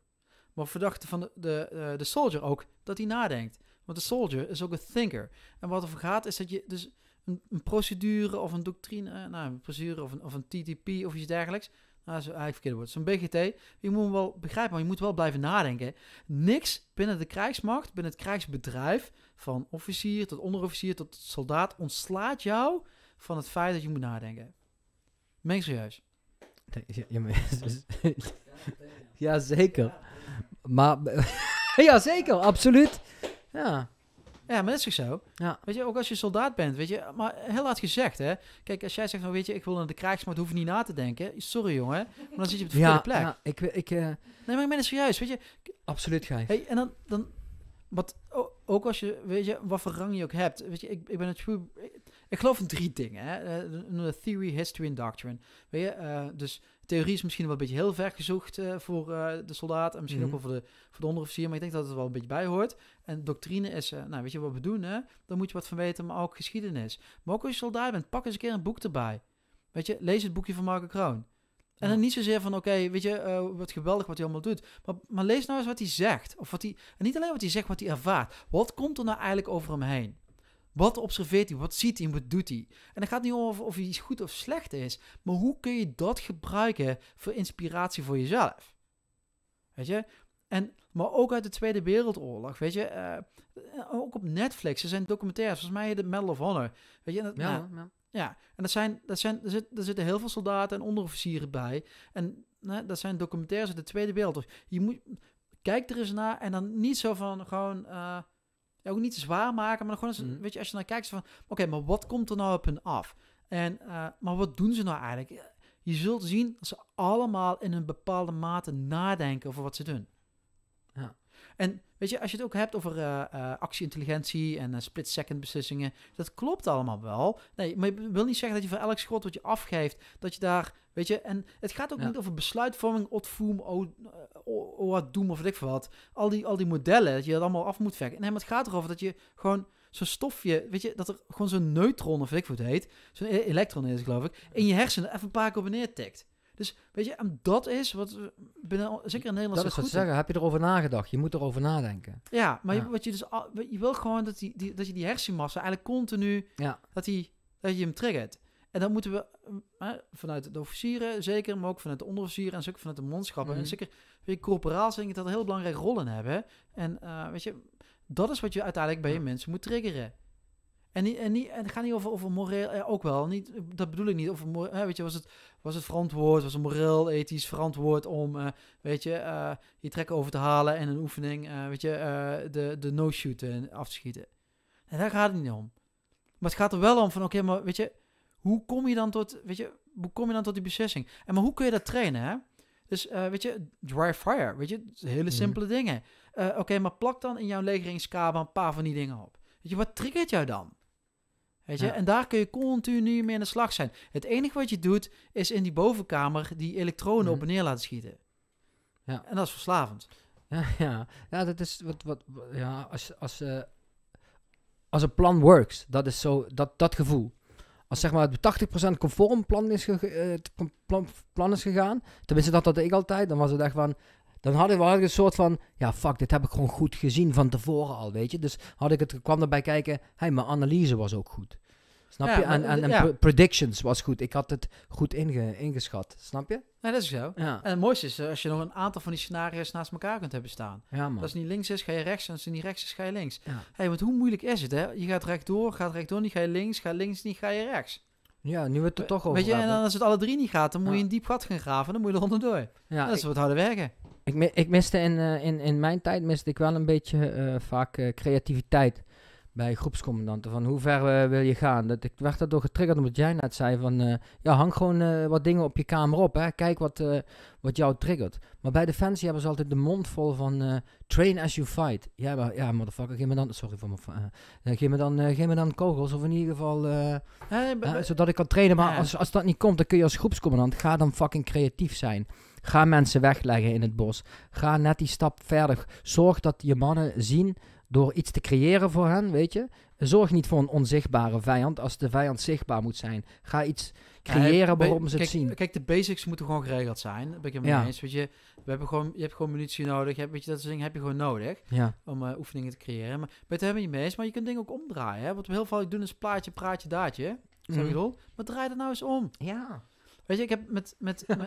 Maar verdachte van de, de, eh, de soldier ook dat hij nadenkt. Want de soldier is ook een thinker. En wat er gaat is dat je dus een, een procedure of een doctrine, eh, nou, een procedure of een, of een TTP of iets dergelijks, nou, ah, dat eigenlijk verkeerd woord. Zo'n BGT, je moet hem wel begrijpen, maar je moet wel blijven nadenken. Niks binnen de krijgsmacht, binnen het krijgsbedrijf, van officier tot onderofficier tot soldaat, ontslaat jou van het feit dat je moet nadenken. Meen serieus? Ja, ja zeker. Maar, ja, zeker, absoluut. Ja. Ja, maar dat is toch zo? Ja. Weet je, ook als je soldaat bent, weet je, maar heel laat gezegd, hè. Kijk, als jij zegt, van weet je, ik wil naar de krijgsmacht, hoef niet na te denken. Sorry, jongen, maar dan zit je op de verkeerde plek. Ja, ik... ik uh... Nee, maar ik ben het serieus, weet je. Absoluut, Gijs. Hey, en dan, dan wat, ook als je, weet je, wat voor rang je ook hebt. Weet je, ik, ik ben het ik geloof in drie dingen. Hè? The eh, theory, history en doctrine. Weet je? Eh, dus theorie is misschien wel een beetje heel ver gezocht eh, voor de soldaat. En misschien ook mhm. wel voor de, voor de onderofficier. Maar ik denk dat het wel een beetje bij hoort. En doctrine is, nou weet je wat we doen hè? Daar moet je wat van weten, maar ook geschiedenis. Maar ook als je soldaat bent, pak eens een keer een boek erbij. Weet je, lees het boekje van Marco Kroon. En dan niet zozeer van, oké, weet je, wat geweldig wat hij allemaal doet. Maar, maar lees nou eens wat hij zegt. Of wat hij, en niet alleen wat hij zegt, wat hij ervaart. Wat komt er nou eigenlijk over hem heen? Wat observeert hij? Wat ziet hij? Wat doet hij? En het gaat niet om of, hij iets goed of slecht is, maar hoe kun je dat gebruiken voor inspiratie voor jezelf? Weet je? En, maar ook uit de Tweede Wereldoorlog, weet je? Eh, ook op Netflix, er zijn documentaires, volgens mij de Medal of Honor. Weet je? ja, ja. ja, en dat zijn, dat zijn, er, er zitten heel veel soldaten en onderofficieren bij. En dat zijn documentaires uit de Tweede Wereldoorlog. Je moet, kijk er eens naar en dan niet zo van gewoon... Eh, ook niet te zwaar maken, maar gewoon eens, mm. weet je, als je naar kijkt van, oké, maar wat komt er nou op hun af? En, eh, maar wat doen ze nou eigenlijk? Je zult zien dat ze allemaal in een bepaalde mate nadenken over wat ze doen. En weet je, als je het ook hebt over uh, uh, actieintelligentie en eh, split-second beslissingen, dat klopt allemaal wel. Nee, maar je wil niet zeggen dat je voor elk schot wat je afgeeft, dat je daar, weet je, en het gaat ook niet over besluitvorming, otvoem, wat doen of wat ik voor wat. Al die, al die modellen, dat je dat allemaal af moet vechten. Nee, maar het gaat erover dat je gewoon zo'n stofje, weet je, dat er gewoon zo'n neutron of ik wat heet, zo'n e-, elektron is geloof ik, in je hersenen even een paar keer op en dus weet je, en dat is wat binnen, zeker in Nederland. Dat is wat te zeggen. Heb je erover nagedacht? Je moet erover nadenken. Ja, maar wat je dus al, je wil gewoon dat, die, die, dat je die hersenmassa eigenlijk continu ja. dat, die, dat je hem triggert. En dan moeten we hè, eh, eh, vanuit de officieren zeker, maar ook vanuit de onderofficieren en zeker vanuit de manschappen En mhm. zeker, weer je, corporaals denk ik dat een heel belangrijke rollen hebben. En eh, weet je, dat is wat je uiteindelijk bij je mensen moet triggeren. En, niet, en, en het gaat niet over, over moreel, eh, ook wel, niet, dat bedoel ik niet. Over, hè, weet je, was het, was het verantwoord, was het moreel, ethisch verantwoord om, eh, weet je, uh, je trekken over te halen en een oefening, weet je, de, de no-shoot af te schieten. En daar gaat het niet om. Maar het gaat er wel om van, oké, maar weet je, hoe kom je dan tot, weet je, hoe kom je dan tot die beslissing? En maar hoe kun je dat trainen, hè? Dus, weet je, dry fire, weet je, hele mhm. simpele dingen. oké, maar plak dan in jouw legeringskamer een paar van die dingen op. Weet je, wat triggert jou dan? Weet je? En daar kun je continu mee aan de slag zijn. Het enige wat je doet, is in die bovenkamer die elektronen mhm. op en neer laten schieten. Ja. En dat is verslavend. Ja, ja. ja dat is wat, wat ja, als, als, eh, als een plan works, dat is zo, dat, dat gevoel. Als zeg maar 80% conform plan is, eh, plan, plan is gegaan, tenminste dat had ik altijd, dan was het echt van, dan had ik wel een soort van, ja fuck, dit heb ik gewoon goed gezien van tevoren al, weet je. Dus had ik het, kwam erbij kijken, hé, hey, mijn analyse was ook goed. Snap je? En, en, predictions was goed. Ik had het goed ingeschat. Snap je? Ja, dat is zo. En het mooiste is eh, als je nog een aantal van die scenario's naast elkaar kunt hebben staan. Als het niet links is, ga je rechts. En als het niet rechts is, ga je links. Hey, want hoe moeilijk is het, hè? Je gaat rechtdoor, gaat rechtdoor niet, ga je links. Ga links niet, ga je rechts. Ja, nu we het er toch over Weet je, en als het alle drie niet gaat, dan moet je een diep gat gaan graven. Dan moet je er onderdoor. Ja, dat is wat harder werken. Ik, ik miste in, eh, in, in mijn tijd miste ik wel een beetje eh, vaak eh, creativiteit bij groepscommandanten. Van hoe ver eh, wil je gaan? Dat, ik werd daardoor getriggerd omdat jij net zei van... Eh, ja, hang gewoon eh, wat dingen op je kamer op. Hè. Kijk wat, wat jou triggert. Maar bij Defensie hebben ze altijd de mond vol van... train as you fight. Ja, maar, ja motherfucker, geef me dan... Sorry voor mijn... geef, me dan, geef me dan kogels of in ieder geval... zodat ik kan trainen. Maar als, als dat niet komt, dan kun je als groepscommandant... Ga dan fucking creatief zijn. Ga mensen wegleggen in het bos. Ga net die stap verder. Zorg dat je mannen zien door iets te creëren voor hen, weet je. Zorg niet voor een onzichtbare vijand. Als de vijand zichtbaar moet zijn, ga iets creëren waarom ze het zien. Kijk, de basics moeten gewoon geregeld zijn. Dat ben ik helemaal ja. eens. Weet je, we hebben gewoon, je hebt gewoon munitie nodig. Je hebt, weet je, dat soort dingen heb je gewoon nodig ja. om eh, oefeningen te creëren. Maar ben het helemaal niet mee eens. Maar je kunt dingen ook omdraaien. Hè? Wat we heel vaak doen is plaatje, praatje, daadje. Zeg mm. ik bedoel? Maar draai dat nou eens om. Ja. Weet je, ik heb met, met,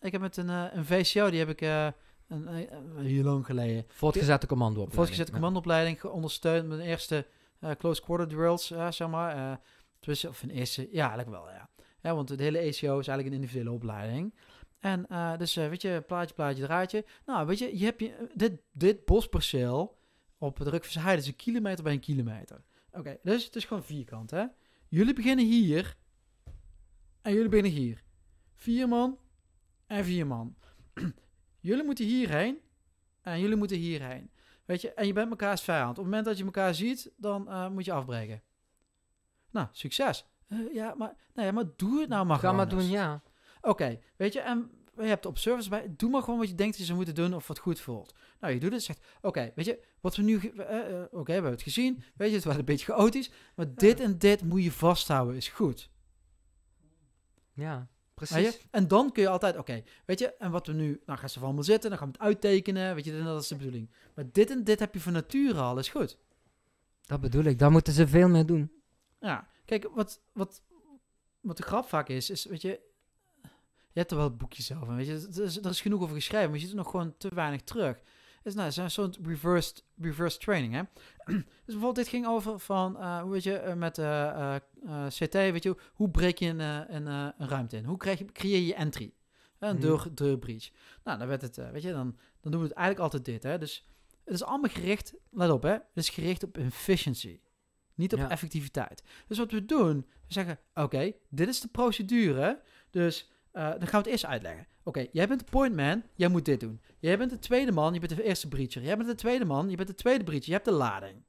ik heb met een, eh, een VCO, die heb ik... Eh, een, hier eh, lang geleden. Voortgezette commandoopleiding. Voortgezette commandoopleiding, ondersteund met de eerste eh, close quarter drills, eh, zeg maar. tussen, of een eerste, ja, eigenlijk wel, ja. ja. Want het hele ACO e is eigenlijk een individuele opleiding. En dus, weet je, plaatje, plaatje, draadje. Nou, weet je, je hebt je, dit, dit bosperceel op de Rukverse is een kilometer bij een kilometer. Oké, dus het is gewoon vierkant, hè. Jullie beginnen hier en jullie beginnen hier. Vier man en vier man. Jullie moeten hierheen en jullie moeten hierheen. Weet je, en je bent mekaars vijand. Op het moment dat je elkaar ziet, dan eh, moet je afbreken. Nou, succes. Eh, ja, maar, nou maar doe het nou maar Ga maar doen, ja. Oké, weet je, en je hebt op service bij. Doe maar gewoon wat je denkt dat je zou moeten doen of wat goed voelt. Nou, je doet het. Zegt, oké, weet je, wat we nu. Eh, oké, okay, we hebben het gezien. Weet je, het was een beetje chaotisch. Maar dit en dit moet je vasthouden, is goed. Ja. En dan kun je altijd, oké, weet je, en wat we nu, nou gaan ze van allemaal zitten, dan gaan we het uittekenen, weet je, dat is de bedoeling. Maar dit en dit heb je van nature al, is goed. Dat bedoel ik, daar moeten ze veel meer doen. Ja, kijk, wat, wat, wat de grap vaak is, is, weet je, je hebt er wel het boekje zelf en weet je, er is, er is genoeg over geschreven, maar je ziet er nog gewoon te weinig terug. Dus nou, is nou, zo'n reversed, reverse training. Hè? dus bijvoorbeeld, dit ging over van, eh, hoe weet je, eh, met eh, CT, weet je, hoe breek je een, een, een ruimte in? Hoe krijg je, creëer je entry? Een mhm. Door de breach. Nou, dan werd het, weet je, dan, dan doen we het eigenlijk altijd dit. Hè? Dus het is allemaal gericht, let op hè, het is gericht op efficiency. Niet op effectiviteit. Dus wat we doen, we zeggen, oké, dit is de procedure. Dus eh, dan gaan we het eerst uitleggen. Oké, jij bent de point man, jij moet dit doen. Jij bent de tweede man, je bent de eerste breacher. Jij bent de tweede man, je bent de tweede breacher. Je hebt de lading.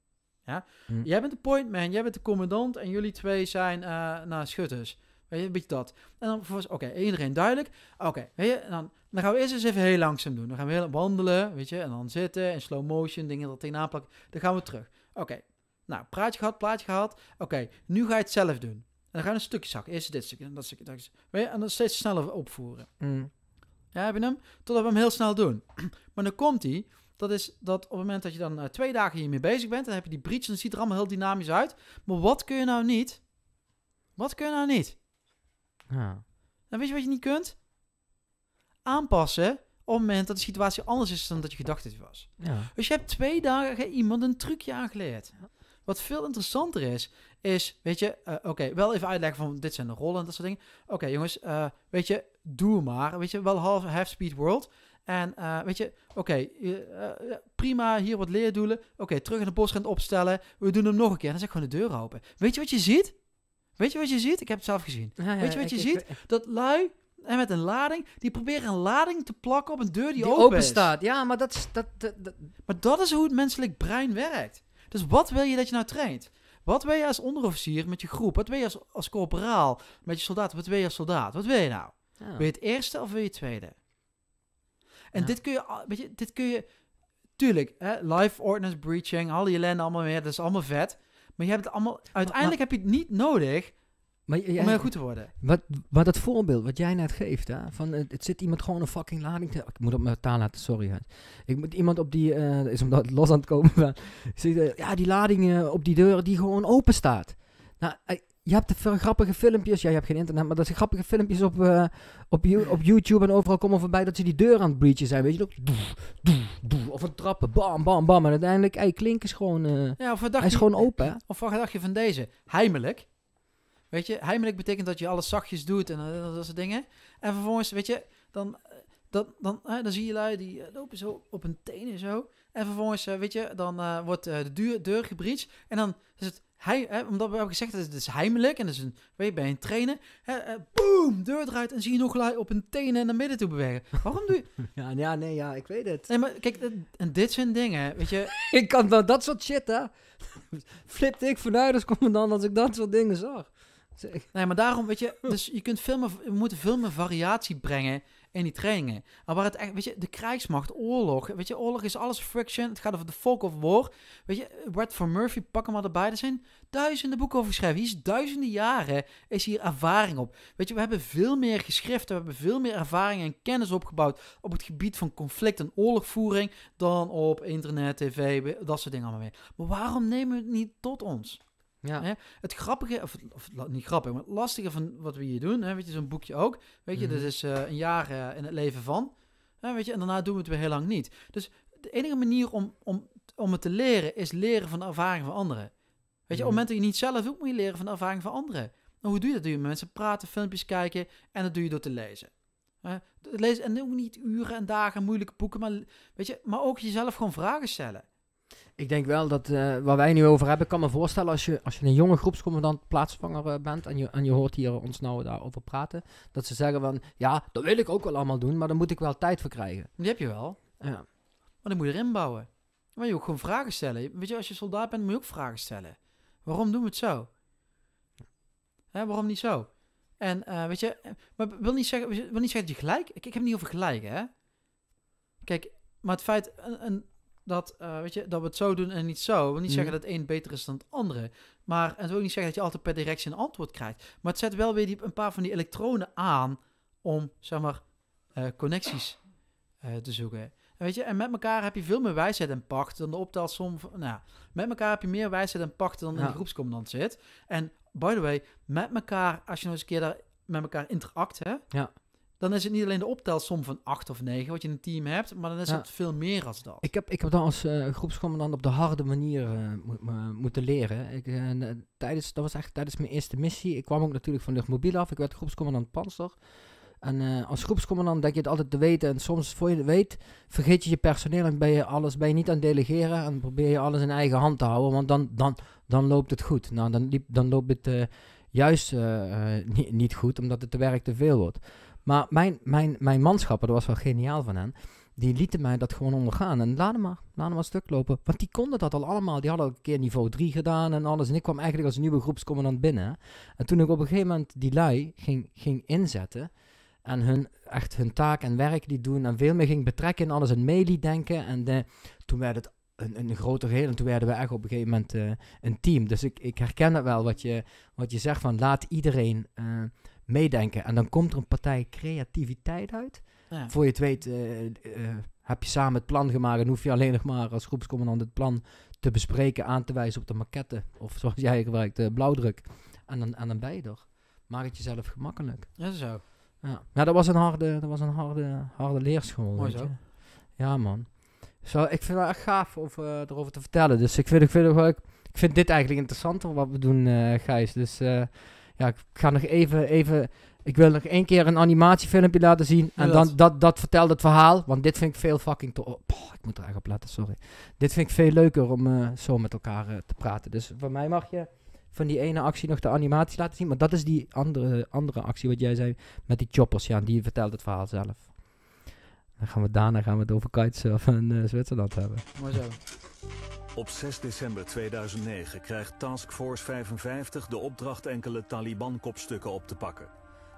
Ja? Hm. Jij bent de point man, jij bent de commandant en jullie twee zijn uh, nou, schutters. Weet je, een beetje dat. En dan vervolgens, oké, iedereen duidelijk. Oké, dan, dan gaan we eerst eens even heel langzaam doen. Dan gaan we heel wandelen, weet je, en dan zitten in slow motion, dingen dat tegenaan plakken. Dan gaan we terug. Oké, nou, praatje gehad, plaatje gehad. Oké, nu ga je het zelf doen dan gaan we een stukje zakken. Eerst dit stukje, dan dat stukje, dat En dan steeds sneller opvoeren. Mm. Ja, heb je hem? Totdat we hem heel snel doen. maar dan komt hij. Dat is dat op het moment dat je dan eh, twee dagen hiermee bezig bent, dan heb je die breach en dan ziet er allemaal heel dynamisch uit. Maar wat kun je nou niet? Wat kun je nou niet? Ja. Dan weet je wat je niet kunt? Aanpassen op het moment dat de situatie anders is dan dat je gedacht dat het was. Ja. Dus je hebt twee dagen iemand een trucje aangeleerd. Ja. Wat veel interessanter is, is, weet je, eh, oké, wel even uitleggen van dit zijn de rollen en dat soort dingen. Oké, jongens, eh, weet je, doe maar. Weet je, wel half half speed world. En eh, weet je, oké, prima, hier wat leerdoelen. Oké, terug in de bos gaan opstellen. We doen hem nog een keer. En dan zet ik gewoon de deur open. Weet je wat je ziet? Weet je wat je ziet? Ik heb het zelf gezien. weet je wat je ziet? dat lui en met een lading. Die proberen een lading te plakken op een deur die, open, staat. Ja, maar dat, is, dat, Maar dat is hoe het menselijk brein werkt. Dus wat wil je dat je nou traint? Wat wil je als onderofficier met je groep? Wat wil je als, als corporaal met je soldaat? Wat wil je als soldaat? Wat wil je nou? Oh. Wil je het eerste of wil je het tweede? En dit kun je, weet je, dit kun je, tuurlijk, hè, life ordinance breaching, al die ellende allemaal weer, dat is allemaal vet. Maar je hebt het allemaal, uiteindelijk heb je het niet nodig maar om goed te worden. Wat, wat dat voorbeeld wat jij net geeft, hè, van het, zit iemand gewoon een fucking lading te... Ik moet op mijn taal laten, sorry. Hè. Ik moet iemand op die, eh, is omdat los aan het komen, maar, eh, ja, die lading eh, op die deur die gewoon open staat. Nou, je hebt de grappige filmpjes, jij hebt geen internet, maar dat zijn grappige filmpjes op, op, op, YouTube en overal komen voorbij dat ze die deur aan het breachen zijn, weet je nog? of een trappen, bam, bam, bam. En uiteindelijk, klink is gewoon, ja, of hij is gewoon open. Of wat dacht je van deze? Heimelijk. Weet je, heimelijk betekent dat je alles zachtjes doet en eh, dat soort dingen. En vervolgens, weet je, dan, eh, dan, eh, dan zie je lui die lopen zo op hun tenen zo. En vervolgens, weet je, dan wordt de deur, deur En dan is het hij, omdat we hebben gezegd, dat het is heimelijk en dat is een, weet je, bij een trainen. Hè, boom, deur eruit en zie je nog lui op een tenen naar midden toe bewegen. Waarom doe je... Ja, nee, ja, ik weet het. Nee, maar kijk, en dit zijn dingen, weet je... ik kan dat, dat soort shit, hè. Flipte ik vanuit als commandant als ik dat soort dingen zag. Nee, maar daarom, weet je, dus je kunt veel meer, we moeten veel meer variatie brengen in die trainingen. Maar waar het echt, weet je, de krijgsmacht, oorlog, weet je, oorlog is alles friction, het gaat over de folk of war. Weet je, Bradford Murphy, pak hem maar erbij, er zijn duizenden boeken over geschreven. Hier is duizenden jaren, is hier ervaring op. Weet je, we hebben veel meer geschriften, we hebben veel meer ervaring en kennis opgebouwd op het gebied van conflict en oorlogvoering dan op internet, tv, dat soort dingen allemaal meer. Maar waarom nemen we het niet tot ons? Ja. Het grappige, of, of, niet grappig, maar het lastige van wat we hier doen, hè? weet je, zo'n boekje ook. Weet je, mhm. dat is eh, een jaar eh, in het leven van. Hè? Weet je, en daarna doen we het weer heel lang niet. Dus de enige manier om, om, om het te leren is leren van de ervaring van anderen. Weet je, op het mhm. moment dat je niet zelf doet, moet je leren van de ervaring van anderen. En hoe doe je dat? Doe je met mensen praten, filmpjes kijken en dat doe je door te lezen. lezen en ook niet uren en dagen moeilijke boeken, maar, weet je, maar ook jezelf gewoon vragen stellen. Ik denk wel dat uh, waar wij nu over hebben, ik kan me voorstellen als je, als je een jonge groepscommandant plaatsvanger eh, bent en je, en je hoort hier ons nou daarover praten, dat ze zeggen van ja, dat wil ik ook wel allemaal doen, maar dan moet ik wel tijd voor krijgen. Die heb je wel. Ja. Maar dan moet je erin bouwen. Maar je ook gewoon vragen stellen. Weet je, als je soldaat bent, moet je ook vragen stellen. Waarom doen we het zo? Hè, waarom niet zo? En eh, weet je, maar wil niet zeggen, wil niet zeggen dat je gelijk. Ik, ik heb het niet over gelijk, hè? Kijk, maar het feit, een, een dat, eh, weet je, dat we het zo doen en niet zo. we niet zeggen mhm. dat het een beter is dan het andere. Maar het wil niet zeggen dat je altijd per directie een antwoord krijgt. Maar het zet wel weer diep een paar van die elektronen aan om, zeg maar, eh, connecties eh, te zoeken. En weet je, en met elkaar heb je veel meer wijsheid en pacht dan de optelsom. Van, nou, met elkaar heb je meer wijsheid en pacht dan in de groepscommandant zit. En by the way, met elkaar, als je nou eens een keer daar met elkaar interact, hè, ja dan is het niet alleen de optelsom van 8 of 9 wat je in een team hebt, maar dan is het veel meer als dat. Ik heb, ik heb dan als eh, groepscommandant op de harde manier eh, moeten leren. Ik, eh, tijdens, dat was echt tijdens mijn eerste missie. Ik kwam ook natuurlijk van luchtmobiel af. Ik werd groepscommandant panzer. En als groepscommandant denk je het altijd te weten. En soms, voor je weet, vergeet je je personeel en ben je, alles, ben je niet aan het delegeren. En probeer je alles in eigen hand te houden, want dan, dan, dan loopt het goed. Nou, dan, liep, dan loopt het juist niet, niet goed, omdat het te werk te veel wordt. Maar mijn, mijn, mijn manschappen, dat was wel geniaal van hen. Die lieten mij dat gewoon ondergaan. En laat hem maar, laat hem maar stuk lopen. Want die konden dat al allemaal. Die hadden al een keer niveau 3 gedaan en alles. En ik kwam eigenlijk als nieuwe groepscommandant binnen. En toen ik op een gegeven moment die lui ging, ging inzetten en hun, echt hun taak en werk die doen en veel meer ging betrekken in alles en meelie denken. En de, toen werd het een, een groter geheel en toen werden we echt op een gegeven moment eh, een team. Dus ik, ik herken dat wel wat je, wat je zegt van laat iedereen eh, meedenken. En dan komt er een partij creativiteit uit. Voor je het weet eh, eh, heb je samen het plan gemaakt en hoef je alleen nog maar als groepscommandant het plan te bespreken, aan te wijzen op de maquette. Of zoals jij gebruikt, de eh, blauwdruk. En dan, en dan ben je er. Maak het jezelf gemakkelijk. Ja, zo. Ja, ja dat was een harde, dat was een harde, harde leerschool. Mooi zo. Ja, man. Zo, ik vind het echt gaaf om erover te vertellen. Dus ik vind, ik, vind, ik, ik vind dit eigenlijk interessanter wat we doen, Gijs. Dus ja, ik ga nog even, even, ik wil nog één keer een animatiefilmpje laten zien. En dat. dan dat, dat vertelt het verhaal, want dit vind ik veel fucking tof. Oh, ik moet er echt op letten, sorry. Dit vind ik veel leuker om eh, zo met elkaar eh, te praten. Dus voor mij mag je van die ene actie nog de animatie laten zien. Maar dat is die andere, andere actie wat jij zei met die choppers. Ja, die vertelt het verhaal zelf. Dan gaan we daarna gaan we het over kitesurfen in uh, Zwitserland hebben. Mooi zo. Op 6 december 2009 krijgt Task Force 55 de opdracht enkele Taliban-kopstukken op te pakken.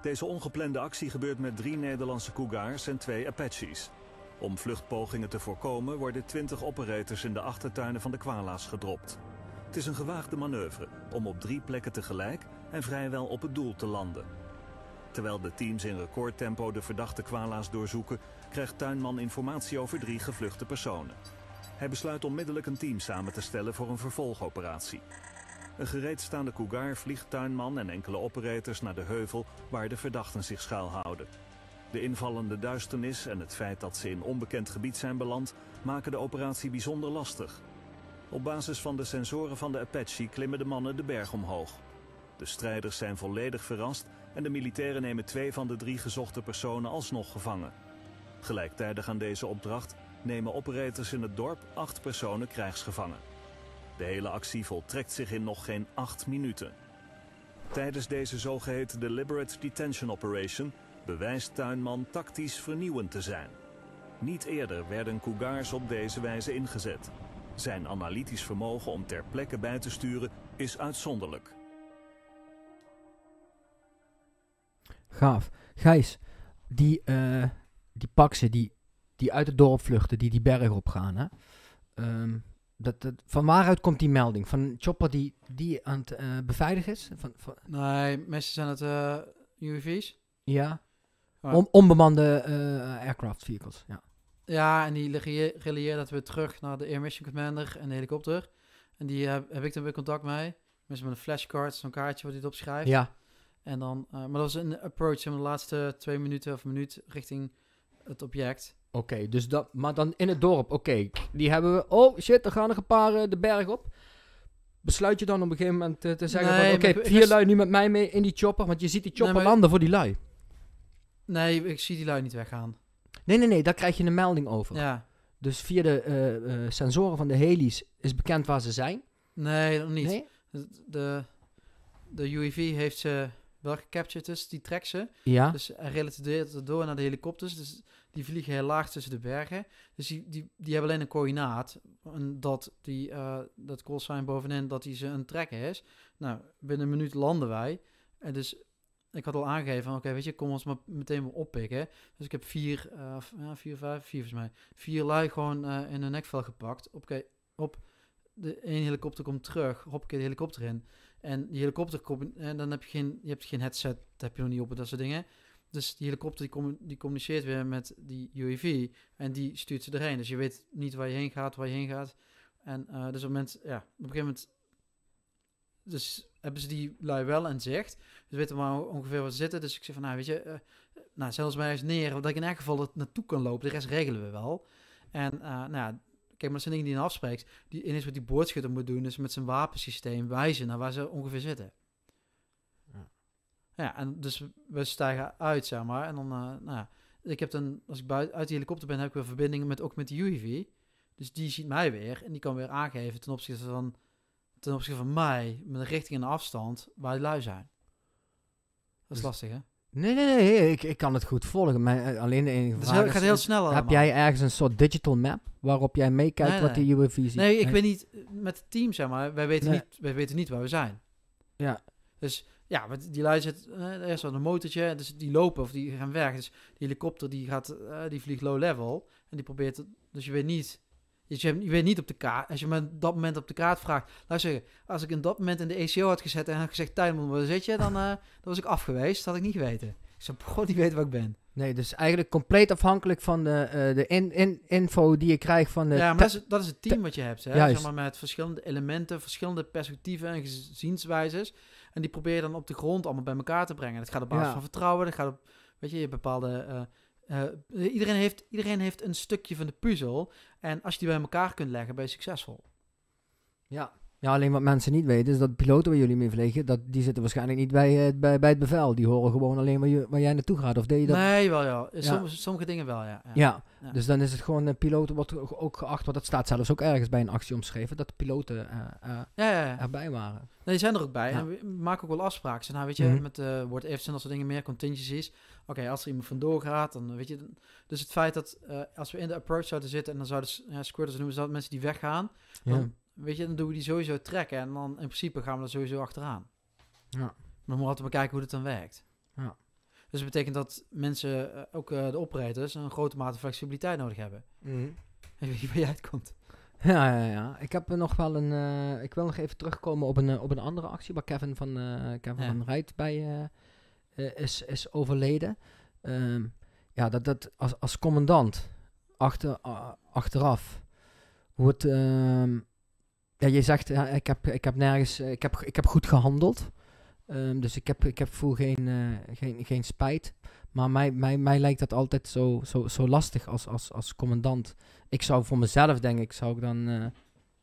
Deze ongeplande actie gebeurt met drie Nederlandse Cougars en twee Apaches. Om vluchtpogingen te voorkomen worden 20 operators in de achtertuinen van de Kwala's gedropt. Het is een gewaagde manoeuvre om op drie plekken tegelijk en vrijwel op het doel te landen. Terwijl de teams in recordtempo de verdachte Kwala's doorzoeken... krijgt Tuinman informatie over drie gevluchte personen. Hij besluit onmiddellijk een team samen te stellen voor een vervolgoperatie. Een gereedstaande cougar vliegt tuinman en enkele operators naar de heuvel waar de verdachten zich schuilhouden. De invallende duisternis en het feit dat ze in onbekend gebied zijn beland maken de operatie bijzonder lastig. Op basis van de sensoren van de Apache klimmen de mannen de berg omhoog. De strijders zijn volledig verrast en de militairen nemen twee van de drie gezochte personen alsnog gevangen. Gelijktijdig aan deze opdracht nemen operators in het dorp acht personen krijgsgevangen. De hele actie voltrekt zich in nog geen acht minuten. Tijdens deze zogeheten Deliberate Detention Operation bewijst Tuinman tactisch vernieuwend te zijn. Niet eerder werden cougars op deze wijze ingezet. Zijn analytisch vermogen om ter plekke bij te sturen is uitzonderlijk. Gaaf. Gijs, die, uh, die paksen die die uit het dorp vluchten, die die berg op gaan. Hè? Um, dat, dat, van waaruit komt die melding? Van Chopper die, die aan het eh, beveiligen is? Van, van nee, mensen zijn het uh, eh, UAV's. Ja. Oh. onbemande eh, aircraft vehicles, ja. Ja, en die relieer dat we terug naar de Air Mission Commander en de helikopter. En die heb, heb ik dan weer contact mee. Mensen met een flashcard, zo'n kaartje wat erop opschrijft. Ja. En dan, maar dat was een approach in de laatste twee minuten of minuut richting het object. Oké, dus dat, maar dan in het dorp, oké, die hebben we, oh shit, er gaan nog een paar eh, de berg op. Besluit je dan op een gegeven moment eh, te zeggen, van, oké, vier dus- lui nu met mij mee in die chopper, want je ziet die chopper landen voor die lui. Nee, ik zie die lui niet weggaan. Nee, nee, nee, daar krijg je een melding over. Ja. Dus via de eh, sensoren van de helis is bekend waar ze zijn. Nee, nog niet. De, de UAV heeft ze wel gecaptured, dus die trekt ze. Ja. Dus hij relativeert het door naar de helikopters. Dus die vliegen heel laag tussen de bergen. Dus die, die, die hebben alleen een coördinaat. En dat die, uh, dat callsign bovenin, dat die ze een trekken is. Nou, binnen een minuut landen wij. En dus ik had al aangegeven, oké, weet je, kom ons maar meteen maar oppikken. Dus ik heb vier, uh, ja, vier, vijf, vier volgens mij, vier lui gewoon eh, in een nekvel gepakt. Oké, op de één helikopter komt terug, hopkeer de helikopter in. En die helikopter komt, en dan heb je geen, je hebt geen headset, dat heb je nog niet op dat soort dingen. Dus die helikopter die, communiceert weer met die UAV en die stuurt ze erheen. Dus je weet niet waar je heen gaat, waar je heen gaat. En eh, dus op, het ja, een gegeven moment dus hebben ze die lui wel en zegt. Dus we weten maar ongeveer waar ze zitten. Dus ik zeg van, nou weet je, eh, nou, zelfs mij eens neer, dat ik in elk geval het naartoe kan lopen. De rest regelen we wel. En eh, nou kijk, maar dat zijn dingen die je afspreekt. Die ineens wat die boordschutter moet doen, is dus met zijn wapensysteem wijzen naar waar ze ongeveer zitten. Ja, en dus we stijgen uit, zeg maar. En dan, eh, nou ja, ik heb dan, als ik buiten, uit de helikopter ben, heb ik weer verbindingen met, ook met de UAV. Dus die ziet mij weer en die kan weer aangeven ten opzichte van, ten opzichte van mij, met richting en de afstand, waar die lui zijn. Dat is dus lastig, hè? Nee, nee, nee, ik, ik kan het goed volgen. Maar eh, alleen de enige dus vraag het gaat heel snel Heb jij ergens een soort digital map waarop jij meekijkt wat de UAV ziet? Nee, ik weet niet, eh, met het team, zeg maar, wij weten, niet, wij weten niet waar we zijn. Ja. Dus ja, want die lui zit eerst eh, wel een motortje, dus die lopen of die gaan weg. Dus die helikopter die, gaat, eh, die vliegt low level en die probeert het. Dus je weet niet. Dus je, je weet niet op de kaart. Als je me dat moment op de kaart vraagt. Laat zeggen, als ik in dat moment in de ECO had gezet en had gezegd: Tijmen, waar zit je? Dan, eh, dan was ik afgeweest Dat had ik niet weten Ik zou gewoon niet weten waar ik ben. Nee, dus eigenlijk compleet afhankelijk van de, de in, in, info die je krijgt van de... Ja, maar dat is, dat is het team wat je hebt, hè? Zeg maar met verschillende elementen, verschillende perspectieven en gezienswijzes. En die probeer je dan op de grond allemaal bij elkaar te brengen. Dat gaat op basis van vertrouwen. Dat gaat op, weet je, je bepaalde. Eh, eh, iedereen, heeft, iedereen heeft een stukje van de puzzel. En als je die bij elkaar kunt leggen, ben je succesvol. Ja, ja, alleen wat mensen niet weten is dat piloten waar jullie mee vliegen, dat, die zitten waarschijnlijk niet bij, het eh, bij, het bevel. Die horen gewoon alleen waar, je, waar jij naartoe gaat. Of deed je dat? Nee, wel ja. Sommige, sommige dingen wel, ja. ja. dus dan is het gewoon, een eh, piloot wordt ook geacht, want dat staat zelfs ook ergens bij een actie omschreven, dat de piloten eh, erbij waren. Nee, die zijn er ook bij. En we maken ook wel afspraken. Nou, weet je, mhm. met uh, wordt ifs en dat soort dingen meer, contingencies. Oké, als er iemand vandoor gaat, dan weet je... Dan, dus het feit dat als we in de approach zouden zitten en dan zouden ja, squirters noemen, dat mensen die weggaan, dan weet je, dan doen we die sowieso trekken. En dan in principe gaan we er sowieso achteraan. Ja. Maar we moeten bekijken hoe dat dan werkt. Ja. Dus dat betekent dat mensen, eh, ook eh, de operators, een grote mate flexibiliteit nodig hebben. Mm. En weet je waar je uitkomt. Ja, ja, ja. Ik heb nog wel een. Eh, ik wil nog even terugkomen op een, op een andere actie waar Kevin van, uh, Kevin van Rijt bij is, is overleden. Ehm, ja, dat, dat als, als commandant achter, achteraf. Hoe het. Ehm, ja, je zegt, ja, ik, heb, ik heb nergens, eh, ik heb, ik heb goed gehandeld. Ehm, dus ik heb, ik heb voel geen, eh, geen, geen spijt. Maar mij, mij, mij lijkt dat altijd zo, zo, zo lastig als, als, als commandant. Ik zou voor mezelf, denk ik, zou ik dan eh,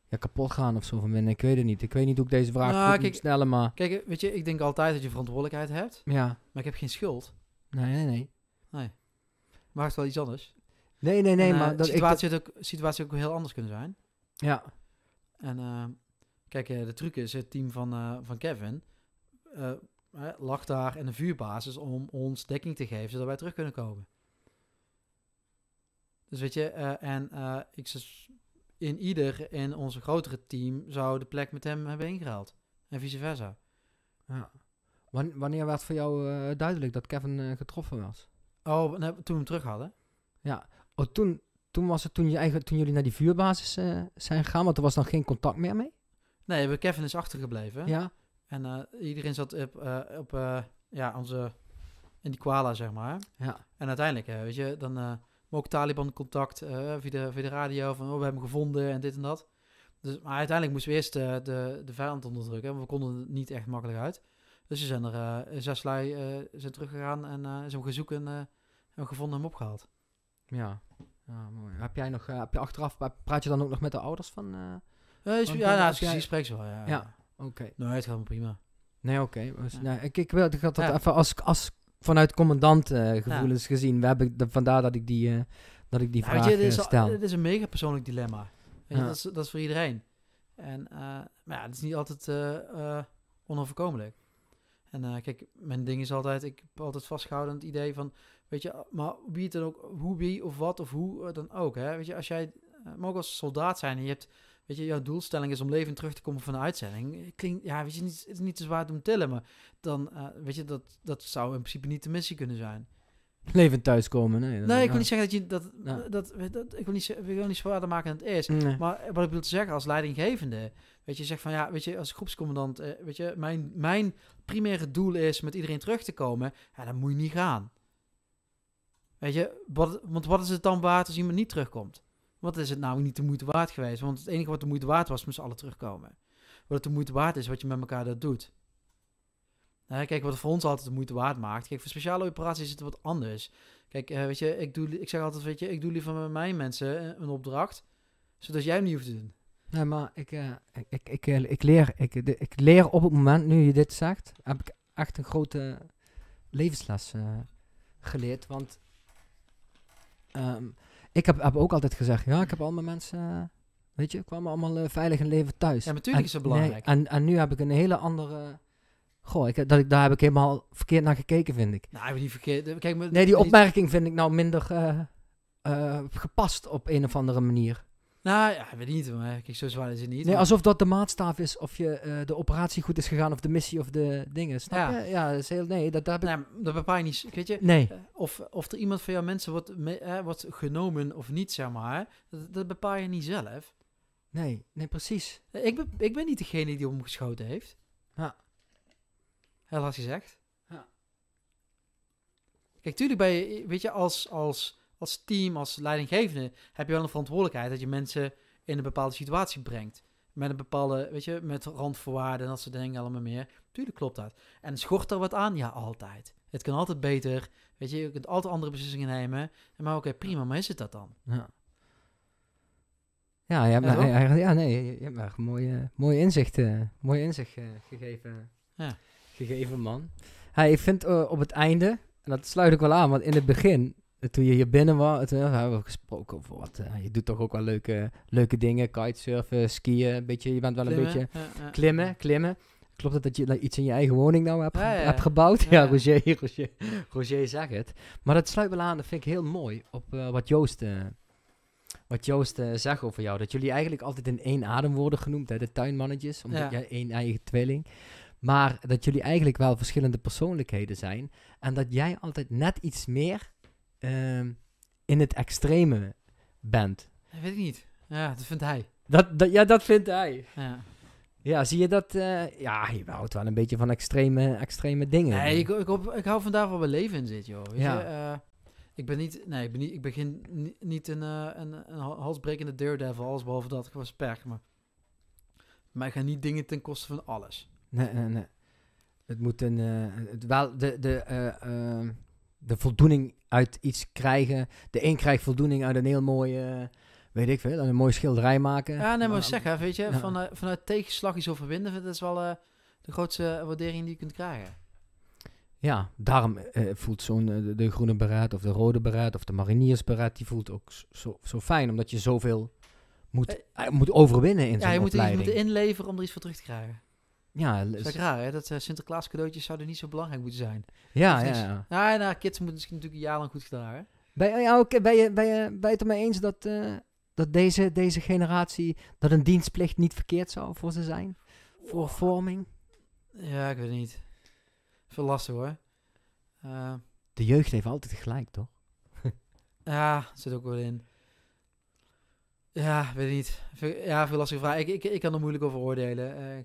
ja, kapot gaan of zo van binnen. Ik weet het niet. Ik weet niet hoe ik deze vraag nou, moet maar... Kijk, weet je, ik denk altijd dat je verantwoordelijkheid hebt. Ja. Maar ik heb geen schuld. Nee, nee, nee. Nee. Maar het is wel iets anders. Nee, nee, nee, maar... situatie, ook, situatie ook heel anders kunnen zijn. Ja. En eh, kijk, eh, de truc is, het team van, eh, van Kevin lag daar in een vuurbasis om ons dekking te geven, zodat wij terug kunnen komen. Dus weet je, en ik in ieder in onze grotere team zou de plek met hem hebben ingehaald. En vice versa. Ja. Wanneer werd voor jou duidelijk dat Kevin getroffen was? Oh, toen we hem terug hadden? Ja. Oh, toen, toen was het toen, je eigen, toen jullie naar die vuurbasis eh, zijn gegaan, want er was dan geen contact meer mee? Nee, we Kevin is achtergebleven. Ja. En eh, iedereen zat op, eh, op ja, onze, in die koala, zeg maar. Ja. En uiteindelijk, weet je, dan ook Taliban contact via, de, via de radio, van oh, we hebben hem gevonden en dit en dat. Dus, maar uiteindelijk moesten we eerst de, de, de vijand onderdrukken, want we konden er niet echt makkelijk uit. Dus ze zijn er zes lui zijn teruggegaan en ze hebben gezoeken en hebben gevonden en hem opgehaald. Ja, Ah, mooi. Heb jij nog, eh, heb je achteraf, praat je dan ook nog met de ouders van? Eh, ja, is, ja, nou, spreek wel, ja. Ja, oké. Nou, het gaat prima. Nee, oké. Dus, nou, ik, ik, wil, ik had dat even als, als vanuit commandant eh, gevoelens gezien. We hebben vandaar dat ik die, dat ik die nou, vraag je, dit is, is een mega persoonlijk dilemma. dat, is, dat is voor iedereen. En maar ja, het is niet altijd onoverkomelijk. En kijk, mijn ding is altijd, ik heb altijd vastgehouden aan het idee van... Weet je, maar wie het dan ook, hoe wie of wat of hoe eh, dan ook. Hè? Weet je, als jij, eh, maar ook als soldaat zijn en je hebt, weet je, jouw doelstelling is om levend terug te komen van de uitzending. Eh, klinkt, ja, weet je, niet, is niet te zwaar om tillen, maar dan, weet je, dat, dat zou in principe niet de missie kunnen zijn. Levend thuiskomen, nee. nee, ik wil niet zeggen dat je dat, dat, dat, ik wil niet, ik wil niet zwaarder maken dan het is. Maar wat ik wil te zeggen als leidinggevende, weet je, zeg van ja, weet je, als groepscommandant, weet je, mijn, mijn primaire doel is met iedereen terug te komen, ja, dan moet je niet gaan. Weet je, wat, want wat is het dan waard als iemand niet terugkomt? Wat is het nou niet de moeite waard geweest? Want het enige wat de moeite waard was, moest alle terugkomen. Wat het de moeite waard is, wat je met elkaar dat doet. Nou, kijk, wat voor ons altijd de moeite waard maakt. Kijk, voor speciale operaties is het wat anders. Kijk, eh, weet je, ik, doe, ik zeg altijd, weet je, ik doe liever met mijn mensen eh, een opdracht, zodat jij hem niet hoeft te doen. Nee, maar ik, eh, ik, ik, ik, leer, ik, ik leer op het moment, nu je dit zegt, heb ik echt een grote levensles geleerd. Want Ehm, ik heb, heb ook altijd gezegd, ja, ik heb al mijn mensen, weet je, kwamen allemaal eh, veilig en leven thuis. Ja, natuurlijk is dat belangrijk. Nee, en, en nu heb ik een hele andere... Goh, ik, dat ik, daar heb ik helemaal verkeerd naar gekeken, vind ik. Nou, verkeerd... Eh, kijk, maar, nee, die opmerking vind ik nou minder eh, gepast op een of andere manier. Nou ja, weet niet. Maar kijk, zo zwaar is het niet. Nee, alsof dat de maatstaaf is of je eh, de operatie goed is gegaan of de missie of de dingen. Snap ja. je? Ja, dat is heel, nee, dat, daar nee, dat bepaal je niet. Weet je? Nee. Eh, of, of er iemand van jouw mensen wordt, me, eh, wordt genomen of niet, zeg maar. Dat, bepaal je niet zelf. Nee, nee, precies. Ik ben, ik ben niet degene die omgeschoten heeft. Ja. Helaas gezegd. Ja. Kijk, tuurlijk bij, weet je, als... als als team, als leidinggevende, heb je wel een verantwoordelijkheid dat je mensen in een bepaalde situatie brengt. Met een bepaalde, weet je, met randvoorwaarden en dat soort dingen allemaal meer. Tuurlijk klopt dat. En schort er wat aan? Ja, altijd. Het kan altijd beter. Weet je, je kunt altijd andere beslissingen nemen. Maar oké, prima, maar is het dat dan? Ja. Ja, ja, maar, ja, ja, nee, je, hebt maar mooie, mooie inzichten, eh, mooie inzicht eh, gegeven, ja. gegeven, man. hij ik vind eh, op het einde, en dat sluit ik wel aan, want in het begin toen je hier binnen was, toen hebben we gesproken over wat. Eh, je doet toch ook wel leuke, leuke dingen, kitesurfen, skiën, een beetje, je bent wel een beetje klimmen, klimmen. Klopt het dat je iets in je eigen woning nou hebt, hebt gebouwd? Ja, Roger, Roger, Roger zegt het. Maar dat sluit wel aan, dat vind ik heel mooi, op eh, wat Joost, eh, wat Joost zegt over jou. Dat jullie eigenlijk altijd in één adem worden genoemd, hè, de tuinmannetjes, omdat jij één eigen tweeling. Maar dat jullie eigenlijk wel verschillende persoonlijkheden zijn. En dat jij altijd net iets meer Ehm, in het extreme bent. Dat weet ik niet. Ja, dat vindt hij. Dat, dat, ja, dat vindt hij. Ja. Ja, zie je dat? Eh, ja, je houdt wel een beetje van extreme, extreme dingen. Nee, ik, ik, ik hou vandaag wel mijn leven in zit, joh. Weet ja. je? Eh, ik ben niet, nee, ik ben niet, ik begin niet een, eh, een, een halsbrekende daredevil, alles behalve dat gewoon was perk, maar, maar ik ga niet dingen ten koste van alles. Nee, nee, nee. Het moet een, het wel, de, de, de voldoening uit iets krijgen. De een krijgt voldoening uit een heel mooie, weet ik veel, een mooie schilderij maken. Ja, nee, maar, zeggen, weet je, ja. Eh, vanuit tegenslag iets overwinnen, dat is wel eh, de grootste waardering die je kunt krijgen. Ja, daarom eh, voelt zo'n de, groene beraad of de rode beraad of de mariniersberaad, die voelt ook zo, zo fijn, omdat je zoveel moet, moet overwinnen in ja, zo'n Ja, je moet, je moet inleveren om er iets voor terug te krijgen. Ja, dat is raar, hè? Dat eh, Sinterklaas cadeautjes zouden niet zo belangrijk moeten zijn. Ja, ja, ja. Nou, nou, kids moeten misschien natuurlijk een jaar lang goed gedaan, hè? Ben, ja, okay, ben, je, ben, je, ben het ermee eens dat, eh, dat deze, deze generatie, dat een dienstplicht niet verkeerd zou voor ze zijn? Voor vorming? Ja, ik weet het niet. Veel lastig, hoor. Eh. de jeugd heeft altijd gelijk, toch? ja, zit ook wel in. Ja, weet ik niet. Ja, veel lastige vraag. Ik, ik, ik kan er moeilijk over oordelen. Uh,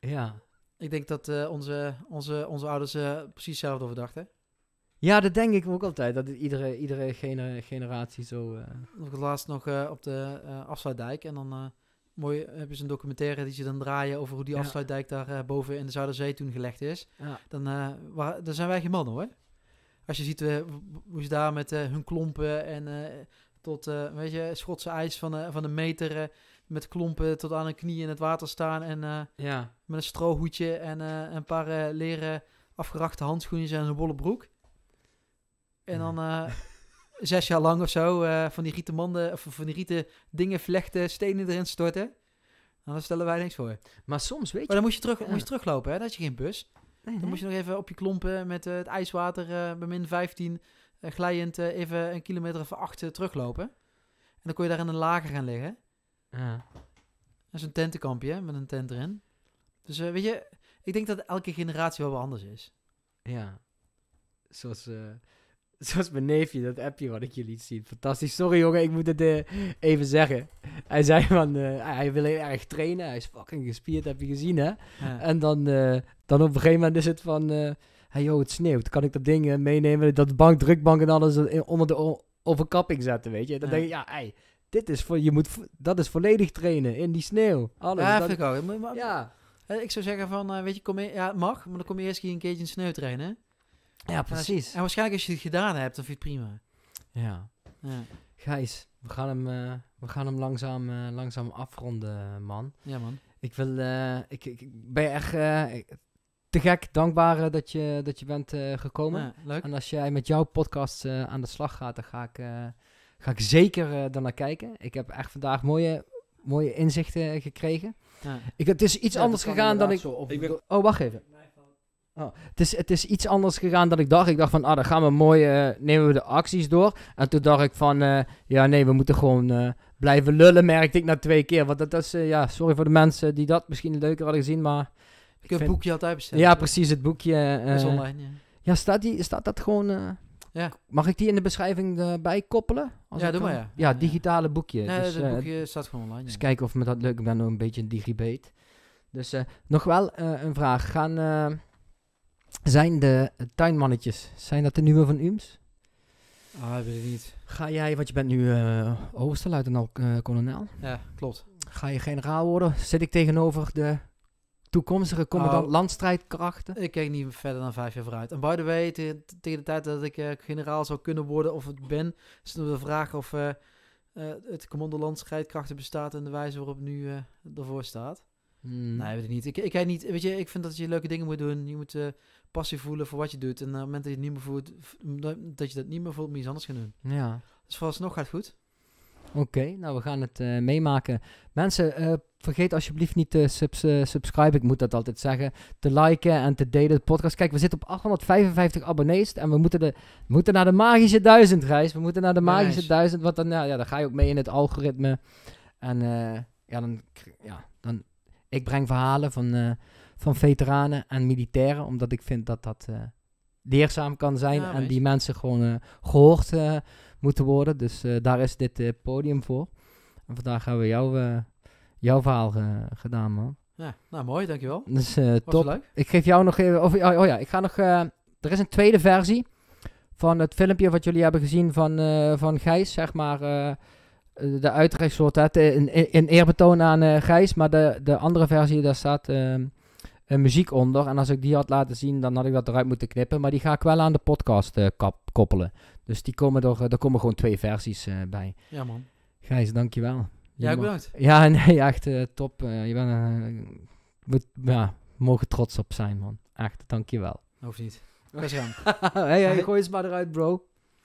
ja. Ik denk dat eh, onze, onze, onze ouders uh, precies hetzelfde over dachten. Ja, dat denk ik ook altijd. Dat iedere, iedere generatie zo... Uh... het laatst nog op de afsluitdijk. En dan mooi hebben ze een documentaire die ze dan draaien... over hoe die afsluitdijk daar boven in de Zuiderzee toen gelegd is. Ja. Dan, dan zijn wij geen mannen hoor. Als je ziet hoe ze daar met hun klompen en tot, weet je, Schotse ijs van, van een meter met klompen tot aan een knieën in het water staan. En eh, ja. met een strohoedje en eh, een paar uh, leren afgerachte handschoenen en een wollen broek. En dan zes jaar lang of zo van die rieten manden, of van die rieten dingen vlechten, stenen erin storten. Nou, dan stellen wij niks voor. Maar soms weet je... Maar dan moest je, terug, ja. je teruglopen, hè? dat je geen bus. dan moest je nog even op je klompen met het ijswater bij min 15 glijend even een kilometer of acht teruglopen. En dan kon je daar in een lager gaan liggen. Ja. Dat is een tentenkampje, met een tent erin. Dus eh, weet je, ik denk dat elke generatie wel wat anders is. Ja. Zoals, eh, zoals mijn neefje, dat appje wat ik jullie liet zien. Fantastisch. Sorry jongen, ik moet het eh, even zeggen. Hij zei van, hij wil heel erg trainen. Hij is fucking gespierd, heb je gezien hè. En dan, dan op een gegeven moment is het van... hey, joh, het sneeuwt. Kan ik dat ding meenemen? Dat bank, drukbank en alles onder de overkapping zetten, weet je. Dan denk je, ja, ei. Hey, dit is voor, je moet, dat is volledig trainen in die sneeuw. Alles. Ja, dat, ik ook. ja. Ik zou zeggen van, eh, weet je, kom je, ja, het mag, maar dan kom je eerst een keertje in sneeuw trainen. Ja, precies. En, waarschijnlijk als je het gedaan hebt, dan vind je het prima. Ja. ja. Gijs, we gaan hem, eh, we gaan hem langzaam, eh, langzaam afronden, man. Ja, man. Ik, wil, ik, ik, ben echt te gek dankbaar dat je, dat je bent gekomen. leuk. En als jij met jouw podcast aan de slag gaat, dan ga ik Ga ik zeker uh, daarnaar kijken. Ik heb echt vandaag mooie, mooie inzichten eh, gekregen. Ja. Ik, het is iets anders gegaan dan ik... Oh, wacht even. Oh, het, is, het is iets anders gegaan dan ik dacht. Ik dacht van, ah, dan gaan we mooi, eh, nemen we de acties door. En toen dacht ik van, ja, nee, we moeten gewoon blijven lullen, merkte ik na twee keer. Want dat is, ja, sorry voor de mensen die dat misschien leuker hadden gezien, maar... Ik, heb het boekje altijd besteld. Ja, precies, het boekje. Online, ja. ja. staat, die, staat dat gewoon... Ja. Mag ik die in de beschrijving erbij eh, koppelen? Als ja, doe kan? maar ja. Ja, digitale boekje. Nee, dus, dat eh, boekje staat gewoon online. Dus kijken of me dat lukt. Ik ben een beetje een digibate. Dus eh, nog wel een vraag. Gaan... Zijn de tuinmannetjes, zijn dat de nieuwe van UMS? Ah, weet ik niet. Ga jij, want je bent nu uh, luitenant kolonel ja, klopt. Ga je generaal worden? Zit ik tegenover de toekomstige commandant ah, landstrijdkrachten? Ik kijk niet verder dan vijf jaar vooruit. En by the way, tegen de tijd dat ik eh, generaal zou kunnen worden of het ben, is nog de vraag of eh, eh, het commando landstrijdkrachten bestaat en de wijze waarop nu ervoor staat. Hmm. Nee, weet ik niet. Ik, ik, niet. Weet je, ik vind dat je leuke dingen moet doen. Je moet passie voelen voor wat je doet. En op het moment dat je, het niet meer voelt, dat je dat niet meer voelt, moet je iets anders gaan doen. Ja. Dus vooralsnog gaat goed. Oké, nou we gaan het eh, meemaken. Mensen, eh, vergeet alsjeblieft niet te subs eh, subscriben, ik moet dat altijd zeggen, te liken en te delen de podcast. Kijk, we zitten op 855 abonnees en we moeten, de, we moeten naar de magische duizend, reis. We moeten naar de magische duizend, want dan, ja, dan ga je ook mee in het algoritme. En ja, dan, ja, dan, ik breng verhalen van, van veteranen en militairen, omdat ik vind dat dat leerzaam kan zijn en die mensen gewoon gehoord moeten worden. Dus eh, daar is dit eh, podium voor. En vandaag hebben we jou, eh, jouw verhaal gedaan, man. Ja, nou mooi, dankjewel. Dus top. Leuk. Ik geef jou nog even... Of, oh, ja, ik ga nog... er is een tweede versie van het filmpje wat jullie hebben gezien van, van Gijs, zeg maar de uitreiksoort In een, eerbetoon aan uh, Gijs, maar de, de andere versie, daar staat ehm, een muziek onder. En als ik die had laten zien, dan had ik dat eruit moeten knippen. Maar die ga ik wel aan de podcast koppelen. Dus die komen er, eh, daar komen gewoon twee versies eh, bij. Ja, man. Gijs, dankjewel. Ja, ik bedankt. Ja, nee, echt eh, top. je bent, ja, mogen trots op zijn, man. Echt, dankjewel. Hoeft niet. Best gaan. hey, hey, gooi eens maar eruit, bro.